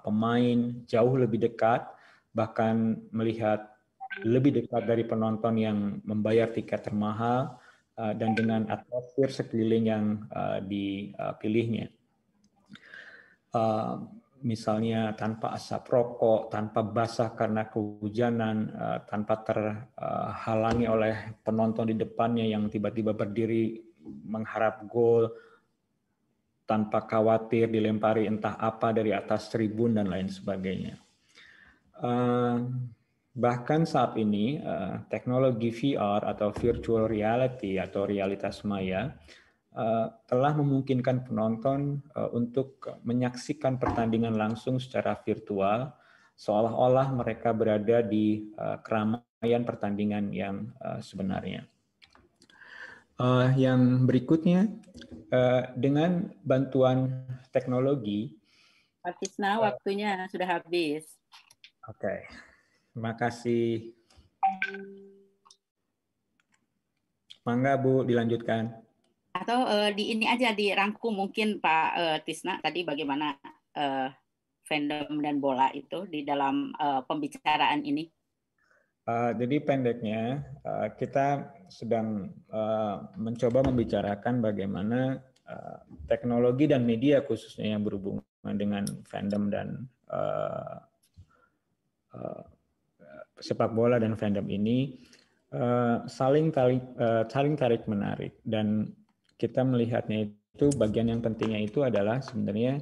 pemain jauh lebih dekat, bahkan melihat lebih dekat dari penonton yang membayar tiket termahal dan dengan atmosfer sekeliling yang dipilihnya misalnya tanpa asap rokok, tanpa basah karena kehujanan, eh, tanpa terhalangi oleh penonton di depannya yang tiba-tiba berdiri mengharap gol, tanpa khawatir dilempari entah apa dari atas tribun dan lain sebagainya. Eh, bahkan saat ini eh, teknologi VR atau virtual reality atau realitas maya Eh, telah memungkinkan penonton eh, untuk menyaksikan pertandingan langsung secara virtual, seolah-olah mereka berada di eh, keramaian pertandingan yang sebenarnya. Yang berikutnya, dengan bantuan teknologi. Artisna waktunya sudah habis. Oke, okay. terima kasih. Mangga Bu, dilanjutkan atau uh, di ini aja dirangkum mungkin Pak uh, Tisna tadi bagaimana uh, fandom dan bola itu di dalam uh, pembicaraan ini. Uh, jadi pendeknya uh, kita sedang uh, mencoba membicarakan bagaimana uh, teknologi dan media khususnya yang berhubungan dengan fandom dan uh, uh, sepak bola dan fandom ini uh, saling tarik uh, saling tarik menarik dan kita melihatnya itu bagian yang pentingnya itu adalah sebenarnya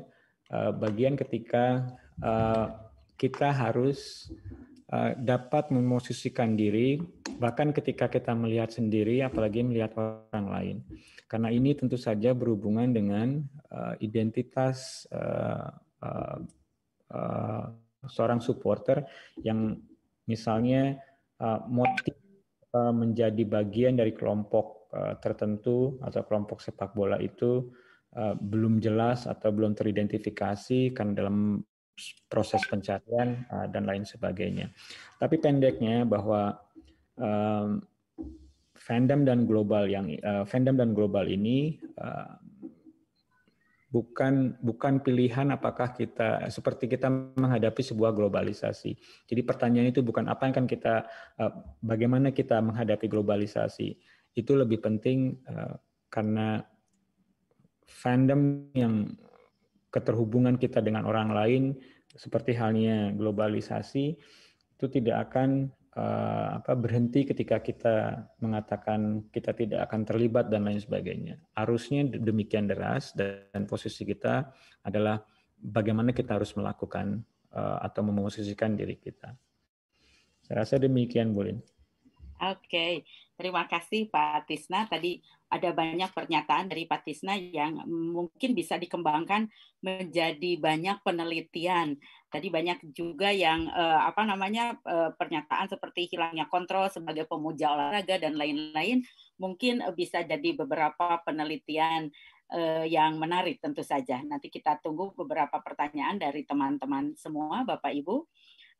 eh, bagian ketika eh, kita harus eh, dapat memosisikan diri bahkan ketika kita melihat sendiri apalagi melihat orang lain karena ini tentu saja berhubungan dengan identitas seorang supporter yang misalnya motif menjadi bagian dari kelompok Eh, tertentu atau kelompok sepak bola itu eh, belum jelas atau belum teridentifikasi karena dalam proses pencarian eh, dan lain sebagainya. Tapi pendeknya bahwa fandom dan global yang fandom dan global ini bukan bukan pilihan apakah kita seperti kita menghadapi sebuah globalisasi. Jadi pertanyaan itu bukan apa yang akan kita uh, bagaimana kita menghadapi globalisasi itu lebih penting eh, karena fandom yang keterhubungan kita dengan orang lain seperti halnya globalisasi itu tidak akan eh, apa berhenti ketika kita mengatakan kita tidak akan terlibat dan lain sebagainya. Arusnya demikian deras dan posisi kita adalah bagaimana kita harus melakukan eh, atau memosisikan diri kita. Saya rasa demikian, Bulin. Oke, okay. Terima kasih Pak Tisna. Tadi ada banyak pernyataan dari Pak Tisna yang mungkin bisa dikembangkan menjadi banyak penelitian. Tadi banyak juga yang eh, apa namanya eh, pernyataan seperti hilangnya kontrol sebagai pemuja olahraga dan lain-lain mungkin bisa jadi beberapa penelitian eh, yang menarik tentu saja. Nanti kita tunggu beberapa pertanyaan dari teman-teman semua, Bapak Ibu.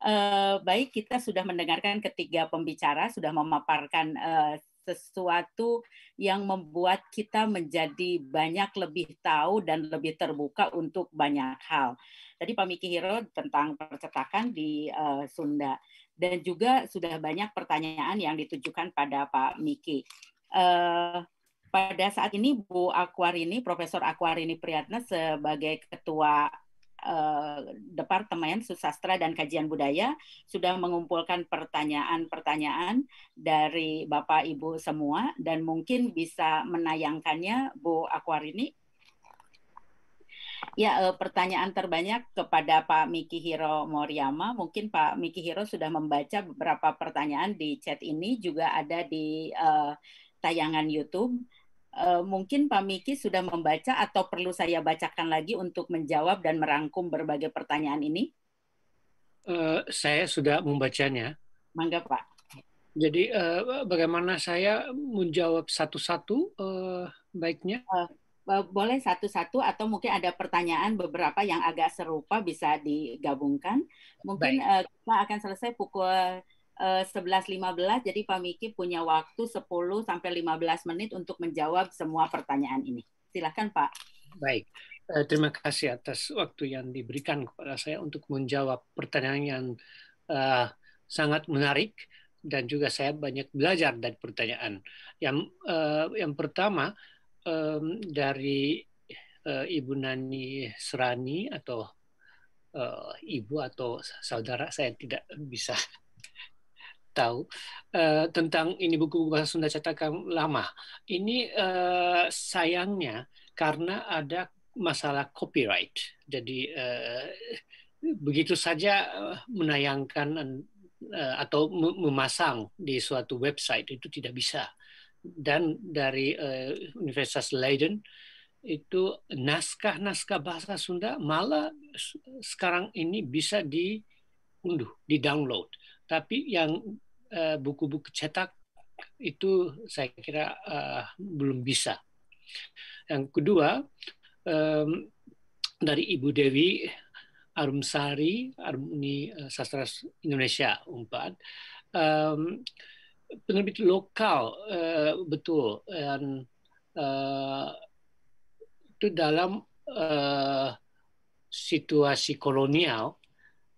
Eh, baik, kita sudah mendengarkan ketiga pembicara, sudah memaparkan uh, sesuatu yang membuat kita menjadi banyak lebih tahu dan lebih terbuka untuk banyak hal. Tadi Pak Miki Hiro tentang percetakan di uh, Sunda dan juga sudah banyak pertanyaan yang ditujukan pada Pak Miki. Uh, pada saat ini Bu akwarini Profesor akwarini Priyatna sebagai Ketua Eh, departemen Susastra dan Kajian Budaya sudah mengumpulkan pertanyaan-pertanyaan dari Bapak Ibu semua dan mungkin bisa menayangkannya Bu Akwarini. Ya, eh, pertanyaan terbanyak kepada Pak Miki Hiro Moriyama. Mungkin Pak Miki Hiro sudah membaca beberapa pertanyaan di chat ini juga ada di uh, tayangan YouTube Eh, mungkin Pak Miki sudah membaca atau perlu saya bacakan lagi untuk menjawab dan merangkum berbagai pertanyaan ini? Uh, saya sudah membacanya. Mangga Pak. Jadi uh, bagaimana saya menjawab satu-satu uh, baiknya? Uh, boleh satu-satu atau mungkin ada pertanyaan beberapa yang agak serupa bisa digabungkan. Mungkin uh, kita akan selesai pukul 11.15 eh, jadi Pak Miki punya waktu 10 sampai 15 menit untuk menjawab semua pertanyaan ini. Silakan Pak. Baik. Eh, terima kasih atas waktu yang diberikan kepada saya untuk menjawab pertanyaan yang uh, sangat menarik dan juga saya banyak belajar dari pertanyaan. Yang uh, yang pertama um, dari uh, Ibu Nani Serani atau uh, ibu atau saudara saya tidak bisa tahu uh, tentang ini buku-buku bahasa Sunda cetakan lama. Ini uh, sayangnya karena ada masalah copyright. Jadi uh, begitu saja menayangkan uh, atau memasang di suatu website itu tidak bisa. Dan dari uh, Universitas Leiden itu naskah-naskah bahasa Sunda malah sekarang ini bisa diunduh, di-download. Tapi yang Eh, buku-buku cetak itu saya kira uh, belum bisa. Yang kedua um, dari Ibu Dewi Arumsari, alumni eh, sastra Indonesia Umpat um, penerbit lokal uh, betul dan uh, itu dalam uh, situasi kolonial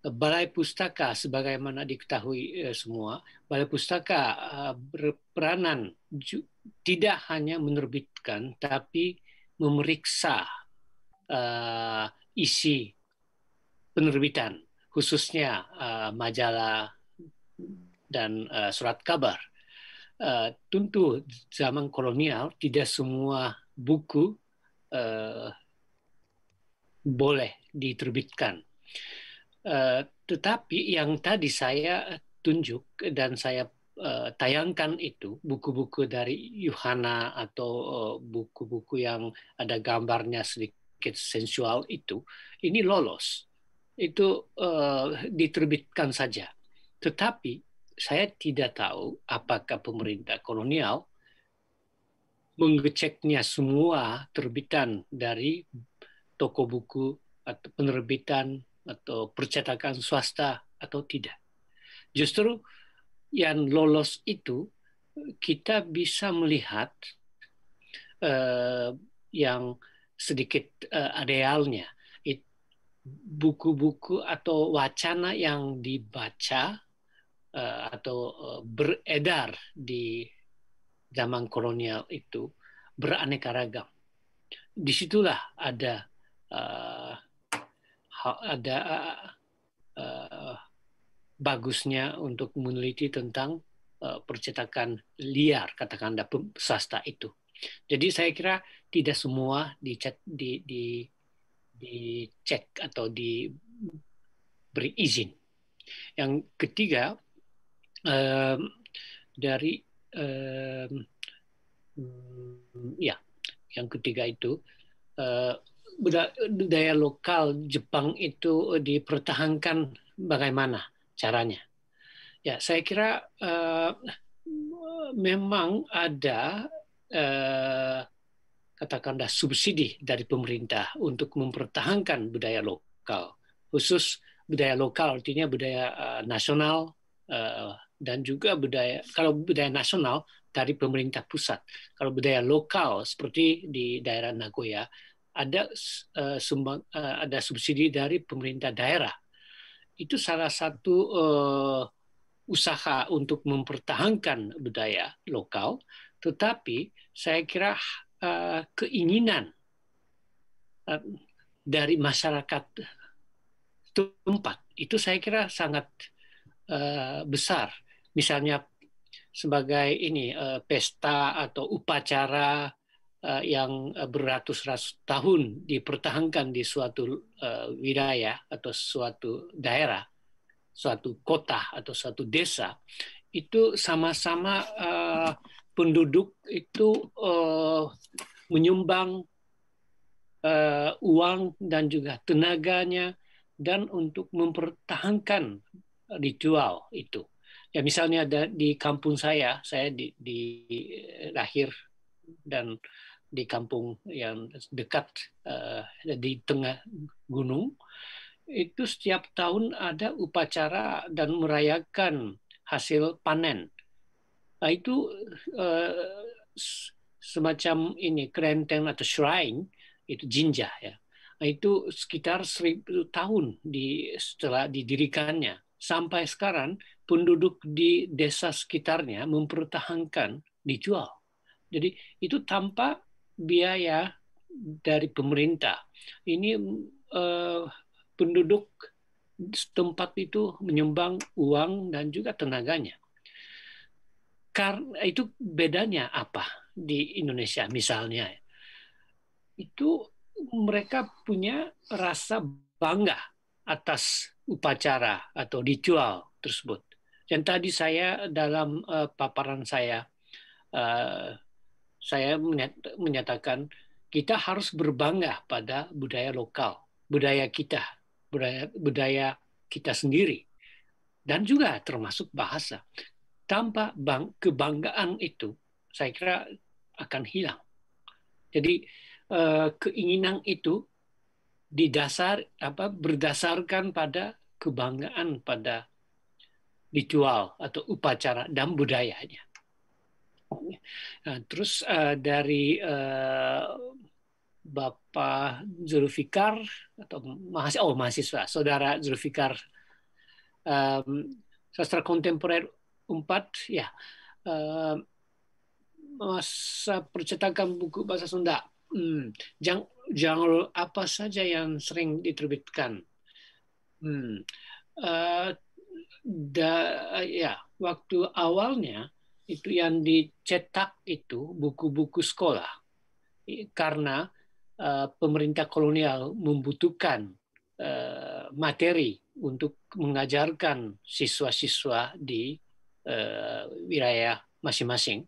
Balai Pustaka sebagaimana diketahui eh, semua, Balai Pustaka eh, berperanan tidak hanya menerbitkan tapi memeriksa eh, isi penerbitan khususnya majalah dan surat kabar. tentu zaman kolonial tidak semua buku boleh diterbitkan. Eh, tetapi yang tadi saya tunjuk dan saya eh, tayangkan itu buku-buku dari Yohana atau eh, buku-buku yang ada gambarnya sedikit sensual itu, ini lolos. Itu uh, diterbitkan saja. Tetapi saya tidak tahu apakah pemerintah kolonial mengeceknya semua terbitan dari toko buku atau penerbitan atau percetakan swasta atau tidak. Justru yang lolos itu kita bisa melihat uh, yang sedikit uh, arealnya buku-buku atau wacana yang dibaca uh, atau uh, beredar di zaman kolonial itu beraneka ragam. Disitulah ada uh, ada uh, bagusnya untuk meneliti tentang uh, percetakan liar katakanlah sasta itu. Jadi saya kira tidak semua dicek di, di dicek atau diberi izin. Yang ketiga um, dari um, ya yang ketiga itu uh, budaya lokal Jepang itu eh, dipertahankan bagaimana caranya? Ya, saya kira uh, memang ada uh, katakanlah subsidi dari pemerintah untuk mempertahankan budaya lokal, khusus budaya lokal artinya budaya uh, nasional uh, dan juga budaya kalau budaya nasional dari pemerintah pusat. Kalau budaya lokal seperti di daerah Nagoya ada uh, eh, sumbang uh, eh, ada subsidi dari pemerintah daerah. Itu salah satu uh, usaha untuk mempertahankan budaya lokal, tetapi saya kira uh, keinginan uh, dari masyarakat tempat itu saya kira sangat uh, besar. Misalnya sebagai ini uh, pesta atau upacara Eh, yang eh, beratus-ratus tahun dipertahankan di suatu eh, wilayah atau suatu daerah, suatu kota atau suatu desa, itu sama-sama penduduk itu menyumbang uang dan juga tenaganya dan untuk mempertahankan ritual itu. Ya misalnya ada di kampung saya, saya di, di lahir dan di kampung yang dekat uh, di tengah gunung itu setiap tahun ada upacara dan merayakan hasil panen. Nah, itu uh, semacam ini kerenteng atau shrine itu jinja ya. Nah, itu sekitar seribu tahun di setelah didirikannya sampai sekarang penduduk di desa sekitarnya mempertahankan dijual. Jadi itu tampak biaya dari pemerintah. Ini uh, penduduk tempat itu menyumbang uang dan juga tenaganya. Karena itu bedanya apa di Indonesia misalnya? Itu mereka punya rasa bangga atas upacara atau ritual tersebut. Yang tadi saya dalam uh, paparan saya uh, saya menyatakan kita harus berbangga pada budaya lokal, budaya kita, budaya budaya kita sendiri dan juga termasuk bahasa. Tanpa bang, kebanggaan itu saya kira akan hilang. Jadi eh, keinginan itu didasar apa berdasarkan pada kebanggaan pada ritual atau upacara dan budayanya. Nah, terus uh, dari uh, Bapak Zulfikar atau mahasiswa, oh mahasiswa, saudara Zulfikar, um, sastra kontemporer empat, ya uh, masa percetakan buku bahasa Sunda. Hmm, jang, genre apa saja yang sering diterbitkan? Hmm, uh, da, ya waktu awalnya itu yang dicetak itu buku-buku sekolah karena eh, pemerintah kolonial membutuhkan eh, materi untuk mengajarkan siswa-siswa di eh, wilayah masing-masing.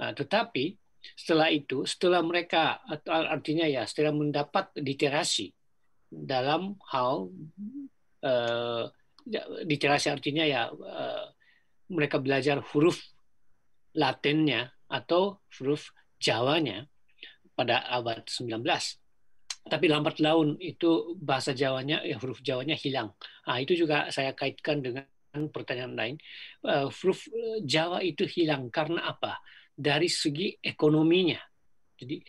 Nah, tetapi setelah itu, setelah mereka artinya ya setelah mendapat literasi dalam hal ya, literasi artinya ya mereka belajar huruf Latinnya atau huruf Jawanya pada abad 19. Tapi lambat laun itu bahasa Jawanya, ya huruf Jawanya hilang. Nah, itu juga saya kaitkan dengan pertanyaan lain. Uh, huruf eh, Jawa itu hilang karena apa? Dari segi ekonominya. Jadi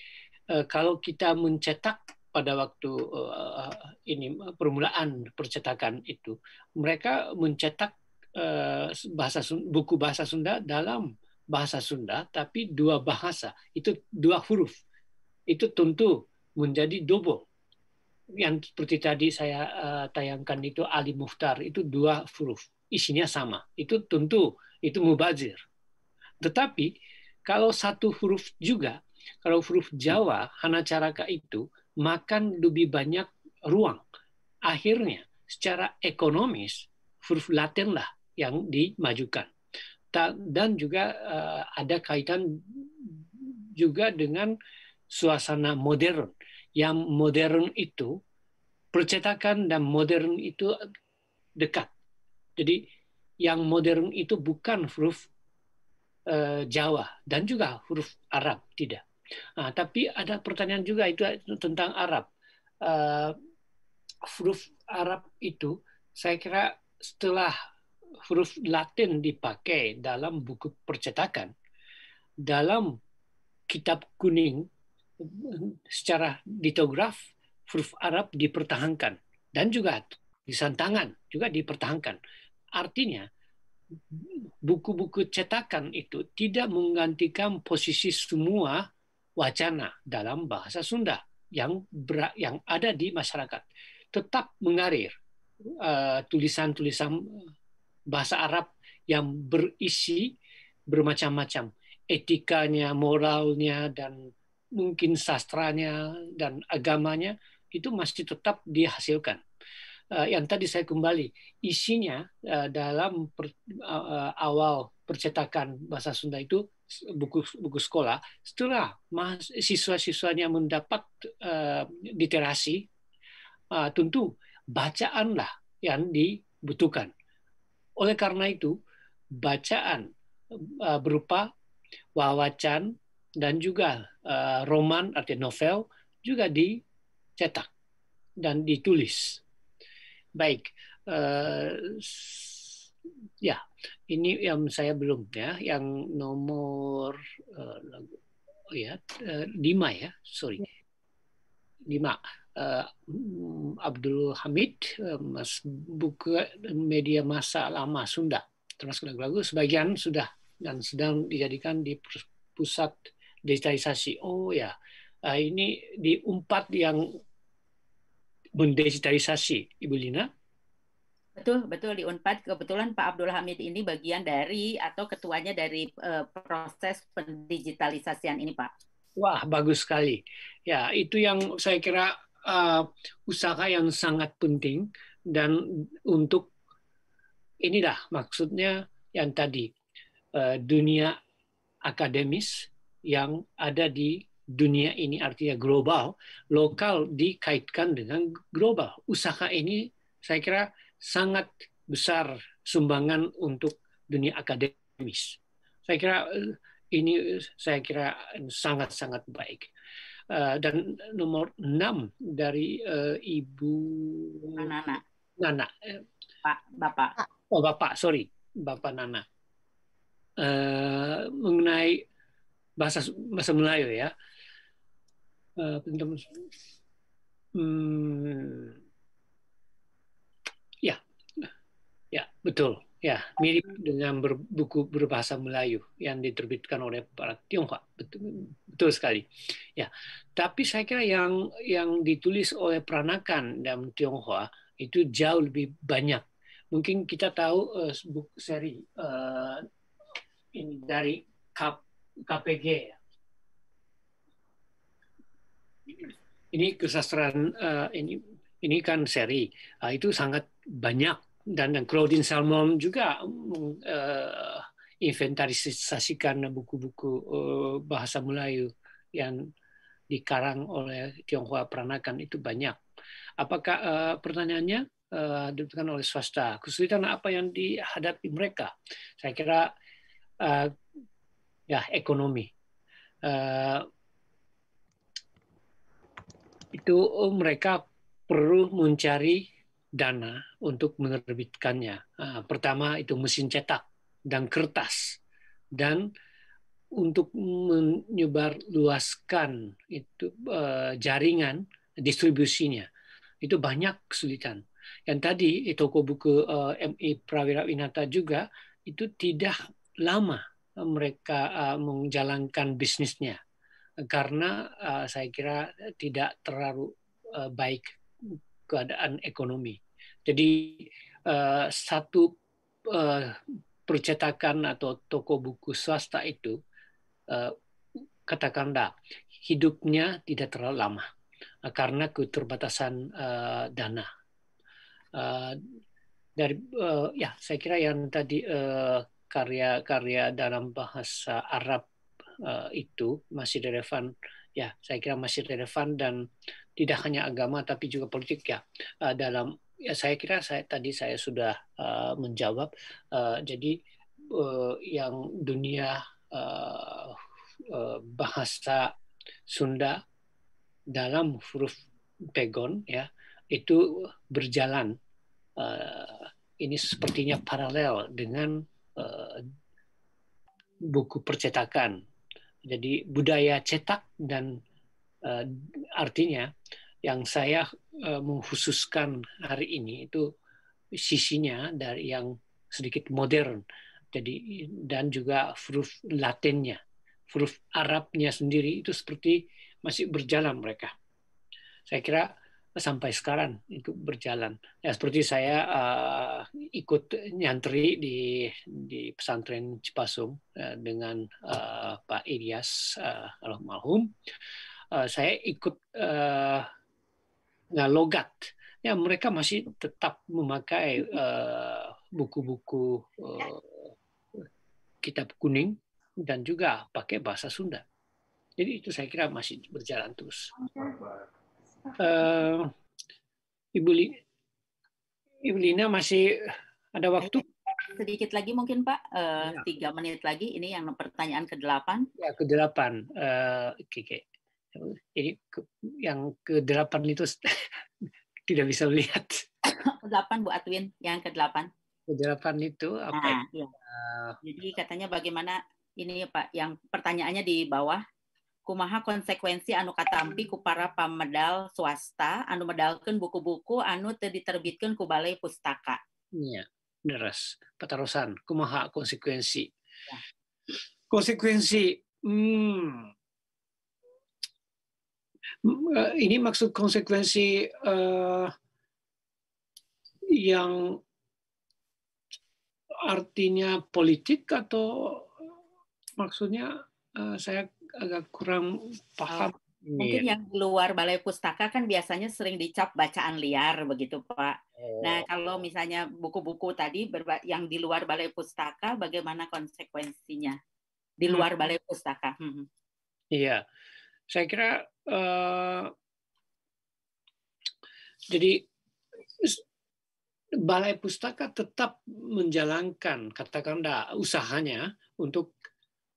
uh, kalau kita mencetak pada waktu uh, ini permulaan percetakan itu mereka mencetak uh, bahasa buku bahasa Sunda dalam bahasa Sunda, tapi dua bahasa, itu dua huruf. Itu tentu menjadi dobo Yang seperti tadi saya uh, tayangkan itu Ali Muhtar, itu dua huruf. Isinya sama. Itu tentu, itu mubazir. Tetapi kalau satu huruf juga, kalau huruf Jawa, Hanacaraka itu makan lebih banyak ruang. Akhirnya, secara ekonomis, huruf Latin lah yang dimajukan dan juga uh, ada kaitan juga dengan suasana modern. Yang modern itu percetakan dan modern itu dekat. Jadi yang modern itu bukan huruf uh, Jawa dan juga huruf Arab tidak. Nah, tapi ada pertanyaan juga itu tentang Arab. Uh, huruf Arab itu saya kira setelah huruf Latin dipakai dalam buku percetakan, dalam kitab kuning secara litograf huruf Arab dipertahankan dan juga di santangan juga dipertahankan. Artinya buku-buku cetakan itu tidak menggantikan posisi semua wacana dalam bahasa Sunda yang ber, yang ada di masyarakat. Tetap mengarir eh, tulisan-tulisan uh, tulisan -tulisan bahasa Arab yang berisi bermacam-macam etikanya, moralnya dan mungkin sastranya dan agamanya itu masih tetap dihasilkan. Eh, yang tadi saya kembali isinya eh, dalam per, eh, awal percetakan bahasa Sunda itu buku-buku sekolah setelah siswa-siswanya mendapat literasi tentu bacaanlah yang dibutuhkan oleh karena itu, bacaan e, berupa wawacan dan juga e, roman atau novel juga dicetak dan ditulis. Baik, e, ya ini yang saya belum ya yang nomor uh, oh ya uh, lima ya sorry lima uh, Abdul Hamid, uh, mas, buku media masa lama Sunda, termasuk lagu-lagu, sebagian sudah dan sedang dijadikan di pusat digitalisasi. Oh ya, uh, ini di empat yang mendigitalisasi, Ibu Lina. Betul, betul di Unpad kebetulan Pak Abdul Hamid ini bagian dari atau ketuanya dari uh, proses pendigitalisasian ini, Pak. Wah, bagus sekali. Ya, itu yang saya kira uh, usaha yang sangat penting dan untuk inilah maksudnya yang tadi uh, dunia akademis yang ada di dunia ini artinya global, lokal dikaitkan dengan global. Usaha ini saya kira sangat besar sumbangan untuk dunia akademis. Saya kira eh, ini saya kira sangat-sangat baik. Eh, dan nomor enam dari uh, Ibu Nana. Nana. Eh, Pak, Bapak. Oh, Bapak, sorry. Bapak Nana. Uh, mengenai bahasa bahasa Melayu ya. Uh, hmm, ya, ya betul. Ya, mirip dengan ber, buku berbahasa Melayu yang diterbitkan oleh para Tionghoa. Betul, betul sekali. Ya, tapi saya kira yang yang ditulis oleh Peranakan dalam Tionghoa itu jauh lebih banyak. Mungkin kita tahu uh, eh, buku seri uh, ini dari K, KPG ya. Ini kesastraan uh, eh, ini ini kan seri uh, itu sangat banyak dan dan Claudine Salmon juga mm, eh, inventarisasikan buku-buku eh, bahasa Melayu yang dikarang oleh Tionghoa Peranakan itu banyak. Apakah eh, pertanyaannya ditentukan oleh swasta? Kesulitan apa yang dihadapi mereka? Saya kira ya ekonomi. Itu mereka perlu mencari dana untuk menerbitkannya. Ah, pertama itu mesin cetak dan kertas dan untuk menyebar luaskan itu eh, jaringan distribusinya itu banyak kesulitan. Yang tadi eh, toko buku eh, MI Prawira Winata juga itu tidak lama mereka menjalankan bisnisnya karena saya kira tidak terlalu baik keadaan ekonomi. Jadi eh, satu eh, percetakan atau toko buku swasta itu eh, katakanlah hidupnya tidak terlalu lama karena keterbatasan dana. dari ya saya kira yang tadi karya-karya dalam bahasa Arab itu masih relevan ya saya kira masih relevan dan tidak hanya agama tapi juga politik ya eh, dalam ya saya kira saya tadi saya sudah uh, menjawab uh, jadi uh, yang dunia uh, uh, bahasa Sunda dalam huruf pegon ya itu berjalan uh, ini sepertinya paralel dengan uh, buku percetakan jadi budaya cetak dan Eh, artinya yang saya eh, menghususkan hari ini itu sisinya dari yang sedikit modern jadi dan juga huruf Latinnya huruf Arabnya sendiri itu seperti masih berjalan mereka saya kira sampai sekarang itu berjalan. Ya seperti saya uh, ikut nyantri di di pesantren Cipasung uh, dengan uh, Pak Ilyas uh, almarhum. Eh, saya ikut uh, logat. Ya mereka masih tetap memakai buku-buku uh, uh, kitab kuning dan juga pakai bahasa Sunda. Jadi itu saya kira masih berjalan terus. Uh, Ibu, Li, Ibu Lina masih ada waktu? Sedikit lagi mungkin Pak, uh, ya. tiga menit lagi. Ini yang pertanyaan ke delapan. Ya, ke delapan Uh, okay, okay. Ini yang ke-8 itu tidak bisa lihat. Ke-8 Bu Atwin, yang ke-8. Ke-8 itu apa? Nah, iya. Jadi katanya bagaimana ini Pak, yang pertanyaannya di bawah. Kumaha konsekuensi anu katampi ku para pamedal swasta anu medalkeun buku-buku anu teu diterbitkeun ku Balai Pustaka. Iya, deres. Petarusan, kumaha konsekuensi? Ya. Konsekuensi hmm, Eh, ini maksud konsekuensi uh, yang artinya politik atau maksudnya uh, saya agak kurang paham. Mungkin yang di luar balai pustaka kan biasanya sering dicap bacaan liar begitu Pak. Oh. Nah kalau misalnya buku-buku tadi yang di luar balai pustaka bagaimana konsekuensinya di hmm. luar balai pustaka? Hmm. Iya. Hmm saya kira uh, jadi Balai Pustaka tetap menjalankan katakanlah usahanya untuk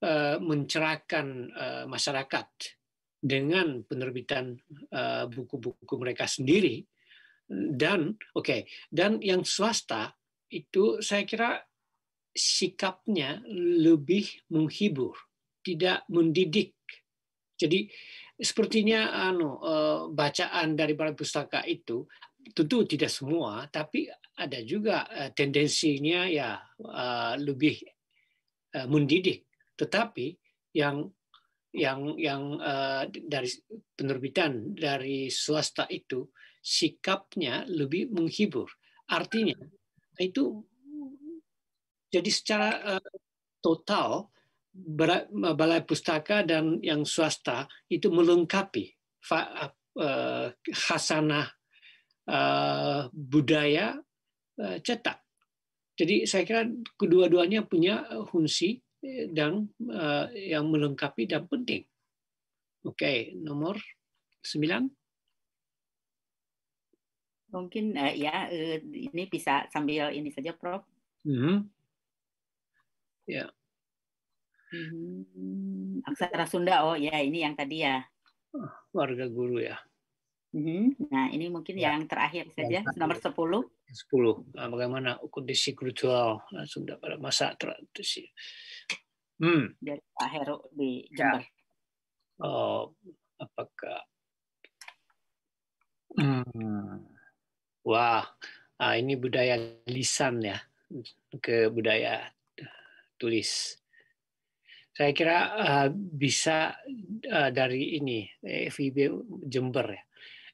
uh, mencerahkan uh, masyarakat dengan penerbitan buku-buku uh, mereka sendiri dan oke okay, dan yang swasta itu saya kira sikapnya lebih menghibur tidak mendidik jadi sepertinya anu eh, bacaan dari para pustaka itu tentu tidak semua, tapi ada juga eh, tendensinya ya eh, lebih mendidik. Tetapi yang yang yang dari penerbitan dari swasta itu sikapnya lebih menghibur. Artinya itu jadi secara total balai pustaka dan yang swasta itu melengkapi eh, khasanah eh, budaya eh, cetak. Jadi saya kira kedua-duanya punya fungsi dan yang melengkapi dan penting. Oke, nomor 9. Mungkin ya ini bisa sambil ini saja Prof. Mm -hmm. Ya. Yeah Hmm, aksara Sunda, oh ya ini yang tadi ya. Ah, warga guru ya. Hmm, nah ini mungkin ya. yang terakhir saja, ya nomor 10. 10, nah, bagaimana kondisi kultural nah, Sunda pada masa tradisi. Hmm. Dari Pak Heru di ya. Jember. Ya. Oh, apakah... Hmm. Wah, nah, ini budaya lisan ya, ke budaya tulis saya kira uh, bisa uh, dari ini eh, FIB Jember ya.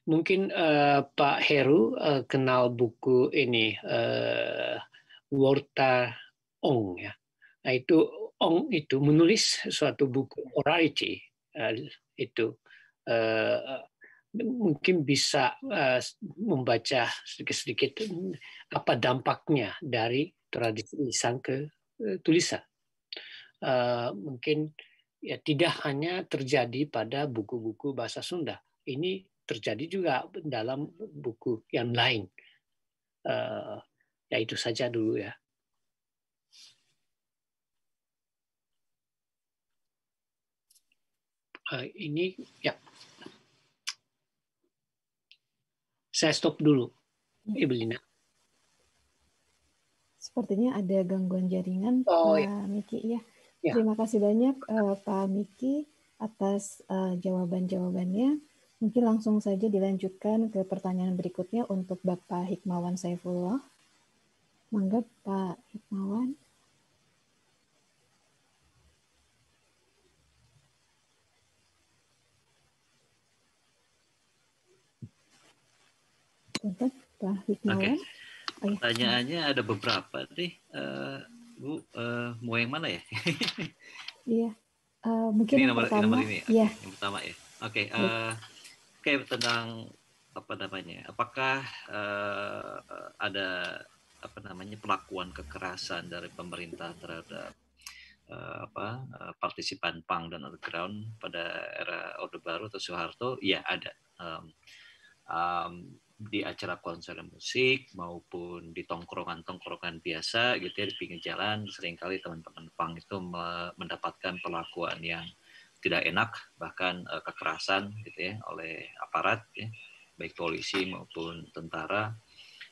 Mungkin uh, Pak Heru uh, kenal buku ini uh, Warta Ong ya. Nah itu Ong itu menulis suatu buku orality uh, itu uh, mungkin bisa uh, membaca sedikit-sedikit apa dampaknya dari tradisi lisan ke uh, tulisan. Eh, mungkin ya tidak hanya terjadi pada buku-buku bahasa Sunda. Ini terjadi juga dalam buku yang lain. Uh, ya itu saja dulu ya. Uh, ini ya. Saya stop dulu, hmm. Ibelina. Sepertinya ada gangguan jaringan, oh, ya. Miki ya. Ya. Terima kasih banyak uh, Pak Miki atas uh, jawaban-jawabannya. Mungkin langsung saja dilanjutkan ke pertanyaan berikutnya untuk Bapak Hikmawan Saifullah. Mangga Pak Hikmawan. Untuk Pak Hikmawan. Okay. Oh, ya. Pertanyaannya ada beberapa nih. Eh, Bu, uh, mau yang mana ya? iya. Uh, mungkin ini yang nomor, pertama. Nomor ini, ya. Iya. Yang pertama ya. Oke, okay, iya. uh, eh, oke okay, tentang apa namanya? Apakah uh, ada apa namanya perlakuan kekerasan dari pemerintah terhadap uh, apa uh, partisipan pang dan underground pada era Orde Baru atau Soeharto? Iya ada. Um, um, di acara konser musik maupun di tongkrongan-tongkrongan biasa gitu ya di pinggir jalan seringkali teman-teman pang itu mendapatkan perlakuan yang tidak enak bahkan e, kekerasan gitu ya oleh aparat ya, baik polisi maupun tentara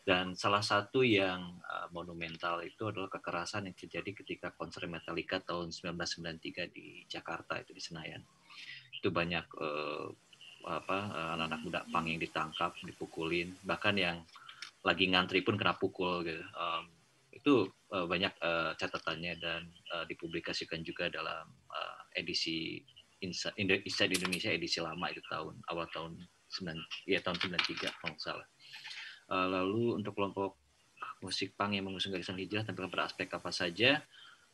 dan salah satu yang e, monumental itu adalah kekerasan yang terjadi ketika konser Metallica tahun 1993 di Jakarta itu di Senayan itu banyak e, apa eh, anak-anak muda pang yang ditangkap dipukulin bahkan yang lagi ngantri pun kena pukul gitu um, itu uh, banyak uh, catatannya dan uh, dipublikasikan juga dalam uh, edisi Inside, Inside Indonesia edisi lama itu tahun awal tahun sembilan, ya tahun 93 kalau nggak salah uh, lalu untuk kelompok musik pang yang mengusung garisan hijrah tampilan pada aspek apa saja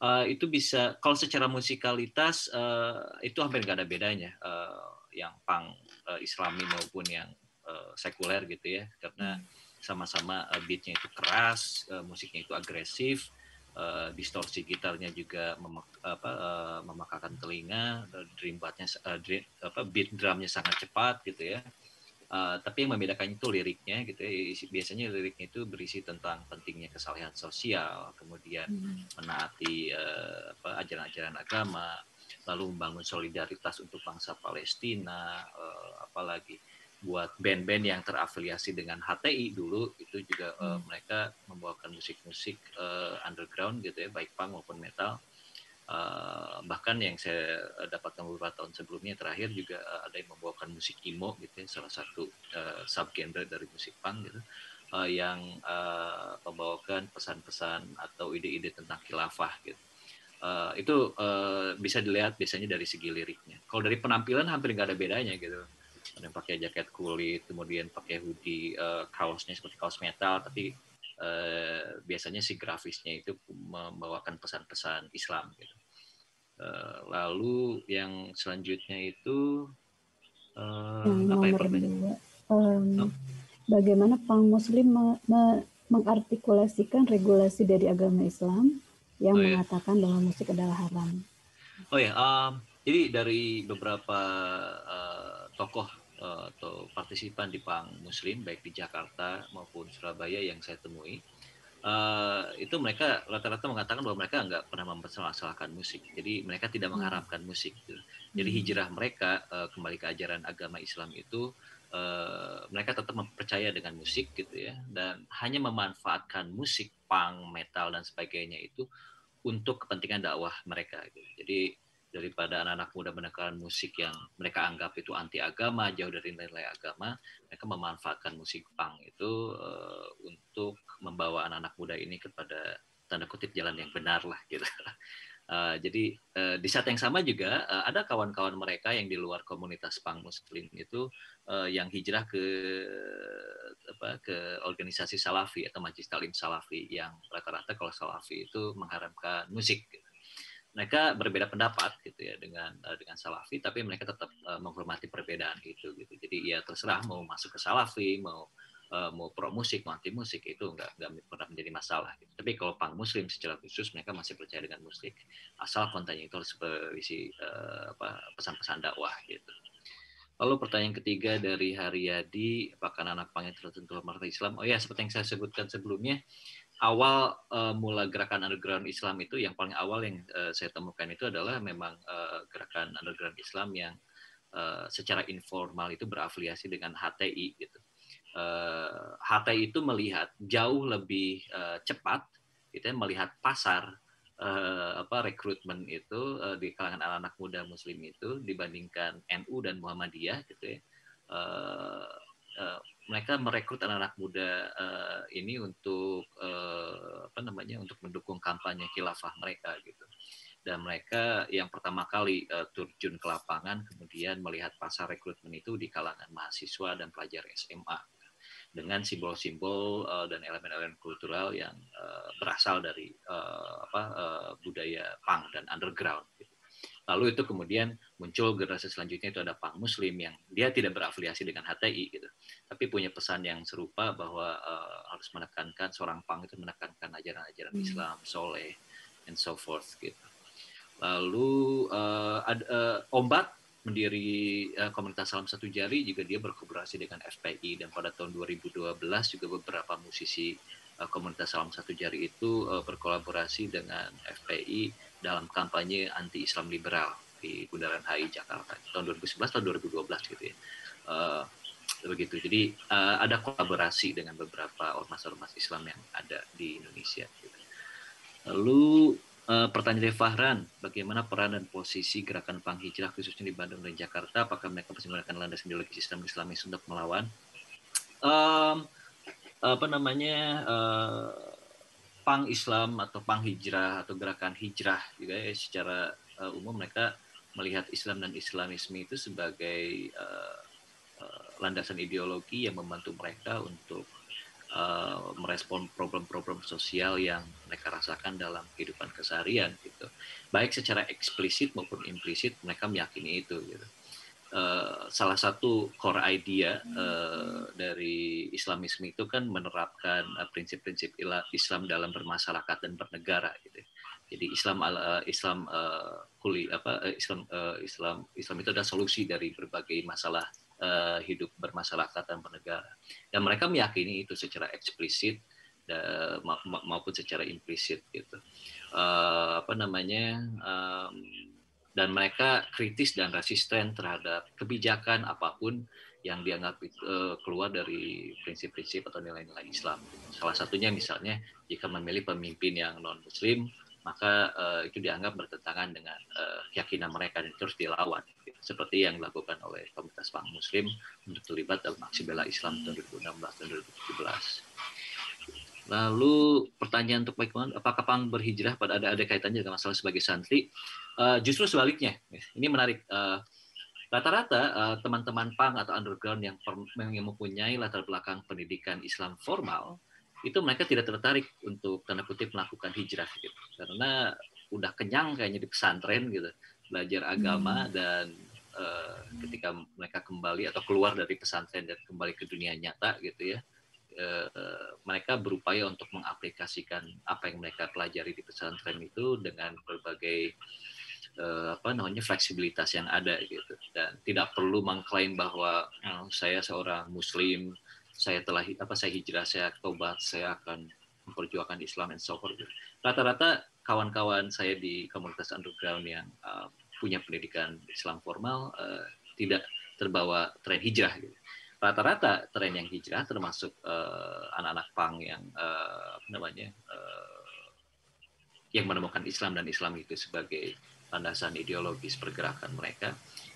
uh, itu bisa kalau secara musikalitas uh, itu hampir nggak ada bedanya uh, yang pang uh, Islami maupun yang uh, sekuler gitu ya karena hmm. sama-sama uh, beatnya itu keras uh, musiknya itu agresif uh, distorsi gitarnya juga memakakan uh, telinga dream beatnya uh, dream, apa, beat drumnya sangat cepat gitu ya Uh, tapi yang membedakan itu liriknya gitu ya biasanya liriknya itu berisi tentang pentingnya kesalahan sosial kemudian hmm. menaati uh, ajaran-ajaran agama lalu membangun solidaritas untuk bangsa Palestina, uh, apalagi buat band-band yang terafiliasi dengan HTI dulu itu juga uh, mereka membawakan musik-musik uh, underground gitu ya baik punk maupun metal uh, bahkan yang saya dapatkan beberapa tahun sebelumnya terakhir juga uh, ada yang membawakan musik emo gitu ya salah satu uh, subgenre dari musik punk gitu uh, yang uh, membawakan pesan-pesan atau ide-ide tentang khilafah gitu Eh, itu uh, bisa dilihat biasanya dari segi liriknya. Kalau dari penampilan hampir nggak ada bedanya gitu. Ada yang pakai jaket kulit, kemudian pakai hoodie, uh, kaosnya seperti kaos metal, tapi uh, biasanya si grafisnya itu membawakan pesan-pesan Islam gitu. Uh, lalu yang selanjutnya itu uh, yang apa yang pertanyaan? Um, oh. Bagaimana Pang Muslim me me mengartikulasikan regulasi dari agama Islam yang oh, iya. mengatakan bahwa musik adalah haram. Oh ya, um, jadi dari beberapa uh, tokoh uh, atau partisipan di Pang Muslim baik di Jakarta maupun Surabaya yang saya temui uh, itu mereka rata-rata mengatakan bahwa mereka nggak pernah mempersalahkan musik. Jadi mereka tidak hmm. mengharapkan musik. Gitu. Jadi hmm. hijrah mereka uh, kembali ke ajaran agama Islam itu Eh, mereka tetap mempercaya dengan musik gitu ya dan hanya memanfaatkan musik punk, metal dan sebagainya itu untuk kepentingan dakwah mereka. Gitu. Jadi daripada anak-anak muda menekan musik yang mereka anggap itu anti agama, jauh dari nilai agama, mereka memanfaatkan musik punk itu uh, untuk membawa anak-anak muda ini kepada tanda kutip jalan yang benar lah gitu. Eh, jadi uh, di saat yang sama juga uh, ada kawan-kawan mereka yang di luar komunitas pang muslim itu uh, yang hijrah ke apa ke organisasi salafi atau majlis talim salafi yang rata-rata kalau salafi itu mengharamkan musik. Gitu. Mereka berbeda pendapat gitu ya dengan dengan salafi tapi mereka tetap uh, menghormati perbedaan itu gitu. Jadi ya terserah mau masuk ke salafi mau Eh, mau pro musik mau anti musik itu nggak nggak pernah menjadi masalah gitu. tapi kalau pang muslim secara khusus mereka masih percaya dengan musik asal kontennya itu harus berisi eh, pesan-pesan dakwah gitu Lalu pertanyaan ketiga dari Haryadi, apakah anak pangnya tertentu hormat Islam? Oh ya, seperti yang saya sebutkan sebelumnya, awal uh, mula gerakan underground Islam itu yang paling awal yang uh, saya temukan itu adalah memang uh, gerakan underground Islam yang uh, secara informal itu berafiliasi dengan HTI gitu. HT eh, itu melihat jauh lebih eh, cepat, kita gitu ya, melihat pasar eh, apa rekrutmen itu di kalangan anak, anak muda Muslim itu dibandingkan NU dan Muhammadiyah gitu ya. mereka merekrut anak, -anak muda ini untuk apa namanya untuk mendukung kampanye khilafah mereka gitu dan mereka yang pertama kali uh, turjun ke lapangan kemudian melihat pasar rekrutmen itu di kalangan mahasiswa dan pelajar SMA dengan simbol-simbol uh, dan elemen-elemen kultural yang uh, berasal dari uh, apa, uh, budaya punk dan underground. Gitu. Lalu itu kemudian muncul generasi selanjutnya itu ada punk muslim yang dia tidak berafiliasi dengan HTI gitu, tapi punya pesan yang serupa bahwa uh, harus menekankan seorang punk itu menekankan ajaran-ajaran hmm. Islam, soleh, and so forth gitu. Lalu uh, ad, uh, ombak mendiri uh, komunitas Salam Satu Jari juga dia berkolaborasi dengan FPI dan pada tahun 2012 juga beberapa musisi uh, komunitas Salam Satu Jari itu uh, berkolaborasi dengan FPI dalam kampanye anti Islam liberal di Bundaran HI Jakarta tahun 2011 atau 2012 gitu ya. Uh, begitu. Jadi uh, ada kolaborasi dengan beberapa ormas-ormas Islam yang ada di Indonesia gitu. Lalu uh, pertanyaan dari Fahran, bagaimana peran dan posisi gerakan Panghijrah khususnya di Bandung dan Jakarta? Apakah mereka masih menggunakan landasan ideologi Islam Islamis untuk melawan? Um, apa namanya uh, eh, pang Islam atau pang hijrah atau gerakan hijrah juga ya secara uh, umum mereka melihat Islam dan Islamisme itu sebagai uh, uh, landasan ideologi yang membantu mereka untuk Eh, merespon problem-problem sosial yang mereka rasakan dalam kehidupan keseharian gitu baik secara eksplisit maupun implisit mereka meyakini itu gitu uh, salah satu core idea uh, dari Islamisme itu kan menerapkan prinsip-prinsip uh, Islam dalam bermasyarakat dan bernegara gitu jadi Islam uh, Islam uh, kuli apa uh, Islam uh, Islam Islam itu adalah solusi dari berbagai masalah Eh, hidup bermasyarakat dan bernegara. Dan mereka meyakini itu secara eksplisit maupun secara implisit gitu. Eh, apa namanya? dan mereka kritis dan resisten terhadap kebijakan apapun yang dianggap eh, keluar dari prinsip-prinsip atau nilai-nilai Islam. Salah satunya misalnya jika memilih pemimpin yang non-Muslim, maka uh, itu dianggap bertentangan dengan uh, keyakinan mereka dan terus dilawan gitu. seperti yang dilakukan oleh komunitas pang muslim untuk terlibat dalam aksi bela Islam tahun 2016 dan 2017 lalu pertanyaan untuk Pak Iqbal apakah pang berhijrah pada ada ada kaitannya dengan masalah sebagai santri uh, justru sebaliknya ini menarik uh, rata-rata teman-teman pang atau underground yang, per, yang mempunyai latar belakang pendidikan Islam formal itu mereka tidak tertarik untuk tanda kutip melakukan hijrah gitu karena udah kenyang kayaknya di pesantren gitu belajar agama hmm. dan uh, ketika mereka kembali atau keluar dari pesantren dan kembali ke dunia nyata gitu ya uh, mereka berupaya untuk mengaplikasikan apa yang mereka pelajari di pesantren itu dengan berbagai uh, apa namanya fleksibilitas yang ada gitu dan tidak perlu mengklaim bahwa ah, saya seorang muslim saya telah apa saya hijrah, saya tobat, saya akan memperjuangkan Islam and so forth. Rata-rata kawan-kawan saya di komunitas underground yang uh, punya pendidikan Islam formal uh, tidak terbawa tren hijrah. Gitu. Rata-rata tren yang hijrah termasuk uh, anak-anak pang yang uh, apa namanya uh, yang menemukan Islam dan Islam itu sebagai landasan ideologis pergerakan mereka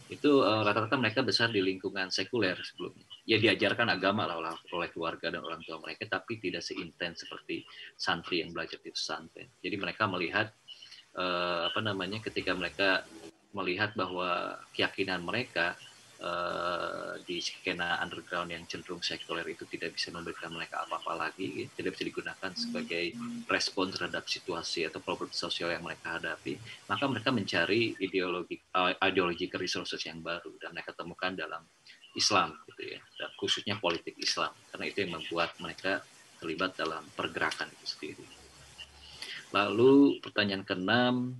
itu rata eh, rata-rata mereka besar di lingkungan sekuler sebelumnya. Ya diajarkan agama lah oleh keluarga dan orang tua mereka, tapi tidak seintens seperti santri yang belajar di pesantren. Jadi mereka melihat uh, apa namanya ketika mereka melihat bahwa keyakinan mereka Eh, di skena underground yang cenderung sekuler itu tidak bisa memberikan mereka apa-apa lagi, ya. tidak bisa digunakan sebagai respon terhadap situasi atau problem sosial yang mereka hadapi, maka mereka mencari ideologi uh, resources yang baru dan mereka temukan dalam Islam, gitu ya, dan khususnya politik Islam, karena itu yang membuat mereka terlibat dalam pergerakan itu sendiri. Lalu pertanyaan keenam,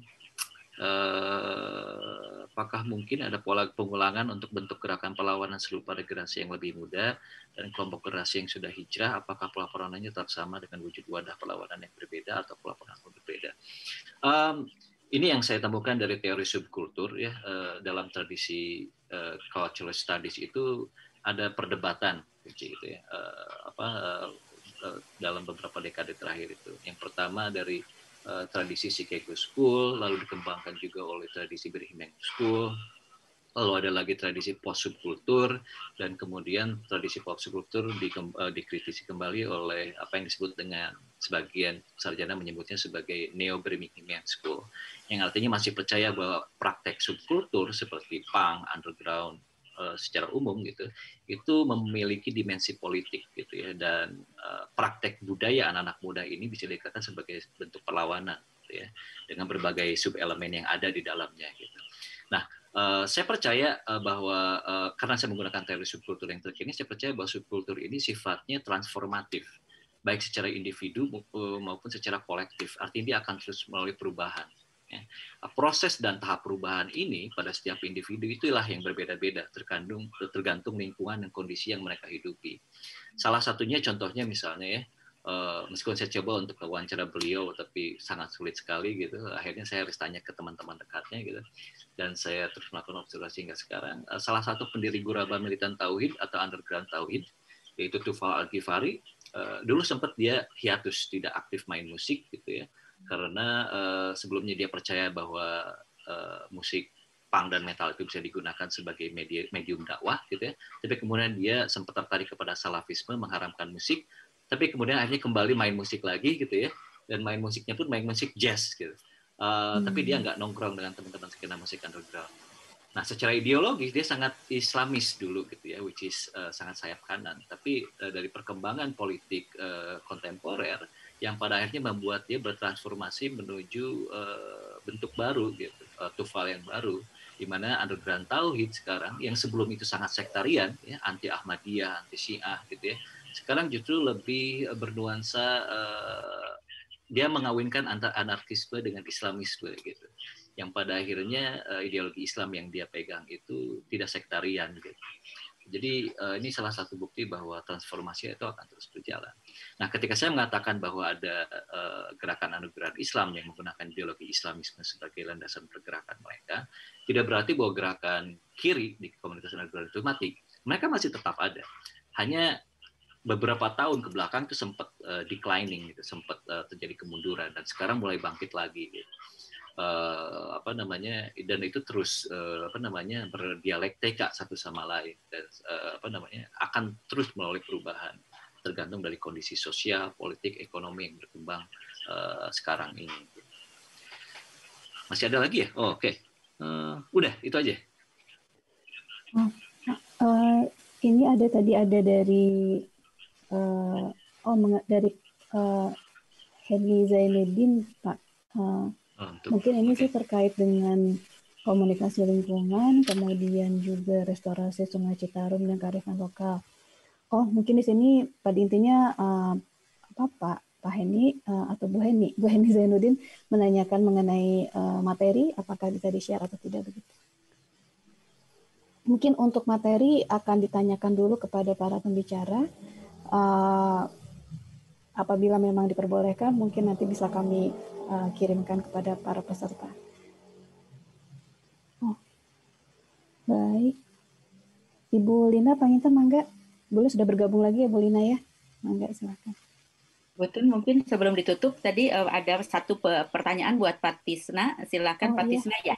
eh, apakah mungkin ada pola pengulangan untuk bentuk gerakan perlawanan serupa generasi yang lebih muda dan kelompok generasi yang sudah hijrah, apakah pelaporannya tetap sama dengan wujud wadah perlawanan yang berbeda atau pelaporan yang berbeda? Um, ini yang saya temukan dari teori subkultur ya eh, dalam tradisi eh, cultural studies itu ada perdebatan gitu ya eh, apa dalam beberapa dekade terakhir itu. Yang pertama dari uh, tradisi Chicago School, lalu dikembangkan juga oleh tradisi Birmingham School, lalu ada lagi tradisi post subkultur dan kemudian tradisi post subkultur di, eh, dikritisi kembali oleh apa yang disebut dengan sebagian sarjana menyebutnya sebagai neo Birmingham School yang artinya masih percaya bahwa praktek subkultur seperti punk, underground, Eh, secara umum gitu itu memiliki dimensi politik gitu ya dan eh, praktek budaya anak-anak muda ini bisa dikatakan sebagai bentuk perlawanan gitu ya dengan berbagai sub elemen yang ada di dalamnya gitu. Nah, eh, saya percaya bahwa karena saya menggunakan teori subkultur yang terkini, saya percaya bahwa subkultur ini sifatnya transformatif baik secara individu maupun secara kolektif. Artinya dia akan terus melalui perubahan Ya. Proses dan tahap perubahan ini pada setiap individu itulah yang berbeda-beda tergantung tergantung lingkungan dan kondisi yang mereka hidupi. Salah satunya contohnya misalnya ya eh, meskipun saya coba untuk wawancara beliau tapi sangat sulit sekali gitu akhirnya saya harus tanya ke teman-teman dekatnya gitu dan saya terus melakukan observasi hingga sekarang eh, salah satu pendiri Guraba Militan Tauhid atau Underground Tauhid yaitu Tufal Al Ghifari eh, dulu sempat dia hiatus tidak aktif main musik gitu ya karena uh, sebelumnya dia percaya bahwa uh, musik punk dan metal itu bisa digunakan sebagai media, medium dakwah gitu ya. Tapi kemudian dia sempat tertarik kepada salafisme mengharamkan musik, tapi kemudian akhirnya kembali main musik lagi gitu ya. Dan main musiknya pun main musik jazz gitu. Uh, hmm. Tapi dia nggak nongkrong dengan teman-teman sekena musik underground. Nah, secara ideologis dia sangat islamis dulu gitu ya, which is uh, sangat sayap kanan. Tapi uh, dari perkembangan politik uh, kontemporer, yang pada akhirnya membuat dia bertransformasi menuju uh, bentuk baru gitu uh, tufal yang baru di mana underground tauhid sekarang yang sebelum itu sangat sektarian ya anti ahmadiyah anti syiah gitu ya sekarang justru lebih eh, bernuansa uh, dia mengawinkan antara anarkisme dengan islamisme gitu yang pada akhirnya uh, ideologi Islam yang dia pegang itu tidak sektarian gitu jadi eh, ini salah satu bukti bahwa transformasi itu akan terus berjalan. Nah, ketika saya mengatakan bahwa ada eh, gerakan anugerah Islam yang menggunakan ideologi Islamisme sebagai landasan pergerakan mereka, tidak berarti bahwa gerakan kiri di komunitas anugerah itu mati. Mereka masih tetap ada. Hanya beberapa tahun ke belakang itu sempat uh, declining gitu, sempat uh, terjadi kemunduran dan sekarang mulai bangkit lagi gitu uh, apa namanya dan itu terus uh, apa namanya berdialektika satu sama lain dan uh, apa namanya akan terus melalui perubahan tergantung dari kondisi sosial, politik, ekonomi yang berkembang uh, sekarang ini. Masih ada lagi ya? Oh, Oke, okay. uh, udah itu aja. Uh, uh, ini ada tadi ada dari uh, oh dari uh, Henry Zainuddin Pak. Uh, Mungkin ini sih terkait dengan komunikasi lingkungan, kemudian juga restorasi Sungai Citarum dan kearifan lokal. Oh, mungkin di sini pada intinya uh, apa Pak Pak Heni uh, atau Bu Heni, Bu Heni Zainuddin menanyakan mengenai uh, materi apakah bisa di-share atau tidak begitu. Mungkin untuk materi akan ditanyakan dulu kepada para pembicara. Uh, apabila memang diperbolehkan mungkin nanti bisa kami uh, kirimkan kepada para peserta. Oh. Baik. Ibu Lina Panginta Mangga, boleh sudah bergabung lagi ya Bu Lina ya? Mangga silakan. Betul, mungkin sebelum ditutup tadi uh, ada satu pertanyaan buat Pak Tisna. Silakan oh, Pak iya. Tisna ya.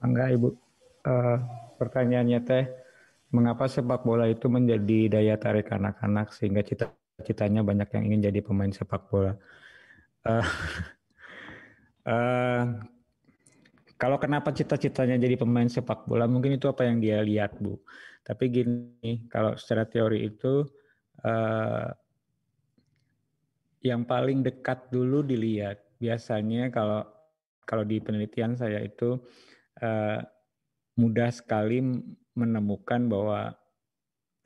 Mangga Ibu. Uh, pertanyaannya teh mengapa sepak bola itu menjadi daya tarik anak-anak sehingga cita cita banyak yang ingin jadi pemain sepak bola. Uh, uh, kalau kenapa cita-citanya jadi pemain sepak bola, mungkin itu apa yang dia lihat, Bu. Tapi gini, kalau secara teori itu uh, yang paling dekat dulu dilihat. Biasanya kalau kalau di penelitian saya itu uh, mudah sekali menemukan bahwa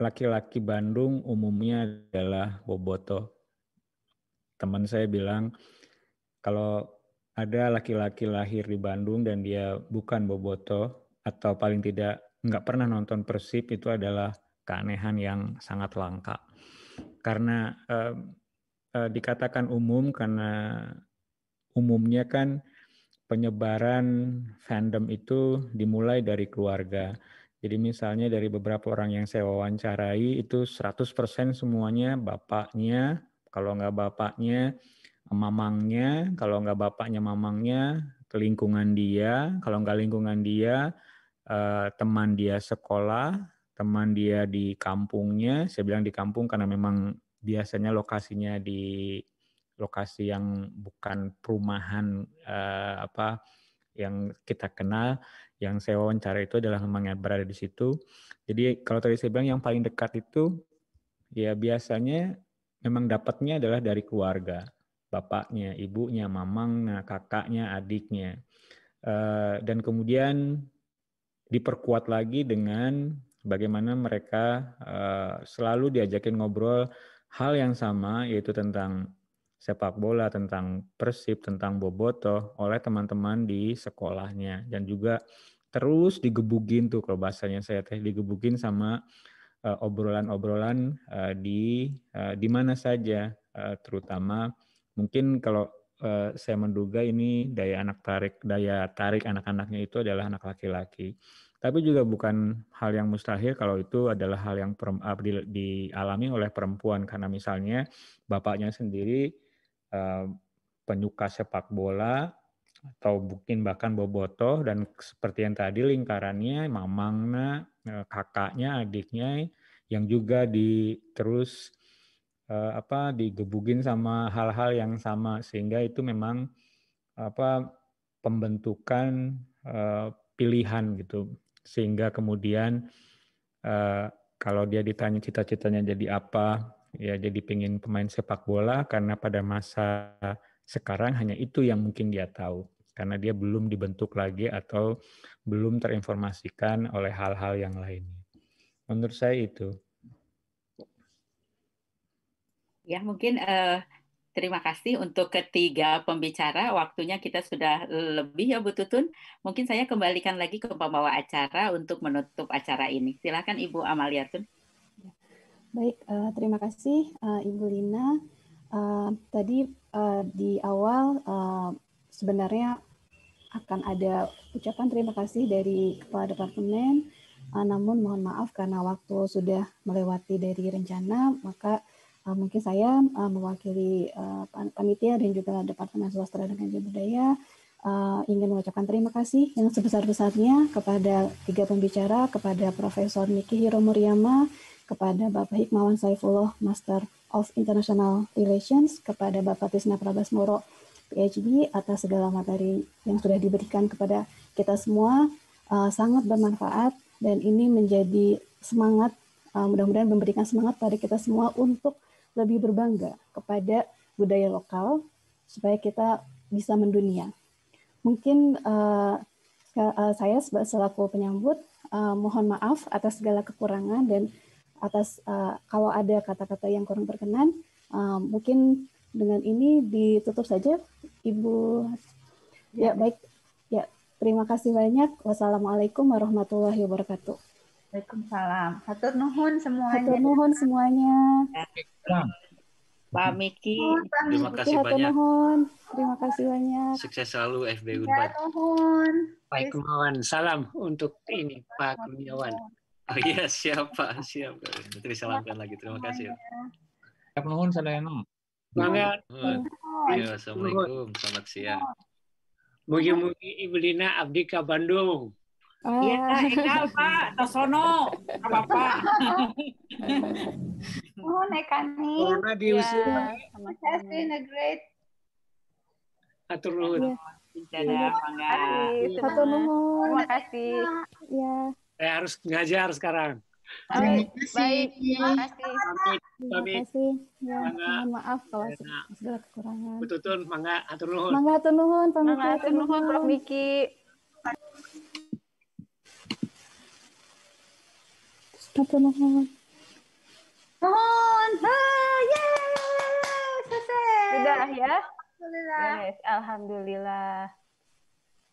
laki-laki Bandung umumnya adalah boboto. Teman saya bilang kalau ada laki-laki lahir di Bandung dan dia bukan boboto atau paling tidak nggak pernah nonton Persib itu adalah keanehan yang sangat langka. Karena eh, eh, dikatakan umum karena umumnya kan penyebaran fandom itu dimulai dari keluarga jadi misalnya dari beberapa orang yang saya wawancarai itu 100% semuanya bapaknya, kalau nggak bapaknya mamangnya, kalau nggak bapaknya mamangnya, ke lingkungan dia, kalau nggak lingkungan dia, eh, teman dia sekolah, teman dia di kampungnya, saya bilang di kampung karena memang biasanya lokasinya di lokasi yang bukan perumahan eh, apa yang kita kenal yang saya wawancara itu adalah memang berada di situ. Jadi kalau tadi saya bilang yang paling dekat itu ya biasanya memang dapatnya adalah dari keluarga, bapaknya, ibunya, mamang, kakaknya, adiknya. Eh, dan kemudian diperkuat lagi dengan bagaimana mereka eh, selalu diajakin ngobrol hal yang sama yaitu tentang sepak bola, tentang Persib, tentang Boboto oleh teman-teman di sekolahnya dan juga terus digebukin tuh kalau bahasanya saya teh digebukin sama eh, obrolan-obrolan uh, di uh, di mana saja uh, terutama mungkin kalau uh, saya menduga ini daya anak tarik daya tarik anak-anaknya itu adalah anak laki-laki tapi juga bukan hal yang mustahil kalau itu adalah hal yang ah, dialami oleh perempuan karena misalnya bapaknya sendiri uh, penyuka sepak bola atau mungkin bahkan bobotoh dan seperti yang tadi lingkarannya mamangna eh, kakaknya adiknya yang juga di terus eh, apa digebugin sama hal-hal yang sama sehingga itu memang apa pembentukan eh, pilihan gitu sehingga kemudian kalau dia ditanya cita-citanya jadi apa ya jadi pingin pemain sepak bola karena pada masa sekarang hanya itu yang mungkin dia tahu karena dia belum dibentuk lagi atau belum terinformasikan oleh hal-hal yang lain. Menurut saya itu. Ya, mungkin uh, terima kasih untuk ketiga pembicara. Waktunya kita sudah lebih ya Bu Tutun. Mungkin saya kembalikan lagi ke pembawa acara untuk menutup acara ini. Silakan Ibu Amalia Tun. Baik, uh, terima kasih uh, Ibu Lina. Uh, tadi Eh, di awal uh, sebenarnya akan ada ucapan terima kasih dari kepala departemen. Uh, namun mohon maaf karena waktu sudah melewati dari rencana, maka uh, mungkin saya uh, mewakili uh, panitia dan juga departemen swasta dan budaya budaya uh, ingin mengucapkan terima kasih yang sebesar-besarnya kepada tiga pembicara, kepada Profesor Niki Hiro kepada Bapak Hikmawan Saifullah Master of International Relations kepada Bapak Tisna Prabas Moro, PhD atas segala materi yang sudah diberikan kepada kita semua uh, sangat bermanfaat dan ini menjadi semangat uh, mudah-mudahan memberikan semangat pada kita semua untuk lebih berbangga kepada budaya lokal supaya kita bisa mendunia. Mungkin uh, saya selaku penyambut uh, mohon maaf atas segala kekurangan dan atas uh, kalau ada kata-kata yang kurang berkenan, uh, mungkin dengan ini ditutup saja, Ibu. Ya, ya baik. Ya, terima kasih banyak. Wassalamualaikum warahmatullahi wabarakatuh. Waalaikumsalam. Hatur nuhun semuanya. Hatur nuhun semuanya. Pak Miki. Terima kasih Hatur banyak. Nuhun. Terima kasih banyak. Sukses selalu FB Unpad. Pak Nuhun. Pak Salam untuk ini Pak Kurniawan. Oh iya, siapa? siapa Nanti disalamkan lagi. Terima kasih. Siap nuhun sadayana. Selamat. Iya, Assalamualaikum. Selamat siang. Mugi-mugi Lina abdi ka Bandung. Oh. Iya, oh. Pak, Tosono, apa Pak? Oh, Nekani. Corona Has Terima kasih, great. Atur nuhun. Iya. Terima Terima kasih. Terima kasih. Eh, harus ngajar sekarang. Baik, baik. Terima iya. kasih. Terima kasih. Terima kasih. Ya, maaf kalau segala kekurangan. Betul, mangga atur nuhun. Mangga atur nuhun, pamit. Mangga atur nuhun, Prof Miki. Atur nuhun. Nuhun. Ah, yeay. Selesai. Sudah ya? Alhamdulillah. Yes, alhamdulillah.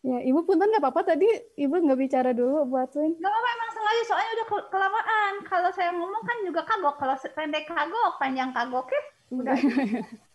Ya, Ibu pun nggak apa-apa tadi Ibu nggak bicara dulu buat Win. Nggak apa-apa emang sengaja soalnya udah kelamaan. Kalau saya ngomong kan juga kagok. Kalau pendek kagok, panjang kagok ya. Udah.